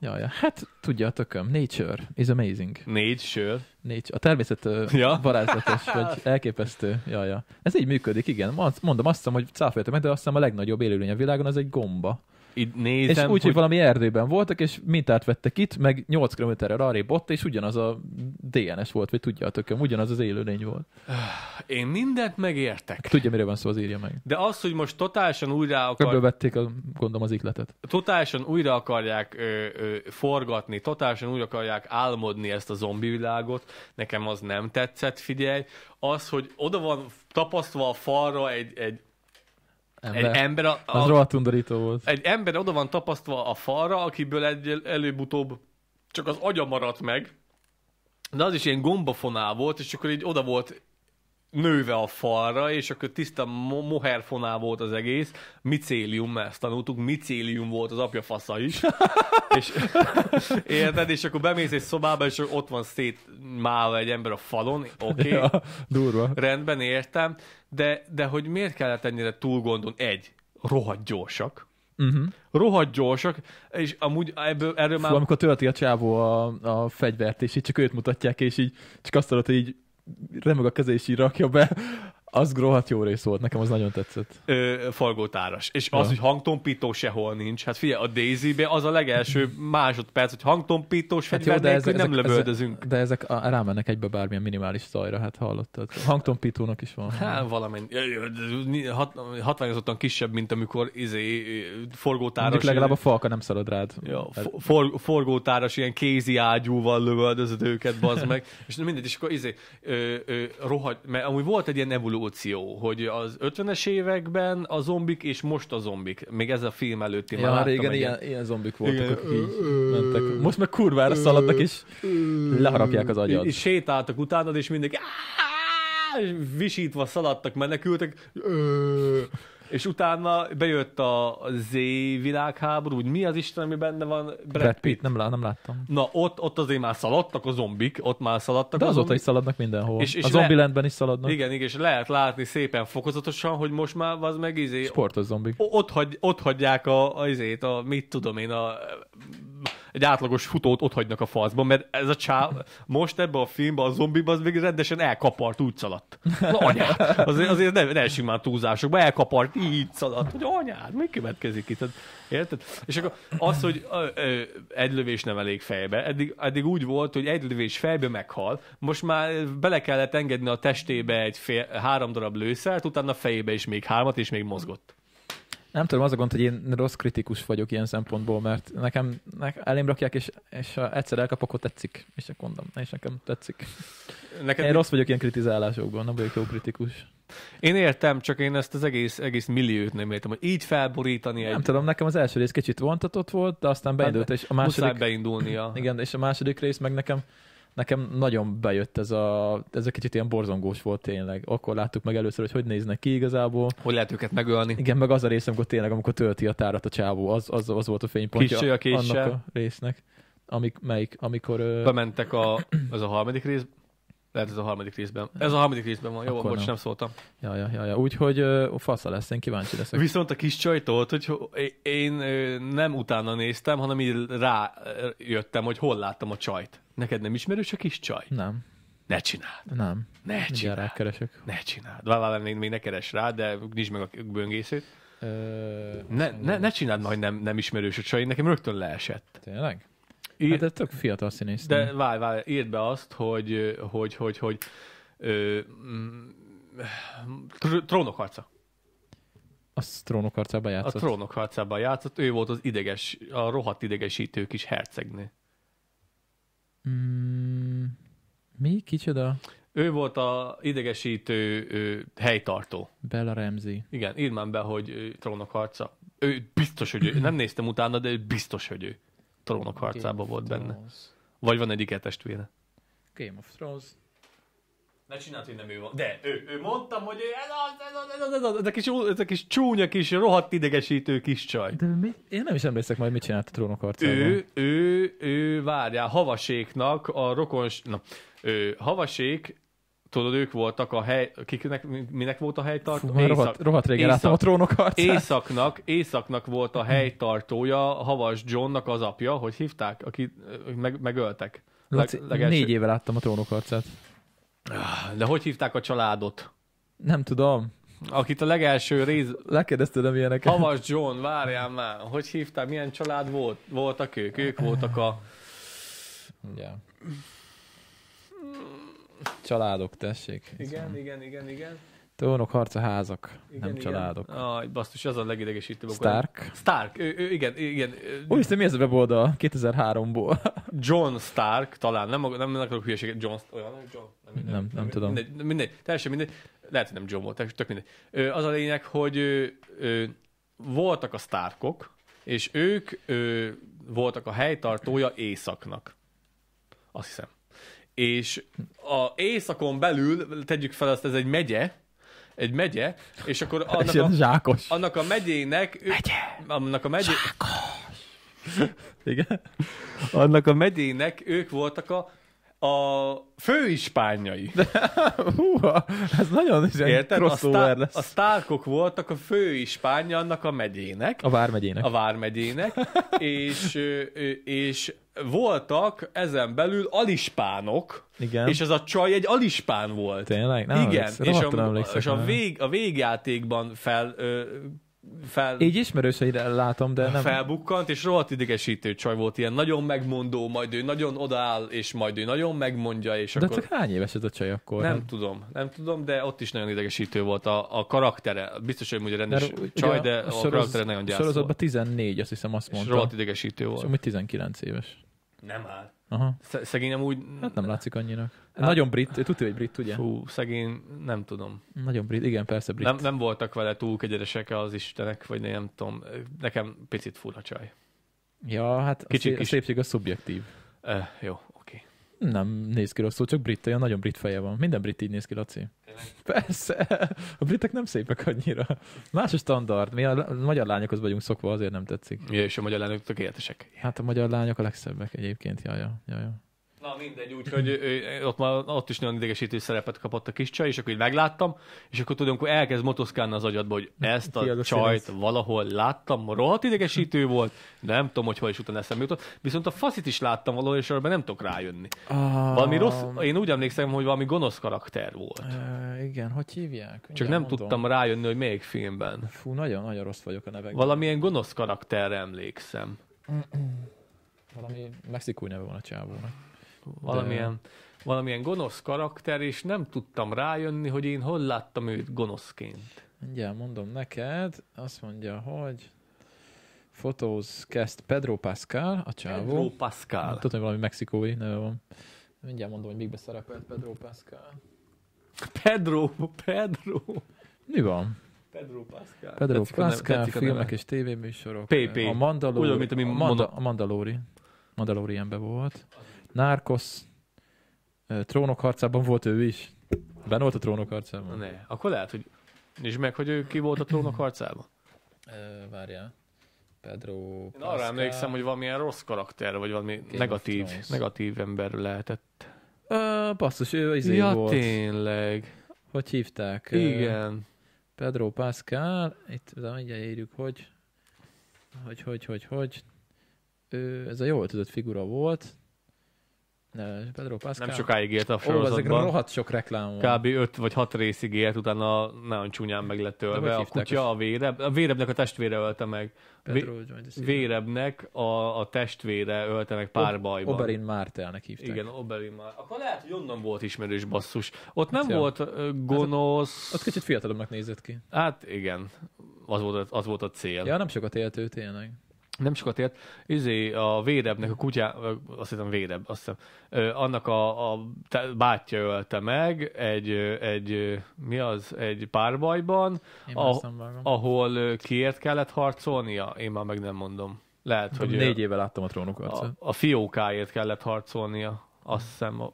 Ja jaja. Hát tudja a tököm. Nature is amazing. Nature? Nature. A természet *laughs* ja? varázslatos, vagy *laughs* elképesztő. Jaja. Ez így működik, igen. Mondom, azt hiszem, hogy cáfoljátok meg, de azt hiszem a legnagyobb élőlény a világon az egy gomba így nézem, és úgy, hogy... hogy valami erdőben voltak, és mintát vettek itt, meg 8 km-re arrébb ott, és ugyanaz a DNS volt, vagy tudja a tököm, ugyanaz az élőlény volt. Ah, én mindent megértek. Hát tudja, mire van szó, az írja meg. De az, hogy most totálisan újra akar... Ebből vették, a, gondolom, az ikletet. Totálisan újra akarják ö, ö, forgatni, totálisan újra akarják álmodni ezt a zombi világot, nekem az nem tetszett, figyelj. Az, hogy oda van tapasztva a falra egy, egy ember. Egy ember a, a, az rohadt undorító volt. Egy ember oda van tapasztva a falra, akiből egy, előbb-utóbb csak az agya maradt meg, de az is ilyen gombafonál volt, és akkor így oda volt nőve a falra, és akkor tiszta mo- moherfonál volt az egész. Micélium, ezt tanultuk, micélium volt az apja fasza is. *laughs* és, *laughs* érted? És akkor bemész egy szobába, és ott van szét máva egy ember a falon. Oké. Okay. Ja, durva. Rendben, értem. De, de hogy miért kellett ennyire túl gondolni Egy, rohadt gyorsak. Uh-huh. Rohadt gyorsak, és amúgy ebből, erről Fú, már... Amikor tölti a csávó a, a fegyvert, és így csak őt mutatják, és így csak azt tudod, hogy így remeg a keze, és így rakja be az rohadt jó rész volt, nekem az nagyon tetszett. Ö, falgótáras. És ja. az, hogy hangtompító sehol nincs. Hát figyelj, a Daisy-be az a legelső másodperc, hogy hangtompítós hát jó, de ezek, nem ezek, lövöldözünk. Ezek, de ezek rámennek egybe bármilyen minimális zajra, hát hallottad. Hangtompítónak is van. Hát valamennyi. Hatványozottan kisebb, mint amikor izé, forgótáros. Mondjuk legalább a falka nem szalad rád. Ja, hát- for, forgótáros ilyen kézi ágyúval lövöldözöd őket, bazd meg. *laughs* és mindegy, és akkor izé, ö, ö, rohagy, mert amúgy volt egy ilyen evolú evolúció, hogy az 50-es években a zombik, és most a zombik. Még ez a film előtti. Ja, már régen ilyen, ilyen zombik voltak, igen. akik így mentek. Most meg kurvára szaladnak, és leharapják az agyad. És sétáltak utánad, és mindig visítva szaladtak, menekültek. És utána bejött a Z világháború, úgy mi az Isten, ami benne van? Brad, Brad Pitt. Nem, lá, nem láttam. Na, ott, ott azért már szaladtak a zombik, ott már szaladtak De azóta zombik. is szaladnak mindenhol. És, és a zombilandben is szaladnak. Igen, igen, és lehet látni szépen fokozatosan, hogy most már az meg izé... Sportos zombik. Ott, hagy, ott hagyják a, a, izét, a mit tudom én, a egy átlagos futót ott hagynak a faszban, mert ez a csáv most ebbe a filmbe a zombiba az még rendesen elkapart, úgy szaladt. Na, anyád, azért, azért ne, ne essünk már túlzásokba, elkapart, így szaladt, hogy anyád, hát mi következik itt? Hát, érted? És akkor az, hogy ö, ö, egy lövés nem elég fejbe, eddig, eddig úgy volt, hogy egy lövés fejbe meghal, most már bele kellett engedni a testébe egy fél, három darab lőszert, utána fejébe is még hármat, és még mozgott. Nem tudom, az a gond, hogy én rossz kritikus vagyok ilyen szempontból, mert nekem, nekem elém rakják, és, és ha egyszer elkapok, akkor tetszik. És csak mondom, és nekem tetszik. Neked én mi... rossz vagyok ilyen kritizálásokban, nem vagyok jó kritikus. Én értem, csak én ezt az egész, egész milliót nem értem, hogy így felborítani egy... Nem tudom, nekem az első rész kicsit vontatott volt, de aztán beindult, hát, és a második... Muszáj beindulnia. Igen, és a második rész meg nekem nekem nagyon bejött ez a, ez a kicsit ilyen borzongós volt tényleg. Akkor láttuk meg először, hogy hogy néznek ki igazából. Hogy lehet őket megölni. Igen, meg az a rész, amikor tényleg, amikor tölti a tárat a csávó, az, az, az volt a fénypontja Kicsi a annak a résznek. Amik, melyik, amikor... Bementek a, az a harmadik rész, lehet ez a harmadik részben. Ez a harmadik részben van, jó, akkor bocs, nem. nem szóltam. Ja, ja, ja, ja. úgyhogy faszal lesz, én kíváncsi leszek. Viszont a kis csajtót, hogy én nem utána néztem, hanem így rájöttem, hogy hol láttam a csajt. Neked nem ismerős a kis csaj? Nem. Ne csináld. Nem. Ne csináld. keresek. Ne csináld. Várj, még, még ne keres rá, de nincs meg a böngészőt. Ö... Ne, ne, ne csináld majd hogy nem, nem ismerős a csaj, nekem rögtön leesett. Tényleg? ír... Hát ez tök fiatal színész. De várj, várj, írd be azt, hogy, hogy, hogy, hogy ö, mm, trónokharca. A trónok harcában játszott. A trónok harcában játszott, ő volt az ideges, a rohadt idegesítő kis hercegné. Mm, mi? Kicsoda? Ő volt a idegesítő ő, helytartó. Bella Ramsey. Igen, írd már be, hogy ő, trónok harca. Ő biztos, hogy ő. Nem néztem utána, de ő biztos, hogy ő trónok harcában volt benne. Vagy van egy testvére. Game of Thrones. Ne csináld, hogy nem ő van. De ő, ő mondtam, hogy ez az, ez az, ez az, ez az, ez a kis, ez a kis csúnya kis, rohadt idegesítő kis csaj. De mi? Én nem is emlékszek majd, mit csinált a trónok harcában. Ő, ő, ő, várjál, Havaséknak a rokons... Na, ő, Havasék tudod, ők voltak a hely, kiknek, minek volt a helytartó? Fú, éjszak, rohadt, rohadt régen Észak... a harcát. Északnak, Északnak volt a helytartója, Havas Johnnak az apja, hogy hívták, aki meg, megöltek. Laci, Leg, négy éve láttam a harcát. De hogy hívták a családot? Nem tudom. Akit a legelső rész... Lekérdezted milyeneket. Havas John, várjál már, hogy hívták, milyen család volt, voltak ők? Ők voltak a... Yeah. Családok, tessék. Igen, szóval. igen, igen, igen. Tónok, harca házak, igen, nem igen. családok. Aj, basszus, az a legidegesítőbb. Stark. Akkor. Stark, ő, ő, igen, igen. Úristen, mi ez a weboldal 2003-ból? John Stark, talán, nem, nem, nem akarok hülyeséget, John, olyan, John, nem, nem, nem, nem, nem tudom. Mindegy, mindegy, teljesen mindegy, lehet, hogy nem John volt, tök mindegy. Az a lényeg, hogy ö, ö, voltak a Starkok, és ők ö, voltak a helytartója Északnak. Azt hiszem és a éjszakon belül, tegyük fel azt, ez egy megye, egy megye, és akkor annak a, zsákos. annak a megyének... Megye. Annak a megye... Zsákos. *laughs* Igen. Annak a megyének ők voltak a a főispányai. *laughs* Húha, ez nagyon is Érted? A, sztá- lesz. a sztárkok voltak a főispánja annak a megyének. A vármegyének. A vármegyének, *laughs* és, és voltak ezen belül alispánok, igen. és ez a csaj egy alispán volt. Tényleg? Nem Igen, és, a, és a, vég, a végjátékban fel... Ö, fel... Így ismerőseire látom, de nem... Felbukkant, és rohadt idegesítő csaj volt, ilyen nagyon megmondó, majd ő nagyon odaáll, és majd ő nagyon megmondja, és de akkor... De csak hány éves ez a csaj akkor? Nem, nem tudom, nem tudom, de ott is nagyon idegesítő volt a, a karaktere. Biztos, hogy ugye rendes Mert, csaj, de a, a soroz... karaktere nagyon gyász volt. 14, azt hiszem azt mondta. És rohadt idegesítő volt. És 19 éves. Nem áll. Aha. Szegény nem úgy... Hát nem látszik annyira. Hát... Nagyon brit, tudja, hogy brit, ugye? Fú, szegény, nem tudom. Nagyon brit, igen, persze brit. Nem, nem voltak vele túl kegyeresek az istenek, vagy nem, nem tudom. Nekem picit fura csaj. Ja, hát Kicsit a, szé- a szépség a szubjektív. Uh, jó, oké. Okay. Nem néz ki rosszul, csak brit, olyan nagyon brit feje van. Minden brit így néz ki, Laci. Persze, a britek nem szépek annyira. Más a standard, mi a magyar lányokhoz vagyunk szokva, azért nem tetszik. Ja, és a magyar lányok tökéletesek. Hát a magyar lányok a legszebbek egyébként, jaj, ja. Na mindegy, úgyhogy ott, már, ott is nagyon idegesítő szerepet kapott a kis csaj, és akkor így megláttam, és akkor tudom, hogy elkezd motoszkálni az agyadba, hogy ezt a Hiados csajt színes. valahol láttam, rohadt idegesítő volt, nem tudom, hogy hol is utána eszembe jutott, viszont a faszit is láttam valahol, és arra nem tudok rájönni. Uh... valami rossz, én úgy emlékszem, hogy valami gonosz karakter volt. Uh, igen, hogy hívják? Csak igen, nem mondom. tudtam rájönni, hogy melyik filmben. Fú, nagyon-nagyon rossz vagyok a nevekben. Valamilyen gonosz karakterre emlékszem. Valami mexikói neve van a csávónak valamilyen, De... valamilyen gonosz karakter, és nem tudtam rájönni, hogy én hol láttam őt gonoszként. Mindjárt mondom neked, azt mondja, hogy Photos kezd Pedro Pascal, a csávó. Pedro Pascal. Tudom, hogy valami mexikói neve van. Mindjárt mondom, hogy mikbe szerepelt Pedro Pascal. Pedro, Pedro. Mi van? Pedro Pascal. Pedro tetszik Pascal, neve, filmek és tévéműsorok. PP. A Mandalori. Ugyan, mint ami a, Manda, a Mandalori. Mandalorianbe volt. Az Nárkosz, Trónok harcában volt ő is. Ben volt a Trónok harcában? Ne, akkor lehet, hogy Nézd meg, hogy ő ki volt a Trónok harcában. Várjál. Pedro Én Pascal. arra emlékszem, hogy valamilyen rossz karakter, vagy valami Game negatív, negatív ember lehetett. Ö, basszus, ő izé ja, volt. tényleg. Hogy hívták? Igen. Pedro Pascal. Itt de mindjárt írjuk, hogy hogy, hogy, hogy, hogy. Ő, ez a jól tudott figura volt. Pedro Pascal. Nem sokáig élt a sorozatban. Ó, rohadt sok reklám van. Kb. 5 vagy 6 részig élt, utána nagyon csúnyán meg lett tölve. A kutya, a véreb, a vérebnek a testvére ölte meg. Pedro, v- vérebnek a, a testvére ölte meg pár o- bajban. Oberyn Martelnek hívták. Igen, Oberyn Martel. Akkor lehet, hogy onnan volt ismerős basszus. Ott nem hát ja. volt gonosz... Hát, ott kicsit fiatalabbnak nézett ki. Hát igen, az volt, az volt a cél. Ja, nem sokat élt ő tényleg nem sokat élt, izé, a védebnek a kutyá, azt hiszem védeb, azt hiszem, ö, annak a, a bátyja ölte meg egy, egy, mi az, egy párbajban, a, ahol kiért kellett harcolnia, én már meg nem mondom. Lehet, hogy... Négy éve láttam a trónokat. A, a fiókáért kellett harcolnia, azt hiszem, a,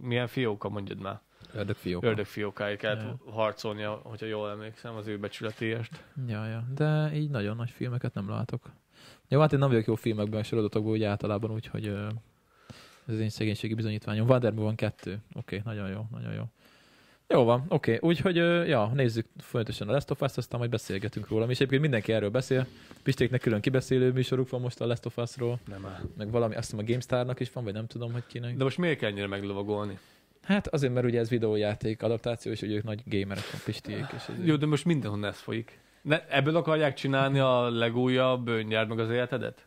milyen fióka, mondjad már. Ördögfióka. Ördögfiókáért kellett ja. harcolnia, hogyha jól emlékszem, az ő becsületéért. Ja, ja, de így nagyon nagy filmeket nem látok. Jó, hát én nem vagyok jó filmekben, sorozatokban úgy általában, úgyhogy ez az én szegénységi bizonyítványom. Vanderben van kettő. Oké, okay, nagyon jó, nagyon jó. Jó van, oké. Okay. Úgyhogy, ja, nézzük folyamatosan a Last of Us, aztán majd beszélgetünk róla. És egyébként mindenki erről beszél. Pistéknek külön kibeszélő műsoruk van most a Last of Us-ról. Nem Meg valami, azt hiszem a GameStar-nak is van, vagy nem tudom, hogy kinek. De most miért kell ennyire meglovagolni? Hát azért, mert ugye ez videójáték adaptáció, és ugye ők nagy gamerek, a Pistiék. És ah. Jó, de most mindenhonnan ez folyik. Ne, ebből akarják csinálni a legújabb öngyárd meg az életedet?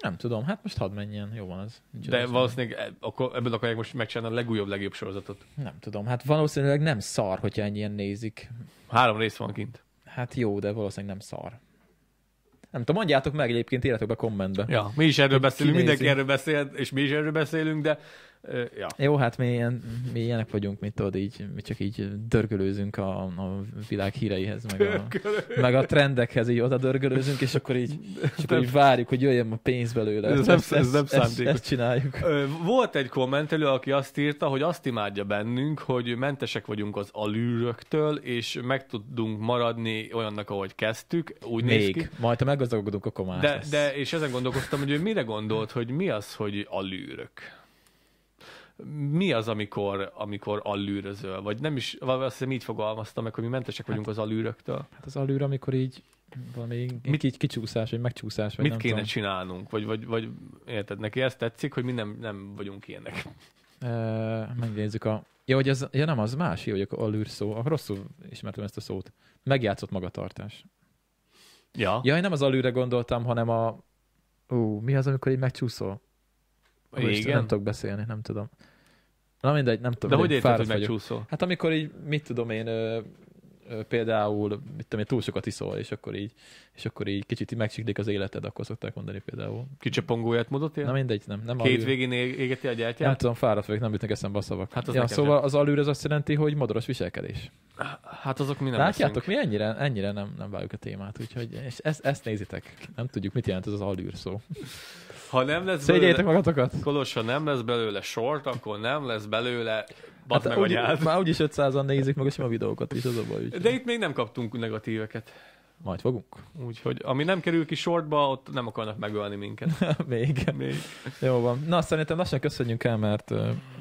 Nem tudom, hát most hadd menjen, jó van ez. Nincs De valószínűleg eh, akkor ebből akarják most megcsinálni a legújabb, legjobb sorozatot. Nem tudom, hát valószínűleg nem szar, hogyha ennyien nézik. Három rész van kint. Hát jó, de valószínűleg nem szar. Nem tudom, mondjátok meg egyébként, írjátok be kommentbe. Ja, mi is erről beszélünk, mindenki erről beszél, és mi is erről beszélünk, de ja. Jó, hát mi, ilyen, mi ilyenek vagyunk, mint tudod, így, mi csak így dörgölőzünk a, a világ híreihez, meg a, meg a trendekhez, így oda dörgölőzünk, és akkor így, és akkor így várjuk, hogy jöjjön a pénz belőle. Ez ezt, nem, ez ezt, nem ezt, ezt csináljuk. Volt egy kommentelő, aki azt írta, hogy azt imádja bennünk, hogy mentesek vagyunk az alűröktől, és meg tudunk maradni olyannak, ahogy kezdtük. Úgy Még. Néz ki. Majd ha meggazdagodunk, akkor már de, lesz. de, és ezen gondolkoztam, hogy ő mire gondolt, hogy mi az, hogy alűrök? mi az, amikor, amikor allűrözöl? Vagy nem is, azt hiszem így fogalmaztam meg, hogy mi mentesek vagyunk hát, az allűröktől. Hát az allűr, amikor így valami mit, így kicsúszás, vagy megcsúszás. Vagy mit nem kéne tudom. csinálnunk? Vagy, vagy, vagy érted, neki ezt tetszik, hogy mi nem, nem vagyunk ilyenek. E, megnézzük a... Ja, hogy ez, ja nem, az más, hogy a allűr szó. Rosszul ismertem ezt a szót. Megjátszott magatartás. Ja. Ja, én nem az allűre gondoltam, hanem a... Ú, mi az, amikor így megcsúszol? Igen. Nem tudok beszélni, nem tudom. Na mindegy, nem tudom. De hogy érted, hogy megcsúszol? Hát amikor így, mit tudom én, ö, ö, például, mit tudom én, túl sokat iszol, és akkor így, és akkor így kicsit így megcsiklik az életed, akkor szokták mondani például. Kicsi pongóját mondott Na mindegy, nem. nem Két végén égeti a gyertyát? Nem tudom, fáradt vagyok, nem jutnak eszembe a szavak. Hát az ja, szóval nem. az alűr az azt jelenti, hogy modoros viselkedés. Hát azok mi nem Látjátok, leszünk. mi ennyire, ennyire nem, nem váljuk a témát, úgyhogy és ezt, ezt nézitek. Nem tudjuk, mit jelent ez az alűr szó. Ha nem lesz belőle... magatokat. Kolos, ha nem lesz belőle sort, akkor nem lesz belőle hát, meg úgy, Már úgyis 500-an nézik meg a sima videókat is, az a baj. De itt még nem kaptunk negatíveket. Majd fogunk. Úgyhogy ami nem kerül ki sortba, ott nem akarnak megölni minket. *laughs* még. még. Jó van. Na, szerintem lassan köszönjünk el, mert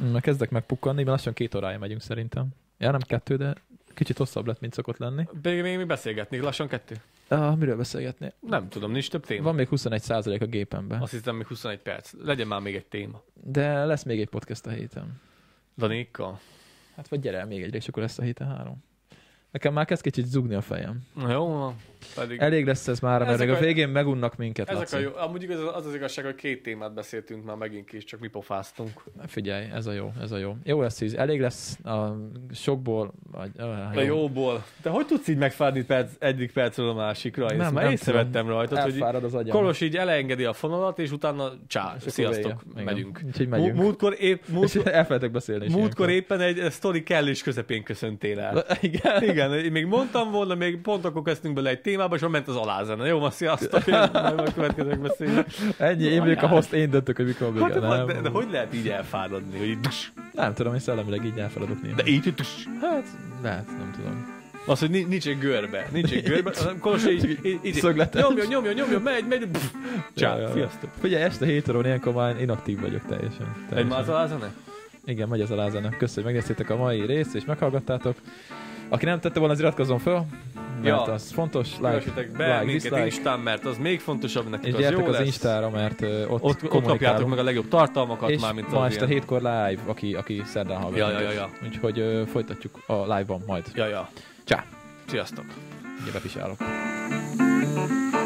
uh, kezdek megpukkanni, mert lassan két órája megyünk szerintem. Ja, nem kettő, de kicsit hosszabb lett, mint szokott lenni. Még, még mi beszélgetnék, lassan kettő. Uh, miről beszélgetni? Nem tudom, nincs több téma. Van még 21 a gépemben. Azt hiszem, még 21 perc. Legyen már még egy téma. De lesz még egy podcast a héten. Danika? Hát vagy gyere el még egyre, és akkor lesz a héten három. Nekem már kezd kicsit zugni a fejem. Na jó, pedig Elég lesz ez már, mert a, a végén megunnak minket. Ezek Laci. a jó. Amúgy igaz, az az igazság, hogy két témát beszéltünk már megint ki, csak mi pofáztunk. Figyelj, ez a jó, ez a jó. Jó lesz ez, elég lesz a sokból. Vagy, a, jó. a jóból. De hogy tudsz így megfáradni perc, egyik percről a másikra? Nem, Ezt nem már észrevettem rajtad, Elfárad hogy az agyam. Kolos így elengedi a fonalat, és utána csá, és sziasztok, megyünk. Úgyhogy megyünk. Múltkor, épp, múltkor, elfelejtek beszélni. Múltkor éppen egy sztori kellős közepén köszöntél el. *laughs* Igen. Igen, még mondtam volna, még pont akkor kezdtünk bele egy témába, és ment az alázene. Jó, ma sziasztok, én *laughs* majd a következők beszélünk. Ennyi, én vagyok a host, én döntök, hogy mikor hát, nem. De, de, hogy lehet így elfáradni, hogy így... Nem tudom, én szellemileg így elfáradok néha. De így dus? Hát, lehet, nem tudom. Az, hogy nincs egy görbe. Nincs egy görbe, hanem Kolos így, így, így nyomja, nyomja, nyomja, nyomja. megy, megy, pff, csá, sziasztok. Figyelj, este hét óra ilyenkor már inaktív vagyok teljesen. teljesen. Egy már az alázene? Igen, megy az alázene. Köszönöm, hogy megnéztétek a mai részt, és meghallgattátok. Aki nem tette volna, az iratkozzon föl, mert ja. az fontos. Like, be like, minket dislike. Instán, mert az még fontosabb nekik, és az jó az lesz. Instára, mert uh, ott, ott, ott kapjátok meg a legjobb tartalmakat és már, mint ma este hétkor live, aki, aki szerdán hallgat. Ja, ja, ja, ja. Úgyhogy uh, folytatjuk a live-ban majd. Ja, ja. Csá. Sziasztok. Ugye bepisálok. thank you